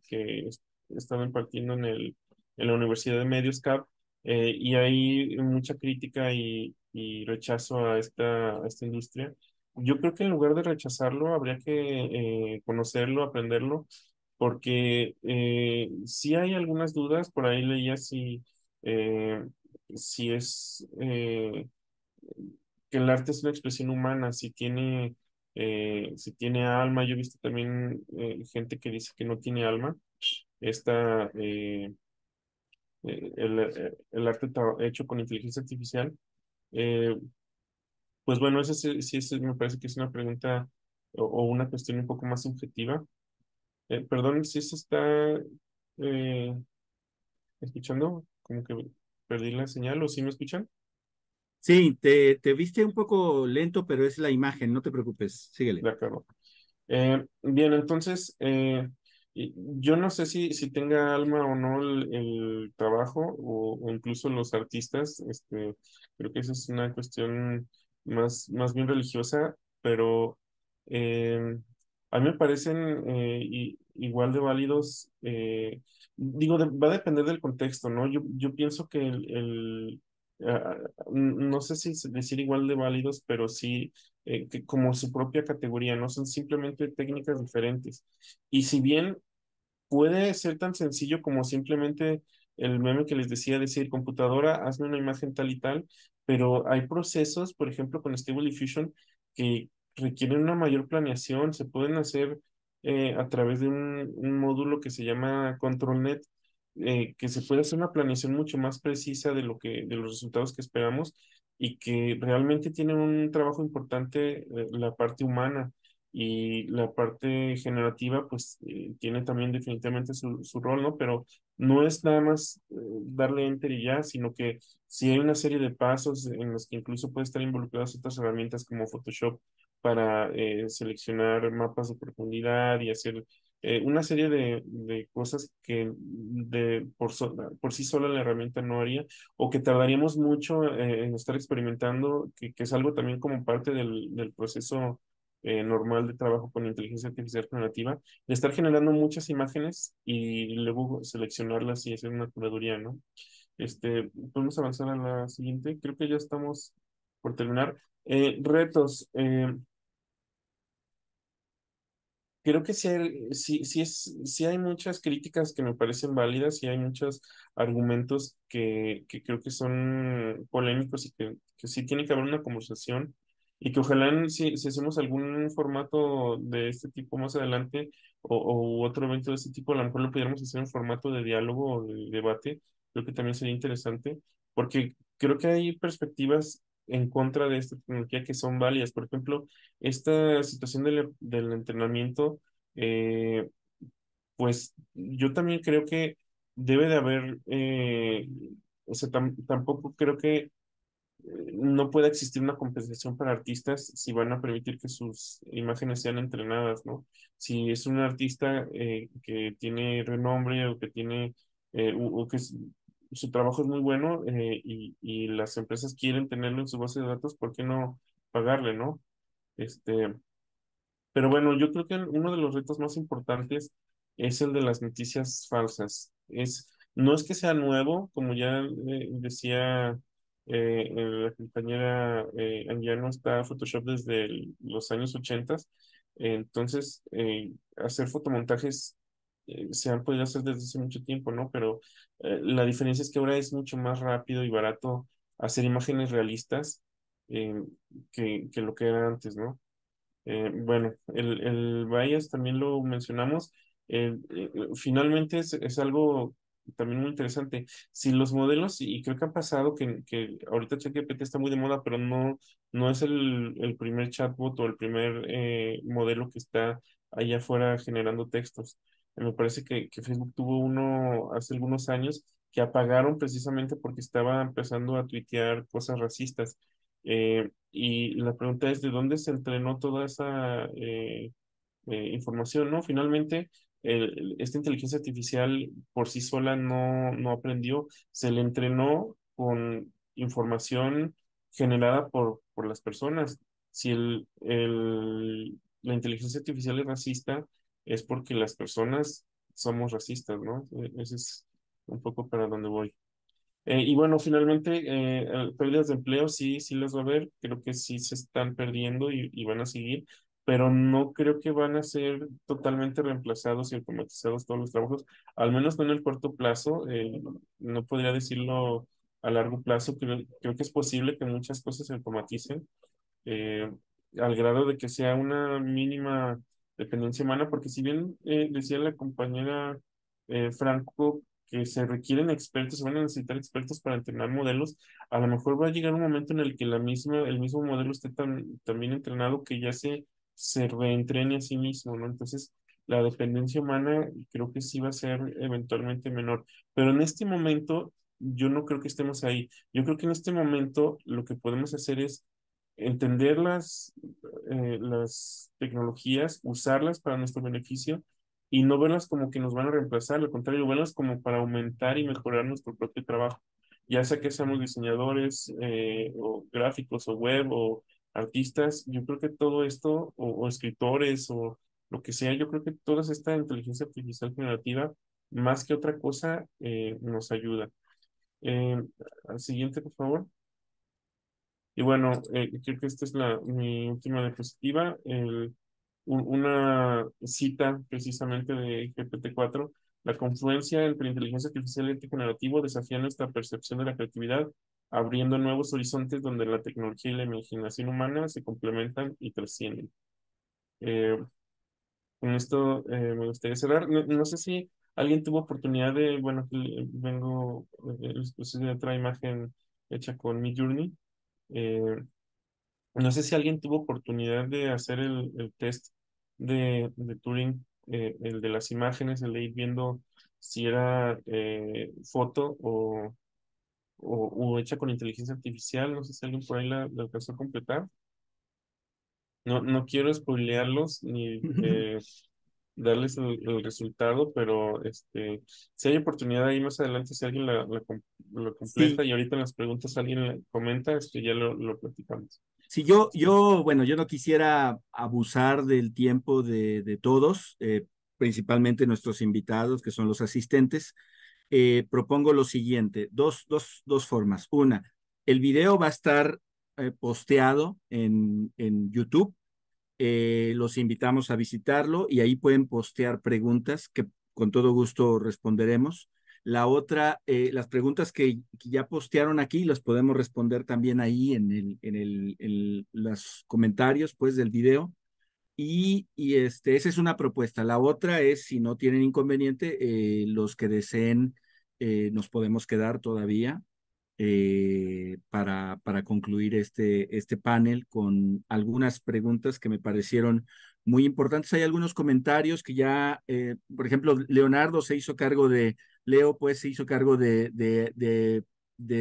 que están impartiendo en, el, en la Universidad de Medios CAP, y hay mucha crítica y, y rechazo a esta, a esta industria. Yo creo que en lugar de rechazarlo, habría que conocerlo, aprenderlo porque eh, si hay algunas dudas, por ahí leía si, eh, si es eh, que el arte es una expresión humana, si tiene, si tiene alma. Yo he visto también gente que dice que no tiene alma. Esta, el, el, arte hecho con inteligencia artificial. pues bueno, esa sí, me parece que es una pregunta o una cuestión un poco más subjetiva eh, perdón si se está eh, escuchando, como que perdí la señal o si me escuchan. Sí, te, te, viste un poco lento, pero es la imagen, no te preocupes, síguele. De eh, bien, entonces, yo no sé si, si tenga alma o no el, trabajo o, incluso los artistas, este, creo que esa es una cuestión más, más bien religiosa, pero a mí me parecen eh, igual de válidos. Eh, digo, va a depender del contexto, ¿no? Yo, yo pienso que el, ah, no sé si decir igual de válidos, pero sí eh, que como su propia categoría, ¿no? Son simplemente técnicas diferentes. Y si bien puede ser tan sencillo como simplemente el meme que les decía, decir, computadora, hazme una imagen tal y tal, pero hay procesos, por ejemplo, con Stable Diffusion, que requieren una mayor planeación, se pueden hacer eh, a través de un, módulo que se llama ControlNet, eh, que se puede hacer una planeación mucho más precisa de, lo que, de los resultados que esperamos y que realmente tiene un trabajo importante eh, la parte humana y la parte generativa pues eh, tiene también definitivamente su, rol, ¿no? Pero no es nada más darle enter y ya, sino que si hay una serie de pasos en los que incluso puede estar involucradas otras herramientas como Photoshop para eh, seleccionar mapas de profundidad y hacer eh, una serie de, de, cosas que de, por, por sí sola la herramienta no haría o que tardaríamos mucho eh, en estar experimentando, que, que, es algo también como parte del, del proceso normal de trabajo con inteligencia artificial generativa, de estar generando muchas imágenes y luego seleccionarlas y hacer una curaduría, ¿no? Este, podemos avanzar a la siguiente. Creo que ya estamos por terminar. retos creo que sí, sí, sí, es, si hay muchas críticas que me parecen válidas y hay muchos argumentos que, que creo que son polémicos y que, que sí tiene que haber una conversación y que ojalá si, hacemos algún formato de este tipo más adelante o, o, otro evento de este tipo, a lo mejor lo pudiéramos hacer en formato de diálogo o de debate, creo que también sería interesante, porque creo que hay perspectivas en contra de esta tecnología que son válidas. Por ejemplo, esta situación del, entrenamiento, eh, pues yo también creo que debe de haber, eh, o sea, tampoco creo que eh, no pueda existir una compensación para artistas si van a permitir que sus imágenes sean entrenadas, ¿no? Si es un artista que tiene renombre o que tiene, su trabajo es muy bueno eh, y, y, las empresas quieren tenerlo en su base de datos, ¿por qué no pagarle, no? Este, pero bueno, yo creo que uno de los retos más importantes es el de las noticias falsas. Es, no es que sea nuevo, como ya decía eh, la compañera eh, no está Photoshop desde los años 80. Entonces, eh, hacer fotomontajes eh, se han podido hacer desde hace mucho tiempo, ¿no? Pero eh, la diferencia es que ahora es mucho más rápido y barato hacer imágenes realistas eh, que, que, lo que era antes, ¿no? bueno, el, el bias también lo mencionamos. finalmente es, es algo también muy interesante. Si los modelos, y creo que han pasado que, que ahorita ChatGPT está muy de moda, pero no, no es el, el primer chatbot o el primer modelo que está allá afuera generando textos me parece que, Facebook tuvo uno hace algunos años que apagaron precisamente porque estaba empezando a tuitear cosas racistas. Eh, y la pregunta es, ¿de dónde se entrenó toda esa eh, eh, información? ¿no? Finalmente, esta inteligencia artificial por sí sola no, no aprendió, se le entrenó con información generada por, por las personas. Si el, el, la inteligencia artificial es racista, es porque las personas somos racistas, ¿no? E-, ese es un poco para donde voy. Eh, y bueno, finalmente, eh, pérdidas de empleo sí, sí las va a haber, creo que sí se están perdiendo y, van a seguir, pero no creo que van a ser totalmente reemplazados y automatizados todos los trabajos, al menos no en el corto plazo, eh, no podría decirlo a largo plazo, creo, creo que es posible que muchas cosas se automaticen, al grado de que sea una mínima dependencia humana, porque si bien eh, decía la compañera eh, Franco que se requieren expertos, se van a necesitar expertos para entrenar modelos, a lo mejor va a llegar un momento en el que la misma, el mismo modelo esté tan, entrenado que ya se, se reentrene a sí mismo, ¿no? Entonces, la dependencia humana creo que sí va a ser eventualmente menor, pero en este momento yo no creo que estemos ahí. Yo creo que en este momento lo que podemos hacer es entender eh, las, tecnologías, usarlas para nuestro beneficio y no verlas como que nos van a reemplazar, al contrario, verlas como para aumentar y mejorar nuestro propio trabajo, ya sea que seamos diseñadores eh, o gráficos o web o artistas, yo creo que todo esto, o, escritores o lo que sea, yo creo que toda esta inteligencia artificial generativa, más que otra cosa, eh, nos ayuda. al siguiente, por favor. Y bueno, eh, creo que esta es la, mi última diapositiva, el, una cita precisamente de GPT-4. La confluencia entre inteligencia artificial y arte generativo desafía nuestra percepción de la creatividad, abriendo nuevos horizontes donde la tecnología y la imaginación humana se complementan y trascienden. Eh, con esto eh, me gustaría cerrar. No, no, sé si alguien tuvo oportunidad de, bueno, vengo, les puse otra imagen hecha con Mi Journey. Eh, no sé si alguien tuvo oportunidad de hacer el, el test de, de Turing, eh, el de las imágenes, el de ir viendo si era eh, foto o, o, hecha con inteligencia artificial. No sé si alguien por ahí la, alcanzó a completar. No, no quiero spoilearlos ni [LAUGHS] darles el, resultado, pero este, si hay oportunidad ahí más adelante, si alguien lo completa y ahorita en las preguntas alguien comenta, esto ya lo, lo platicamos. Sí, yo, yo, bueno, yo no quisiera abusar del tiempo de, de todos, eh, principalmente nuestros invitados, que son los asistentes. Eh, propongo lo siguiente, dos, dos, dos formas. Una, el video va a estar eh, posteado en, en YouTube eh, los invitamos a visitarlo y ahí pueden postear preguntas que con todo gusto responderemos. La otra, eh, las preguntas que, ya postearon aquí las podemos responder también ahí en, el, en, el, los comentarios pues, del video. Y, y, este, esa es una propuesta. La otra es, si no tienen inconveniente, eh, los que deseen nos podemos quedar todavía eh, para, para, concluir este, este panel con algunas preguntas que me parecieron muy importantes. Hay algunos comentarios que ya, eh, por ejemplo, Leonardo se hizo cargo de, Leo pues se hizo cargo de, de,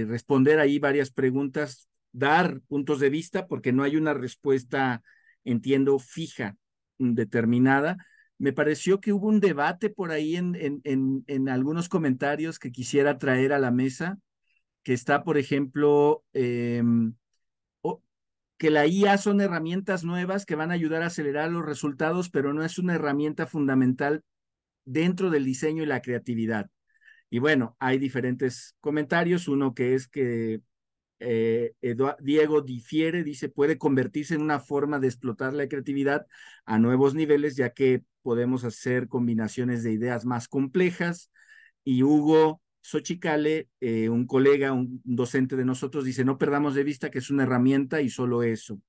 responder ahí varias preguntas, dar puntos de vista, porque no hay una respuesta, entiendo, fija, determinada. Me pareció que hubo un debate por ahí en, en, en, en algunos comentarios que quisiera traer a la mesa que está, por ejemplo, em, que la IA son herramientas nuevas que van a ayudar a acelerar los resultados, pero no es una herramienta fundamental dentro del diseño y la creatividad. Y bueno, hay diferentes comentarios. Uno que es que eh, Diego difiere, dice, puede convertirse en una forma de explotar la creatividad a nuevos niveles, ya que podemos hacer combinaciones de ideas más complejas. Y Hugo Xochicale, eh, un colega, un, docente de nosotros, dice, no perdamos de vista que es una herramienta y solo eso.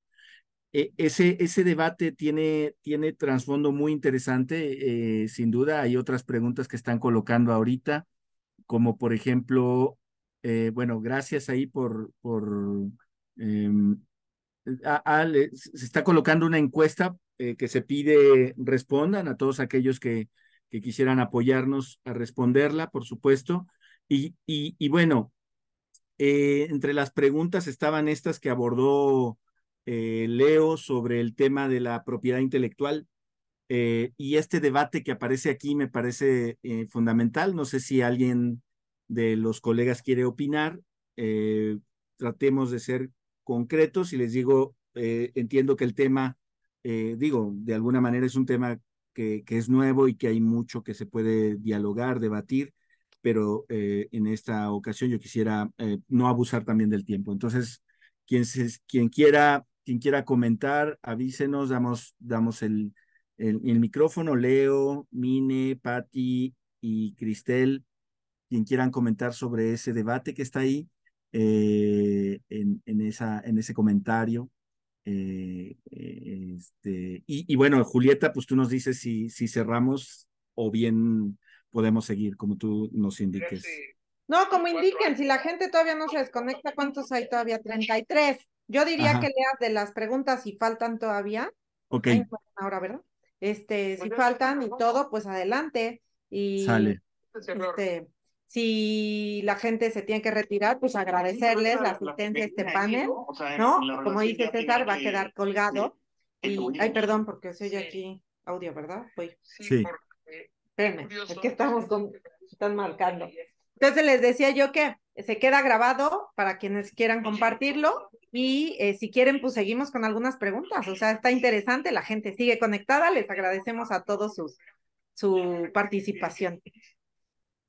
E, ese, ese debate tiene, tiene trasfondo muy interesante, eh, sin duda. Hay otras preguntas que están colocando ahorita, como por ejemplo, eh, bueno, gracias ahí por... por em, ah, ah, se está colocando una encuesta que se pide respondan a todos aquellos que, que quisieran apoyarnos a responderla, por supuesto. Y, bueno, eh, entre las preguntas estaban estas que abordó eh, Leo sobre el tema de la propiedad intelectual. Eh, y este debate que aparece aquí me parece fundamental. No sé si alguien de los colegas quiere opinar. tratemos de ser concretos y les digo, entiendo que el tema, digo, de alguna manera es un tema que, que, es nuevo y que hay mucho que se puede dialogar, debatir, pero eh, en esta ocasión yo quisiera eh, no abusar también del tiempo. Entonces, quien, quien, quiera, quien quiera comentar, avísenos, damos, damos el, el, micrófono, Leo, Mine, Patti y Cristel, quien quieran comentar sobre ese debate que está ahí, eh, en, en, esa, en ese comentario. este, y, y, bueno, Julieta, pues tú nos dices si, si cerramos o bien podemos seguir, como tú nos indiques. No, como indiquen, si la gente todavía no se desconecta, ¿cuántos hay todavía? 33. Yo diría que leas de las preguntas si faltan todavía. Ok. ahora, ¿verdad? Este, si faltan y todo, pues adelante. Y Sale. Este, si la gente se tiene que retirar, pues agradecerles la asistencia a este ¿eh? panel, ¿no? Como dice César, va a quedar colgado. Y, ay, perdón, porque soy aquí audio, ¿verdad? Sí. Espérenme, es estamos con, están marcando. Entonces les decía yo que se queda grabado para quienes quieran compartirlo y eh, si quieren pues seguimos con algunas preguntas. O sea, está interesante, la gente sigue conectada, les agradecemos a todos sus, su participación.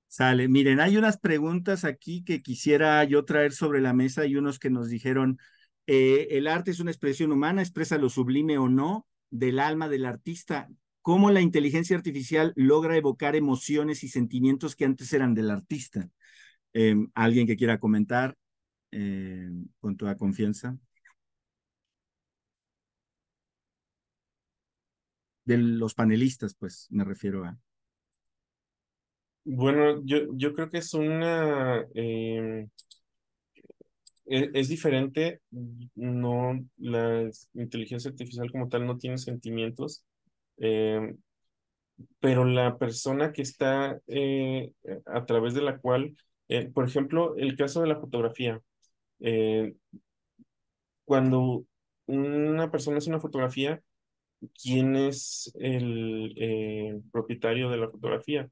Sale, miren, hay unas preguntas aquí que quisiera yo traer sobre la mesa y unos que nos dijeron, eh, el arte es una expresión humana, expresa lo sublime o no del alma del artista cómo la inteligencia artificial logra evocar emociones y sentimientos que antes eran del artista. Em, ¿Alguien que quiera comentar em, con toda confianza? De los panelistas, pues me refiero a... Bueno, yo, yo creo que es una... Em, e, es, diferente, no, la inteligencia artificial como tal no tiene sentimientos, Em, pero la persona que está eh, a través de la cual, eh, por ejemplo, el caso de la fotografía. Eh, cuando una persona hace una fotografía, ¿quién es el propietario de la fotografía?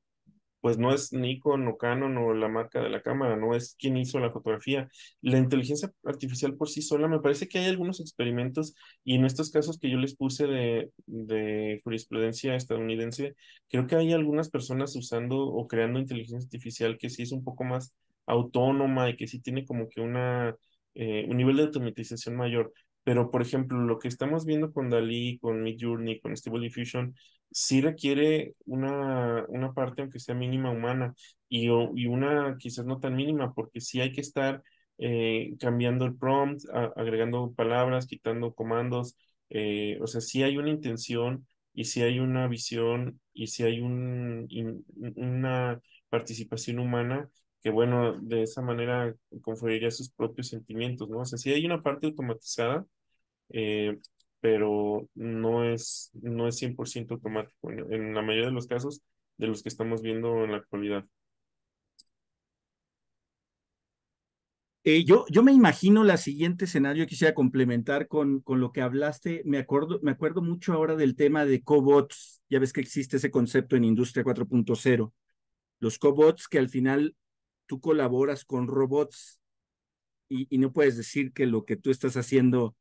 pues no es Nikon o Canon o la marca de la cámara, no es quien hizo la fotografía. La inteligencia artificial por sí sola, me parece que hay algunos experimentos y en estos casos que yo les puse de, jurisprudencia estadounidense, creo que hay algunas personas usando o creando inteligencia artificial que sí es un poco más autónoma y que sí tiene como que una, eh, un nivel de automatización mayor. Pero, por ejemplo, lo que estamos viendo con Dalí, con Midjourney, con Stable Diffusion, sí requiere una, una parte, aunque sea mínima, humana, y, y, una quizás no tan mínima, porque sí hay que estar eh, cambiando el prompt, agregando palabras, quitando comandos, eh, o sea, si hay una intención y si hay una visión y si hay un, una participación humana que, bueno, de esa manera conferiría sus propios sentimientos, ¿no? O sea, si hay una parte automatizada, eh, pero no es, no es 100% automático en, la mayoría de los casos de los que estamos viendo en la actualidad. Eh, yo, yo, me imagino la siguiente escenario, quisiera complementar con, con lo que hablaste. Me acuerdo, me acuerdo mucho ahora del tema de cobots. Ya ves que existe ese concepto en Industria 4.0. Los cobots que al final tú colaboras con robots y, y, no puedes decir que lo que tú estás haciendo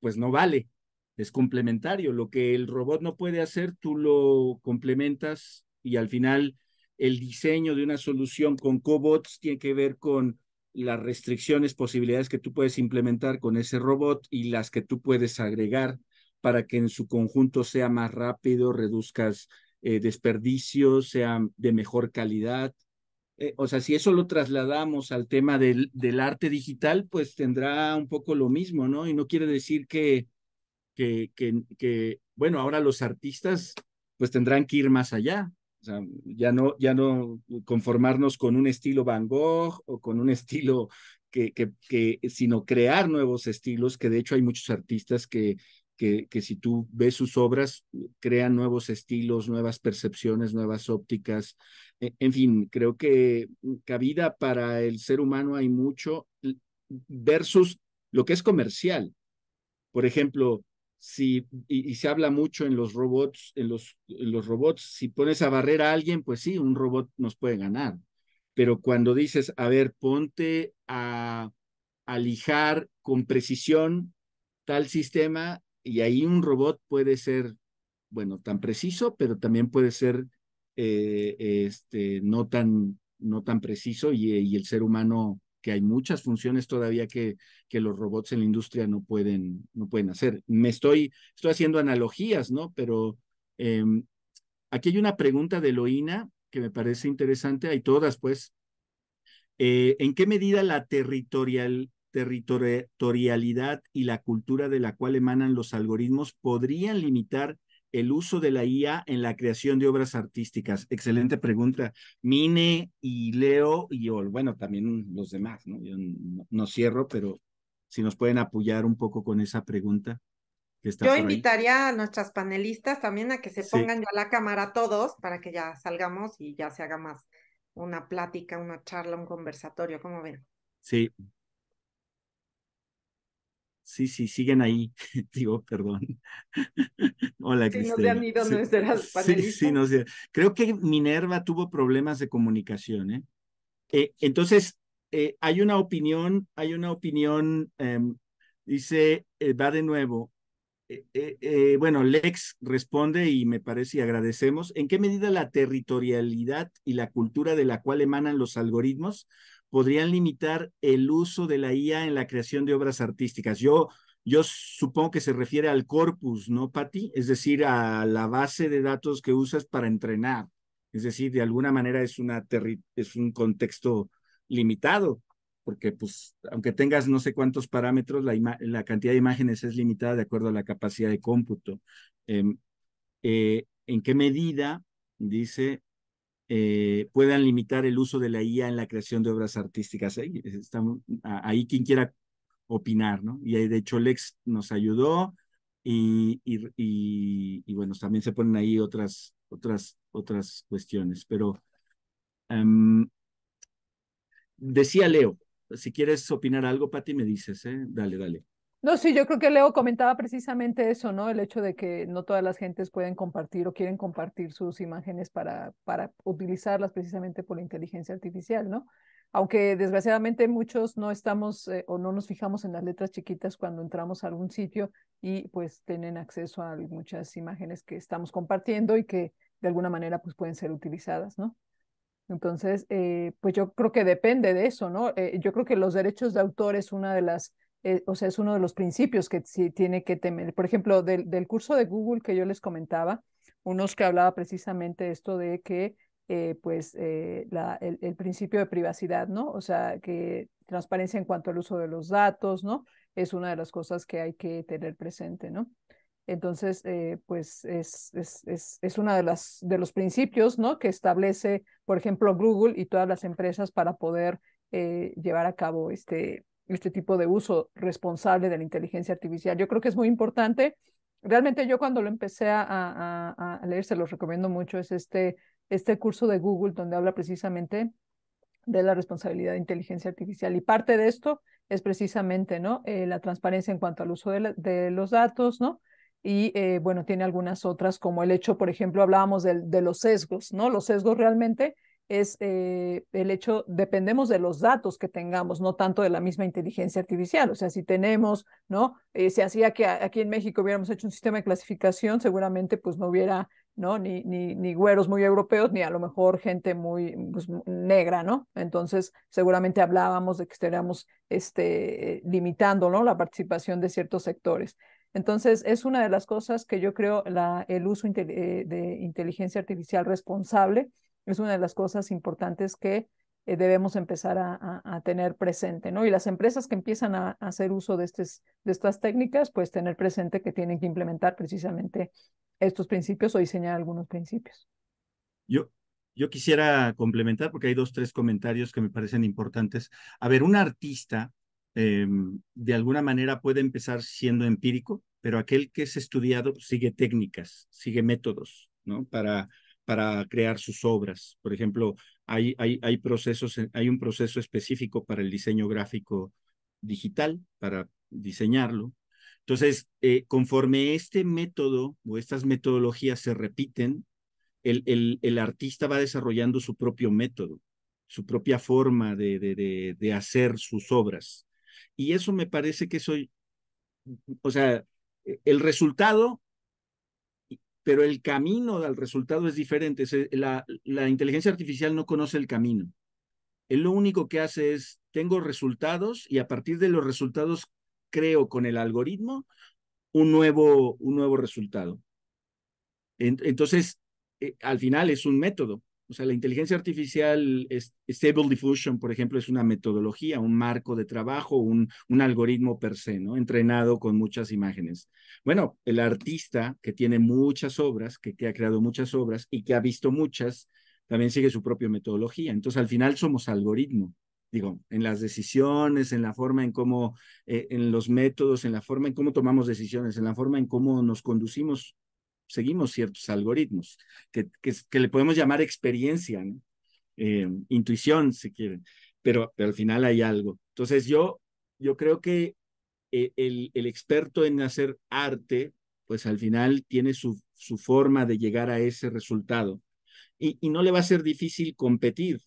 pues no vale es complementario. Lo que el robot no puede hacer, tú lo complementas y al final el diseño de una solución con cobots tiene que ver con las restricciones, posibilidades que tú puedes implementar con ese robot y las que tú puedes agregar para que en su conjunto sea más rápido, reduzcas eh, desperdicios, sea de mejor calidad. Eh, o sea, si eso lo trasladamos al tema del, del, arte digital, pues tendrá un poco lo mismo, ¿no? Y no quiere decir que que, que, que, bueno, ahora los artistas pues tendrán que ir más allá. O sea, ya no, ya no conformarnos con un estilo Van Gogh o con un [LAUGHS] estilo que, que, que sino crear nuevos estilos, que de hecho hay muchos artistas que, que, que, si tú ves sus obras, crean nuevos estilos, nuevas percepciones, nuevas ópticas. E, en, fin, creo que cabida para el ser humano hay mucho versus lo que es comercial. Por ejemplo, si, y, se habla mucho en los robots, en los, los robots, si pones a barrer a alguien, pues sí, un robot nos puede ganar. Pero cuando dices, a ver, ponte a, lijar con precisión tal sistema, y ahí un robot puede ser, bueno, tan preciso, pero también puede ser eh, este, no, tan, no tan preciso y el ser humano que hay muchas funciones todavía que, que los robots en la industria no pueden, no pueden hacer. Me estoy, estoy haciendo analogías, ¿no? Pero em, aquí hay una pregunta de Eloína que me parece interesante, hay todas, pues. Eh, ¿En qué medida la territorial, territorialidad y la cultura de la cual emanan los algoritmos podrían limitar el uso de la IA en la creación de obras artísticas? Excelente pregunta. Mine y Leo y bueno, también los demás, ¿no? Yo no, cierro, pero si nos pueden apoyar un poco con esa pregunta. yo invitaría a nuestras panelistas también a que se pongan a ya la cámara todos para que ya salgamos y ya se haga más una plática, una charla, un conversatorio, ¿cómo ven? Sí, Sí, sí, siguen ahí. [LAUGHS] Digo, perdón. [LAUGHS] Hola, sí, No sí, Sí, sí, no sé. Creo que Minerva tuvo problemas de comunicación. ¿eh? eh entonces, eh, hay una opinión, hay una opinión, em, dice, eh, va de nuevo. bueno, Lex responde y me parece y agradecemos. ¿En qué medida la territorialidad y la cultura de la cual emanan los algoritmos podrían limitar el uso de la IA en la creación de obras artísticas. Yo, yo supongo que se refiere al corpus, ¿no, Pati? Es decir, a la base de datos que usas para entrenar. Es decir, de alguna manera es, una es un contexto limitado, porque pues aunque tengas no sé cuántos parámetros, la, cantidad de imágenes es limitada de acuerdo a la capacidad de cómputo. Em, eh, ¿En qué medida, dice, eh, puedan limitar el uso de la IA en la creación de obras artísticas. Ahí, quien quiera opinar, ¿no? Y de hecho Lex nos ayudó y, y, bueno, también se ponen ahí otras, otras, otras cuestiones, pero em, decía Leo, si quieres opinar algo, Pati, me dices, ¿eh? Dale, dale. No, sí, yo creo que Leo comentaba precisamente eso, ¿no? El hecho de que no todas las gentes pueden compartir o quieren compartir sus imágenes para, para utilizarlas precisamente por la inteligencia artificial, ¿no? Aunque desgraciadamente muchos no estamos eh, o no nos fijamos en las letras chiquitas cuando entramos a algún sitio y pues tienen acceso a muchas imágenes que estamos compartiendo y que de alguna manera pues pueden ser utilizadas, ¿no? Entonces, eh, pues yo creo que depende de eso, ¿no? Eh, yo creo que los derechos de autor es una de las eh, o sea, es uno de los principios que sí tiene que temer. Por ejemplo, del, curso de Google que yo les comentaba, unos que hablaba precisamente esto de que, eh, pues, eh, el, principio de privacidad, ¿no? O sea, que transparencia en cuanto al uso de los datos, ¿no? Es una de las cosas que hay que tener presente, ¿no? Entonces, pues es, es, es, uno de, de los principios, ¿no? Que establece, por ejemplo, Google y todas las empresas para poder llevar a cabo este, este tipo de uso responsable de la inteligencia artificial. Yo creo que es muy importante. Realmente yo cuando lo empecé a, leer, se los recomiendo mucho, es este, este curso de Google donde habla precisamente de la responsabilidad de inteligencia artificial. Y parte de esto es precisamente ¿no? Eh, la transparencia en cuanto al uso de, los datos, ¿no? Y eh, bueno, tiene algunas otras, como el hecho, por ejemplo, hablábamos de, de, los sesgos, ¿no? Los sesgos realmente es eh, el hecho, dependemos de los datos que tengamos, no tanto de la misma inteligencia artificial. O sea, si tenemos, ¿no? Eh, si hacía que aquí en México hubiéramos hecho un sistema de clasificación, seguramente pues no hubiera, ¿no? Ni, ni, ni güeros muy europeos, ni a lo mejor gente muy pues, negra, ¿no? Entonces, seguramente hablábamos de que estaríamos este, eh, limitando, ¿no? La participación de ciertos sectores. Entonces, es una de las cosas que yo creo la, el uso de inteligencia artificial responsable es una de las cosas importantes que eh, debemos empezar a, tener presente, ¿no? Y las empresas que empiezan a, hacer uso de, estas técnicas, pues tener presente que tienen que implementar precisamente estos principios o diseñar algunos principios. Yo, yo quisiera complementar porque hay dos, tres comentarios que me parecen importantes. A ver, un artista em, de alguna manera puede empezar siendo empírico, pero aquel que es estudiado sigue técnicas, sigue métodos, ¿no? Para para crear sus obras. Por ejemplo, hay, hay, hay, procesos, hay un proceso específico para el diseño gráfico digital, para diseñarlo. Entonces, eh, conforme este método o estas metodologías se repiten, el, el, el, artista va desarrollando su propio método, su propia forma de, de, de hacer sus obras. Y eso me parece que soy, o sea, el resultado pero el camino al resultado es diferente. Eh, la, inteligencia artificial no conoce el camino. Él lo único que hace es, tengo resultados y a partir de los resultados creo con el algoritmo un nuevo, un nuevo resultado. entonces, eh, al final es un método, o sea, la inteligencia artificial, Stable Diffusion, por ejemplo, es una metodología, un marco de trabajo, un, un algoritmo per se, ¿no? Entrenado con muchas imágenes. Bueno, el artista que tiene muchas obras, que, que ha creado muchas obras y que ha visto muchas, también sigue su propia metodología. Entonces, al final somos algoritmo digo, en las decisiones, en la forma en cómo, eh, en los métodos, en la forma en cómo tomamos decisiones, en la forma en cómo nos conducimos seguimos ciertos algoritmos que, le podemos llamar experiencia, eh, intuición, si quieren, pero, pero, al final hay algo. Entonces yo, yo creo que eh, el, el experto en hacer arte, pues al final tiene su, su forma de llegar a ese resultado. Y, y, no le va a ser difícil competir,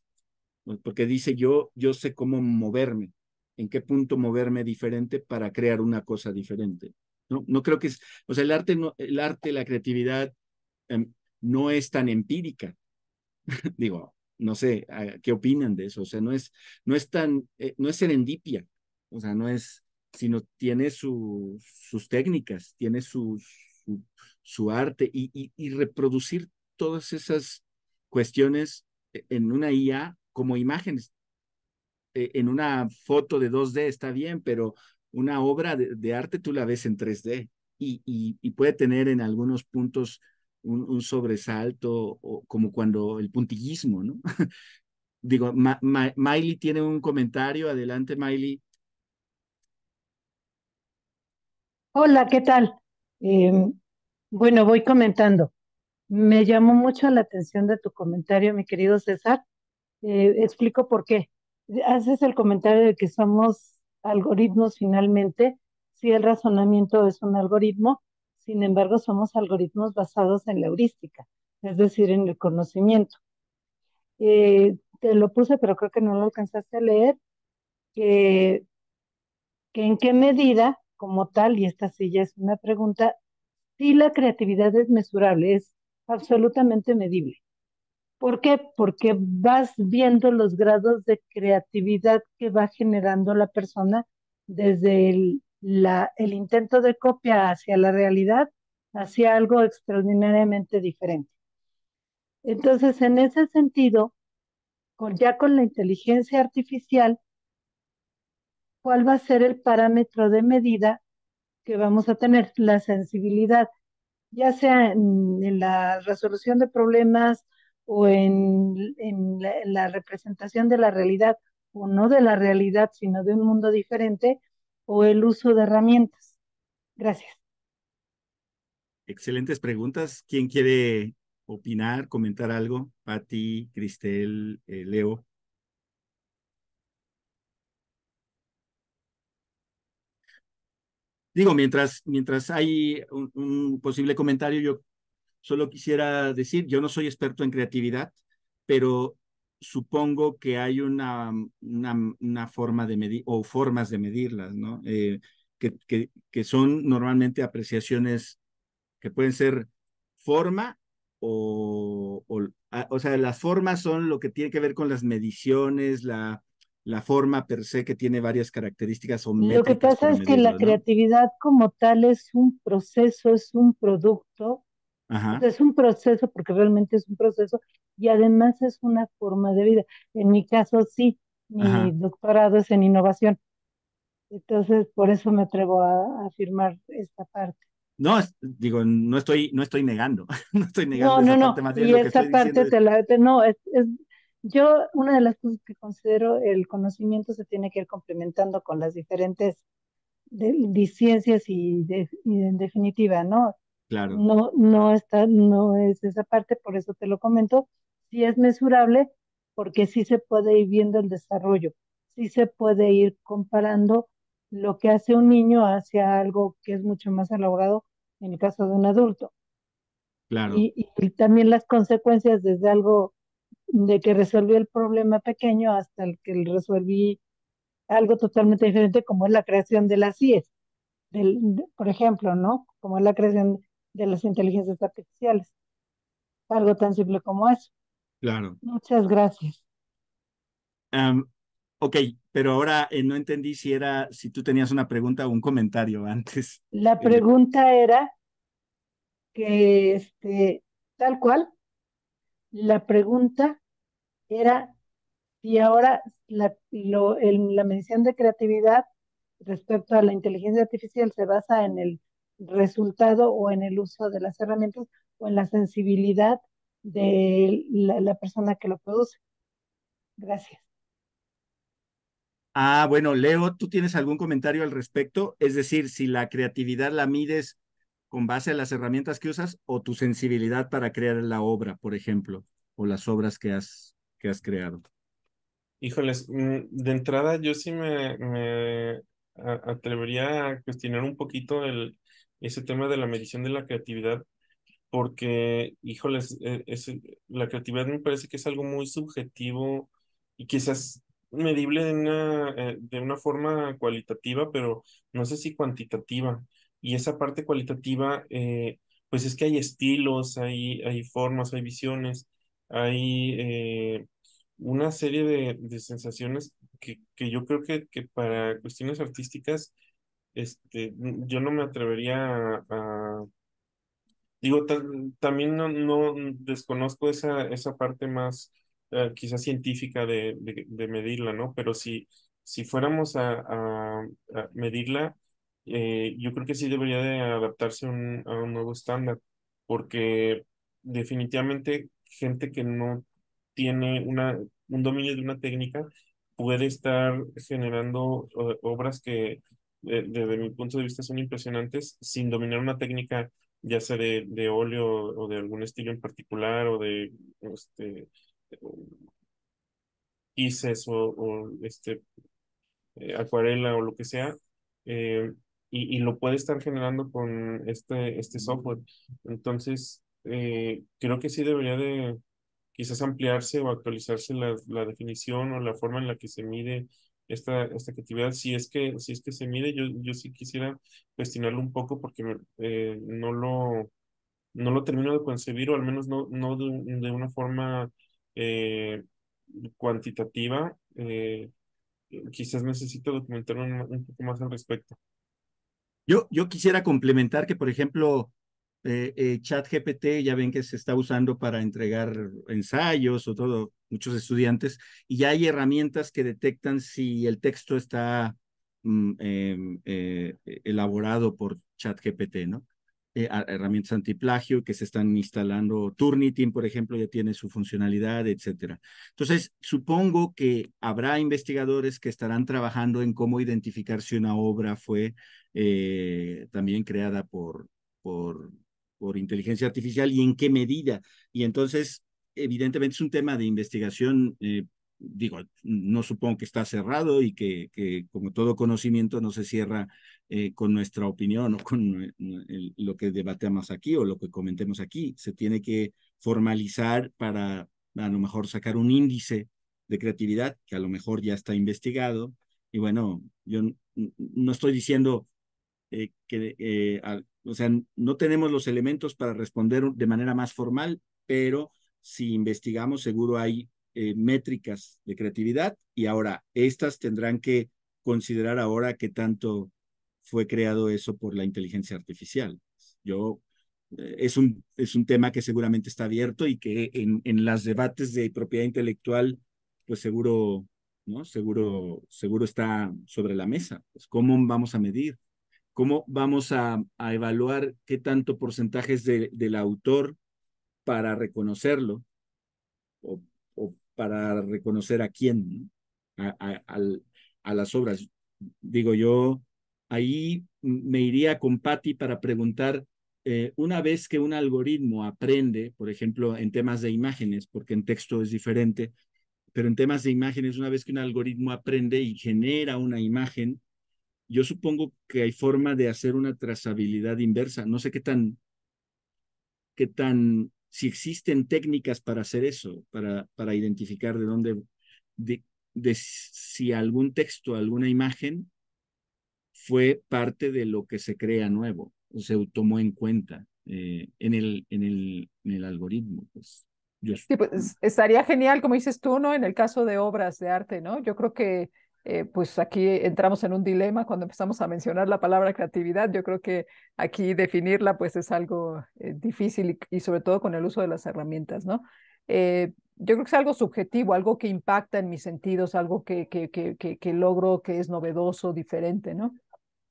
porque dice yo, yo sé cómo moverme, en qué punto moverme diferente para crear una cosa diferente. No, creo que es, o sea, el arte, no, el arte la creatividad em, no es tan empírica. [LAUGHS] Digo, no sé, ah, ¿qué opinan de eso? O sea, no es, no es tan, eh, no es serendipia, o sea, no es, sino tiene sus técnicas, tiene su, arte y, y, y, reproducir todas esas cuestiones eh, en una IA como imágenes. Eh, en una foto de 2D está bien, pero una obra de, arte tú la ves en 3D y, y, puede tener en algunos puntos un, sobresalto, o como cuando el puntillismo, ¿no? [LAUGHS] Digo, Miley tiene un comentario, adelante Miley. Hola, ¿qué tal? Em, bueno, voy comentando. Me llamó mucho la atención de tu comentario, mi querido César. Eh, explico por qué. Haces el comentario de que somos algoritmos finalmente, si el razonamiento es un algoritmo, sin embargo somos algoritmos basados en la heurística, es decir, en el conocimiento. Eh, te lo puse, pero creo que no lo alcanzaste a leer, que, que en qué medida, como tal, y esta sí ya es una pregunta, si la creatividad es mesurable, es absolutamente medible. ¿Por qué? Porque vas viendo los grados de creatividad que va generando la persona desde el, la, el intento de copia hacia la realidad, hacia algo extraordinariamente diferente. Entonces, en ese sentido, ya con la inteligencia artificial, ¿cuál va a ser el parámetro de medida que vamos a tener? La sensibilidad, ya sea en la resolución de problemas, o en, la, representación de la realidad, o no de la realidad, sino de un mundo diferente, o el uso de herramientas. Gracias. Excelentes preguntas. ¿Quién quiere opinar, comentar algo? Patti, Cristel, eh, Leo. Digo, mientras, mientras hay un posible comentario, yo Solo quisiera decir, yo no soy experto en creatividad, pero supongo que hay una, una, forma de medir o formas de medirlas, ¿no? Eh, que, que, son normalmente apreciaciones que pueden ser forma o, ah, o, sea, las formas son lo que tiene que ver con las mediciones, la, la forma per se que tiene varias características. O lo que pasa es que la creatividad como tal es un proceso, es un producto es un proceso, porque realmente es un proceso, y además es una forma de vida. En mi caso, sí, mi doctorado es en innovación. Entonces, por eso me atrevo a, afirmar esta parte. No, digo, no estoy, no estoy negando, [LAUGHS] no estoy negando. No, no, no. y esa parte te la, no, es, yo una de las cosas que considero el conocimiento se tiene que ir complementando con las diferentes de, ciencias y, de, y en definitiva, ¿no? No, no está, no es esa parte, por eso te lo comento. Sí es mesurable, porque sí se puede ir viendo el desarrollo, sí se puede ir comparando lo que hace un niño hacia algo que es mucho más elaborado en el caso de un adulto. Claro. Y, también las consecuencias desde algo de que resolví el problema pequeño hasta el que resolví algo totalmente diferente como es la creación de las CIES, del, por ejemplo, ¿no? Como es la creación de las inteligencias artificiales. Algo tan simple como eso. Claro. Muchas gracias. ok, pero ahora eh, no entendí si era, si tú tenías una pregunta o un comentario antes. La eh, pregunta era que, este, tal cual, la pregunta era si ahora la, lo, la medición de creatividad respecto a la inteligencia artificial se basa en el resultado o en el uso de las herramientas o en la sensibilidad de la, persona que lo produce. Gracias. Ah, bueno, Leo, ¿tú tienes algún comentario al respecto? Es decir, si la creatividad la mides con base a las herramientas que usas o tu sensibilidad para crear la obra, por ejemplo, o las obras que has, que has creado. Híjoles, mm, de entrada yo sí me atrevería a cuestionar un poquito el, ese tema de la medición de la creatividad, porque, híjoles, e, la creatividad me parece que es algo muy subjetivo y quizás medible de una, eh, de una forma cualitativa, pero no sé si cuantitativa. Y esa parte cualitativa, eh, pues es que hay estilos, hay, hay formas, hay visiones, hay eh, una serie de, de sensaciones que, que, yo creo que, que para cuestiones artísticas este, yo no me atrevería a, digo, también no, desconozco esa, esa parte más eh, quizás científica de, medirla, ¿no? Pero si, si fuéramos a, medirla, eh, yo creo que sí debería de adaptarse a un nuevo estándar, porque definitivamente gente que no tiene una, un dominio de una técnica puede estar generando eh, obras que desde mi punto de vista, son impresionantes sin dominar una técnica, ya sea de, de óleo o de algún estilo en particular, o de este, o, este, eh, acuarela o lo que sea. Eh, y, lo puede estar generando con este, este software. Entonces, eh, creo que sí debería de quizás ampliarse o actualizarse la, la, definición o la forma en la que se mide esta, esta si es que, si es que se mide, yo, yo sí quisiera cuestionarlo un poco porque eh, no lo no lo termino de concebir, o al menos no, no de, una forma eh, cuantitativa. Eh, quizás necesito documentar un, un, poco más al respecto. Yo, yo quisiera complementar que, por ejemplo, eh, eh, ChatGPT ya ven que se está usando para entregar ensayos o todo, muchos estudiantes, y ya hay herramientas que detectan si el texto está mm, em, eh, e-, elaborado por ChatGPT, ¿no? herramientas antiplagio que se están instalando, Turnitin, por ejemplo, ya tiene su funcionalidad, etcétera. Entonces, supongo que habrá investigadores que estarán trabajando en cómo identificar si una obra fue también creada por, por por inteligencia artificial y en qué medida. Y entonces, evidentemente es un tema de investigación, eh, digo, no supongo que está cerrado y que, que como todo conocimiento no se cierra eh, con nuestra opinión o con eh, lo que debatamos aquí o lo que comentemos aquí. Se tiene que formalizar para a lo mejor sacar un índice de creatividad que a lo mejor ya está investigado. Y bueno, yo no estoy diciendo que eh, o sea, no tenemos los elementos para responder de manera más formal, pero si investigamos seguro hay eh, métricas de creatividad y ahora estas tendrán que considerar ahora qué tanto fue creado eso por la inteligencia artificial. Yo eh, es un, es un tema que seguramente está abierto y que en, en los debates de propiedad intelectual, pues seguro, ¿no? Seguro, seguro está sobre la mesa. Pues, ¿Cómo vamos a medir? cómo vamos a, evaluar qué tanto porcentaje es del autor para reconocerlo o, para reconocer a quién, a, las obras. Digo, yo ahí me iría con Patti para preguntar, eh, una vez que un algoritmo aprende, por ejemplo, en temas de imágenes, porque en texto es diferente, pero en temas de imágenes, una vez que un algoritmo aprende y genera una imagen, yo supongo que hay forma de hacer una trazabilidad inversa. No sé qué tan, qué tan, si existen técnicas para hacer eso, para, para identificar de dónde, de, si algún texto, alguna imagen fue parte de lo que se crea nuevo, o se tomó en cuenta eh, en, el, en, el, en el algoritmo. Pues. pues, estaría genial, como dices tú, ¿no? En el caso de obras de arte, ¿no? Yo creo que eh, pues aquí entramos en un dilema cuando empezamos a mencionar la palabra creatividad. Yo creo que aquí definirla pues es algo eh, difícil y, sobre todo con el uso de las herramientas, ¿no? Eh, yo creo que es algo subjetivo, algo que impacta en mis sentidos, algo que, que, que logro que es novedoso, diferente, ¿no?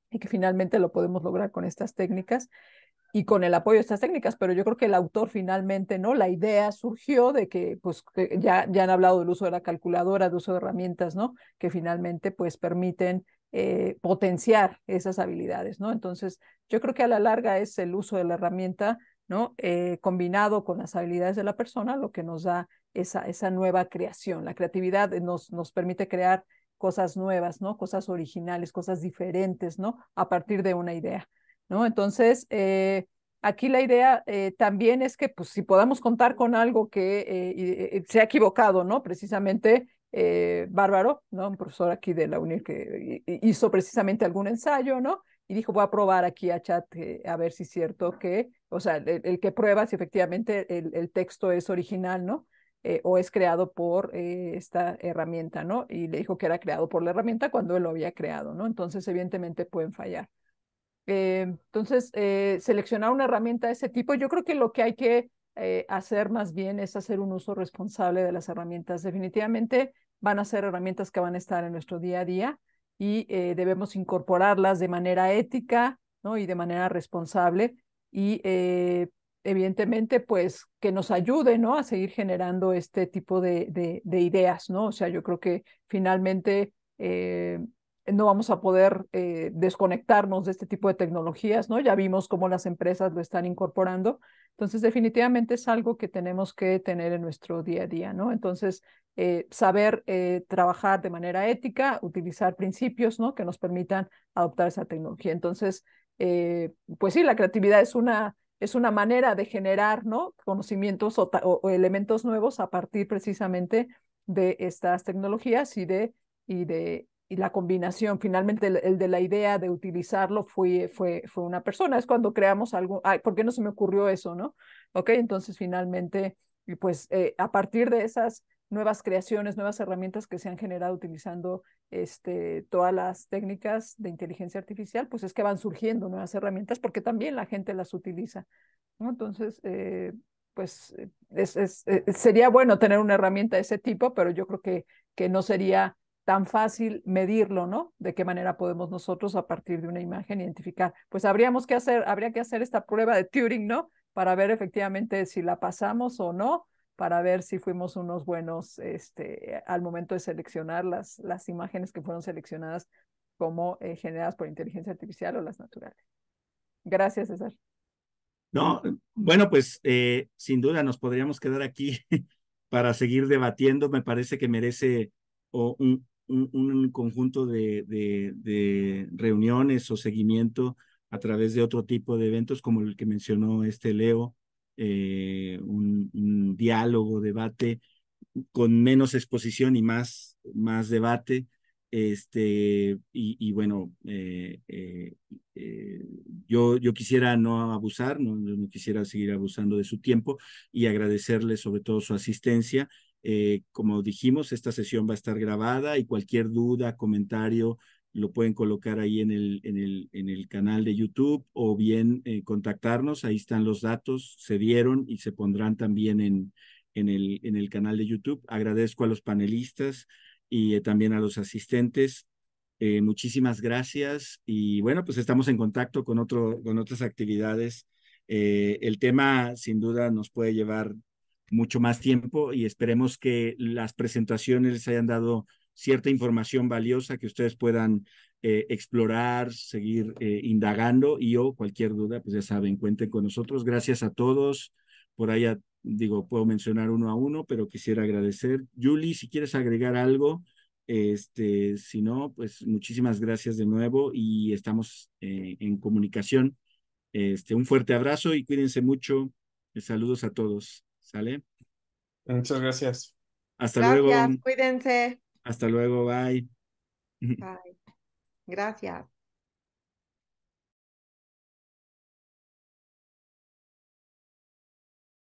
Y que finalmente lo podemos lograr con estas técnicas y con el apoyo de estas técnicas, pero yo creo que el autor finalmente, ¿no? La idea surgió de que, pues, ya, ya han hablado del uso de la calculadora, del uso de herramientas, ¿no? Que finalmente, pues, permiten eh, potenciar esas habilidades, ¿no? Entonces, yo creo que a la larga es el uso de la herramienta, ¿no? Eh, combinado con las habilidades de la persona, lo que nos da esa, esa nueva creación. La creatividad nos, nos permite crear cosas nuevas, ¿no? Cosas originales, cosas diferentes, ¿no? A partir de una idea. Entonces, eh, aquí la idea eh, también es que pues, si podamos contar con algo que eh, se ha equivocado, ¿no? Precisamente Bárbaro, ¿no? Un profesor aquí de la UNIR que hizo precisamente algún ensayo, ¿no? Y dijo, voy a probar aquí a chat a ver si es cierto que, o sea, el, que prueba si efectivamente el, texto es original, ¿no? o es creado por esta herramienta, ¿no? Y le dijo que era creado por la herramienta cuando él lo había creado, ¿no? Entonces, evidentemente pueden fallar. Eh, entonces, eh, seleccionar una herramienta de ese tipo, yo creo que lo que hay que eh, hacer más bien es hacer un uso responsable de las herramientas. Definitivamente van a ser herramientas que van a estar en nuestro día a día y debemos incorporarlas de manera ética ¿no? y de manera responsable y evidentemente pues que nos ayude ¿no? a seguir generando este tipo de, ideas. ¿no? O sea, yo creo que finalmente no vamos a poder eh, desconectarnos de este tipo de tecnologías, ¿no? Ya vimos cómo las empresas lo están incorporando. Entonces, definitivamente es algo que tenemos que tener en nuestro día a día, ¿no? Entonces, eh, saber eh, trabajar de manera ética, utilizar principios, ¿no? Que nos permitan adoptar esa tecnología. Entonces, pues sí, la creatividad es una, es una manera de generar, ¿no? Conocimientos o, elementos nuevos a partir precisamente de estas tecnologías y de y de y la combinación, finalmente el, de la idea de utilizarlo fue, fue, fue una persona, es cuando creamos algo, ¿por qué no se me ocurrió eso, no? Ok, entonces finalmente, pues eh, a partir de esas nuevas creaciones, nuevas herramientas que se han generado utilizando este, todas las técnicas de inteligencia artificial, pues es que van surgiendo nuevas herramientas porque también la gente las utiliza, Entonces, eh, pues eh, sería bueno tener una herramienta de ese tipo, pero yo creo que, que no sería tan fácil medirlo, ¿no? De qué manera podemos nosotros a partir de una imagen identificar. Pues habríamos que hacer, habría que hacer esta prueba de Turing, ¿no? Para ver efectivamente si la pasamos o no, para ver si fuimos unos buenos este, al momento de seleccionar las, las imágenes que fueron seleccionadas como eh, generadas por inteligencia artificial o las naturales. Gracias, César. No, bueno, pues eh, sin duda nos podríamos quedar aquí [LAUGHS] para seguir debatiendo. Me parece que merece o un, un, conjunto de, reuniones o seguimiento a través de otro tipo de eventos como el que mencionó este Leo, eh, un, diálogo, debate con menos exposición y más, más debate. Este, y, bueno, eh, eh, yo, yo quisiera no abusar, no quisiera seguir abusando de su tiempo y agradecerle sobre todo su asistencia eh, como dijimos, esta sesión va a estar grabada y cualquier duda, comentario, lo pueden colocar ahí en el, en el, en el canal de YouTube o bien eh, contactarnos. Ahí están los datos, se dieron y se pondrán también en, en, el, en el canal de YouTube. Agradezco a los panelistas y eh, también a los asistentes. muchísimas gracias y bueno, pues estamos en contacto con, otro, con otras actividades. el tema sin duda nos puede llevar mucho más tiempo y esperemos que las presentaciones les hayan dado cierta información valiosa que ustedes puedan eh, explorar, seguir eh, indagando y o cualquier duda, pues ya saben, cuenten con nosotros. Gracias a todos. Por allá, ah, digo, puedo mencionar uno a uno, pero quisiera agradecer. Julie, si quieres agregar algo, este, si no, pues muchísimas gracias de nuevo y estamos eh, en comunicación. Este, un fuerte abrazo y cuídense mucho. Saludos a todos. ¿Sale? Muchas gracias. Hasta gracias, luego. Cuídense. Hasta luego. Bye. Bye. Gracias.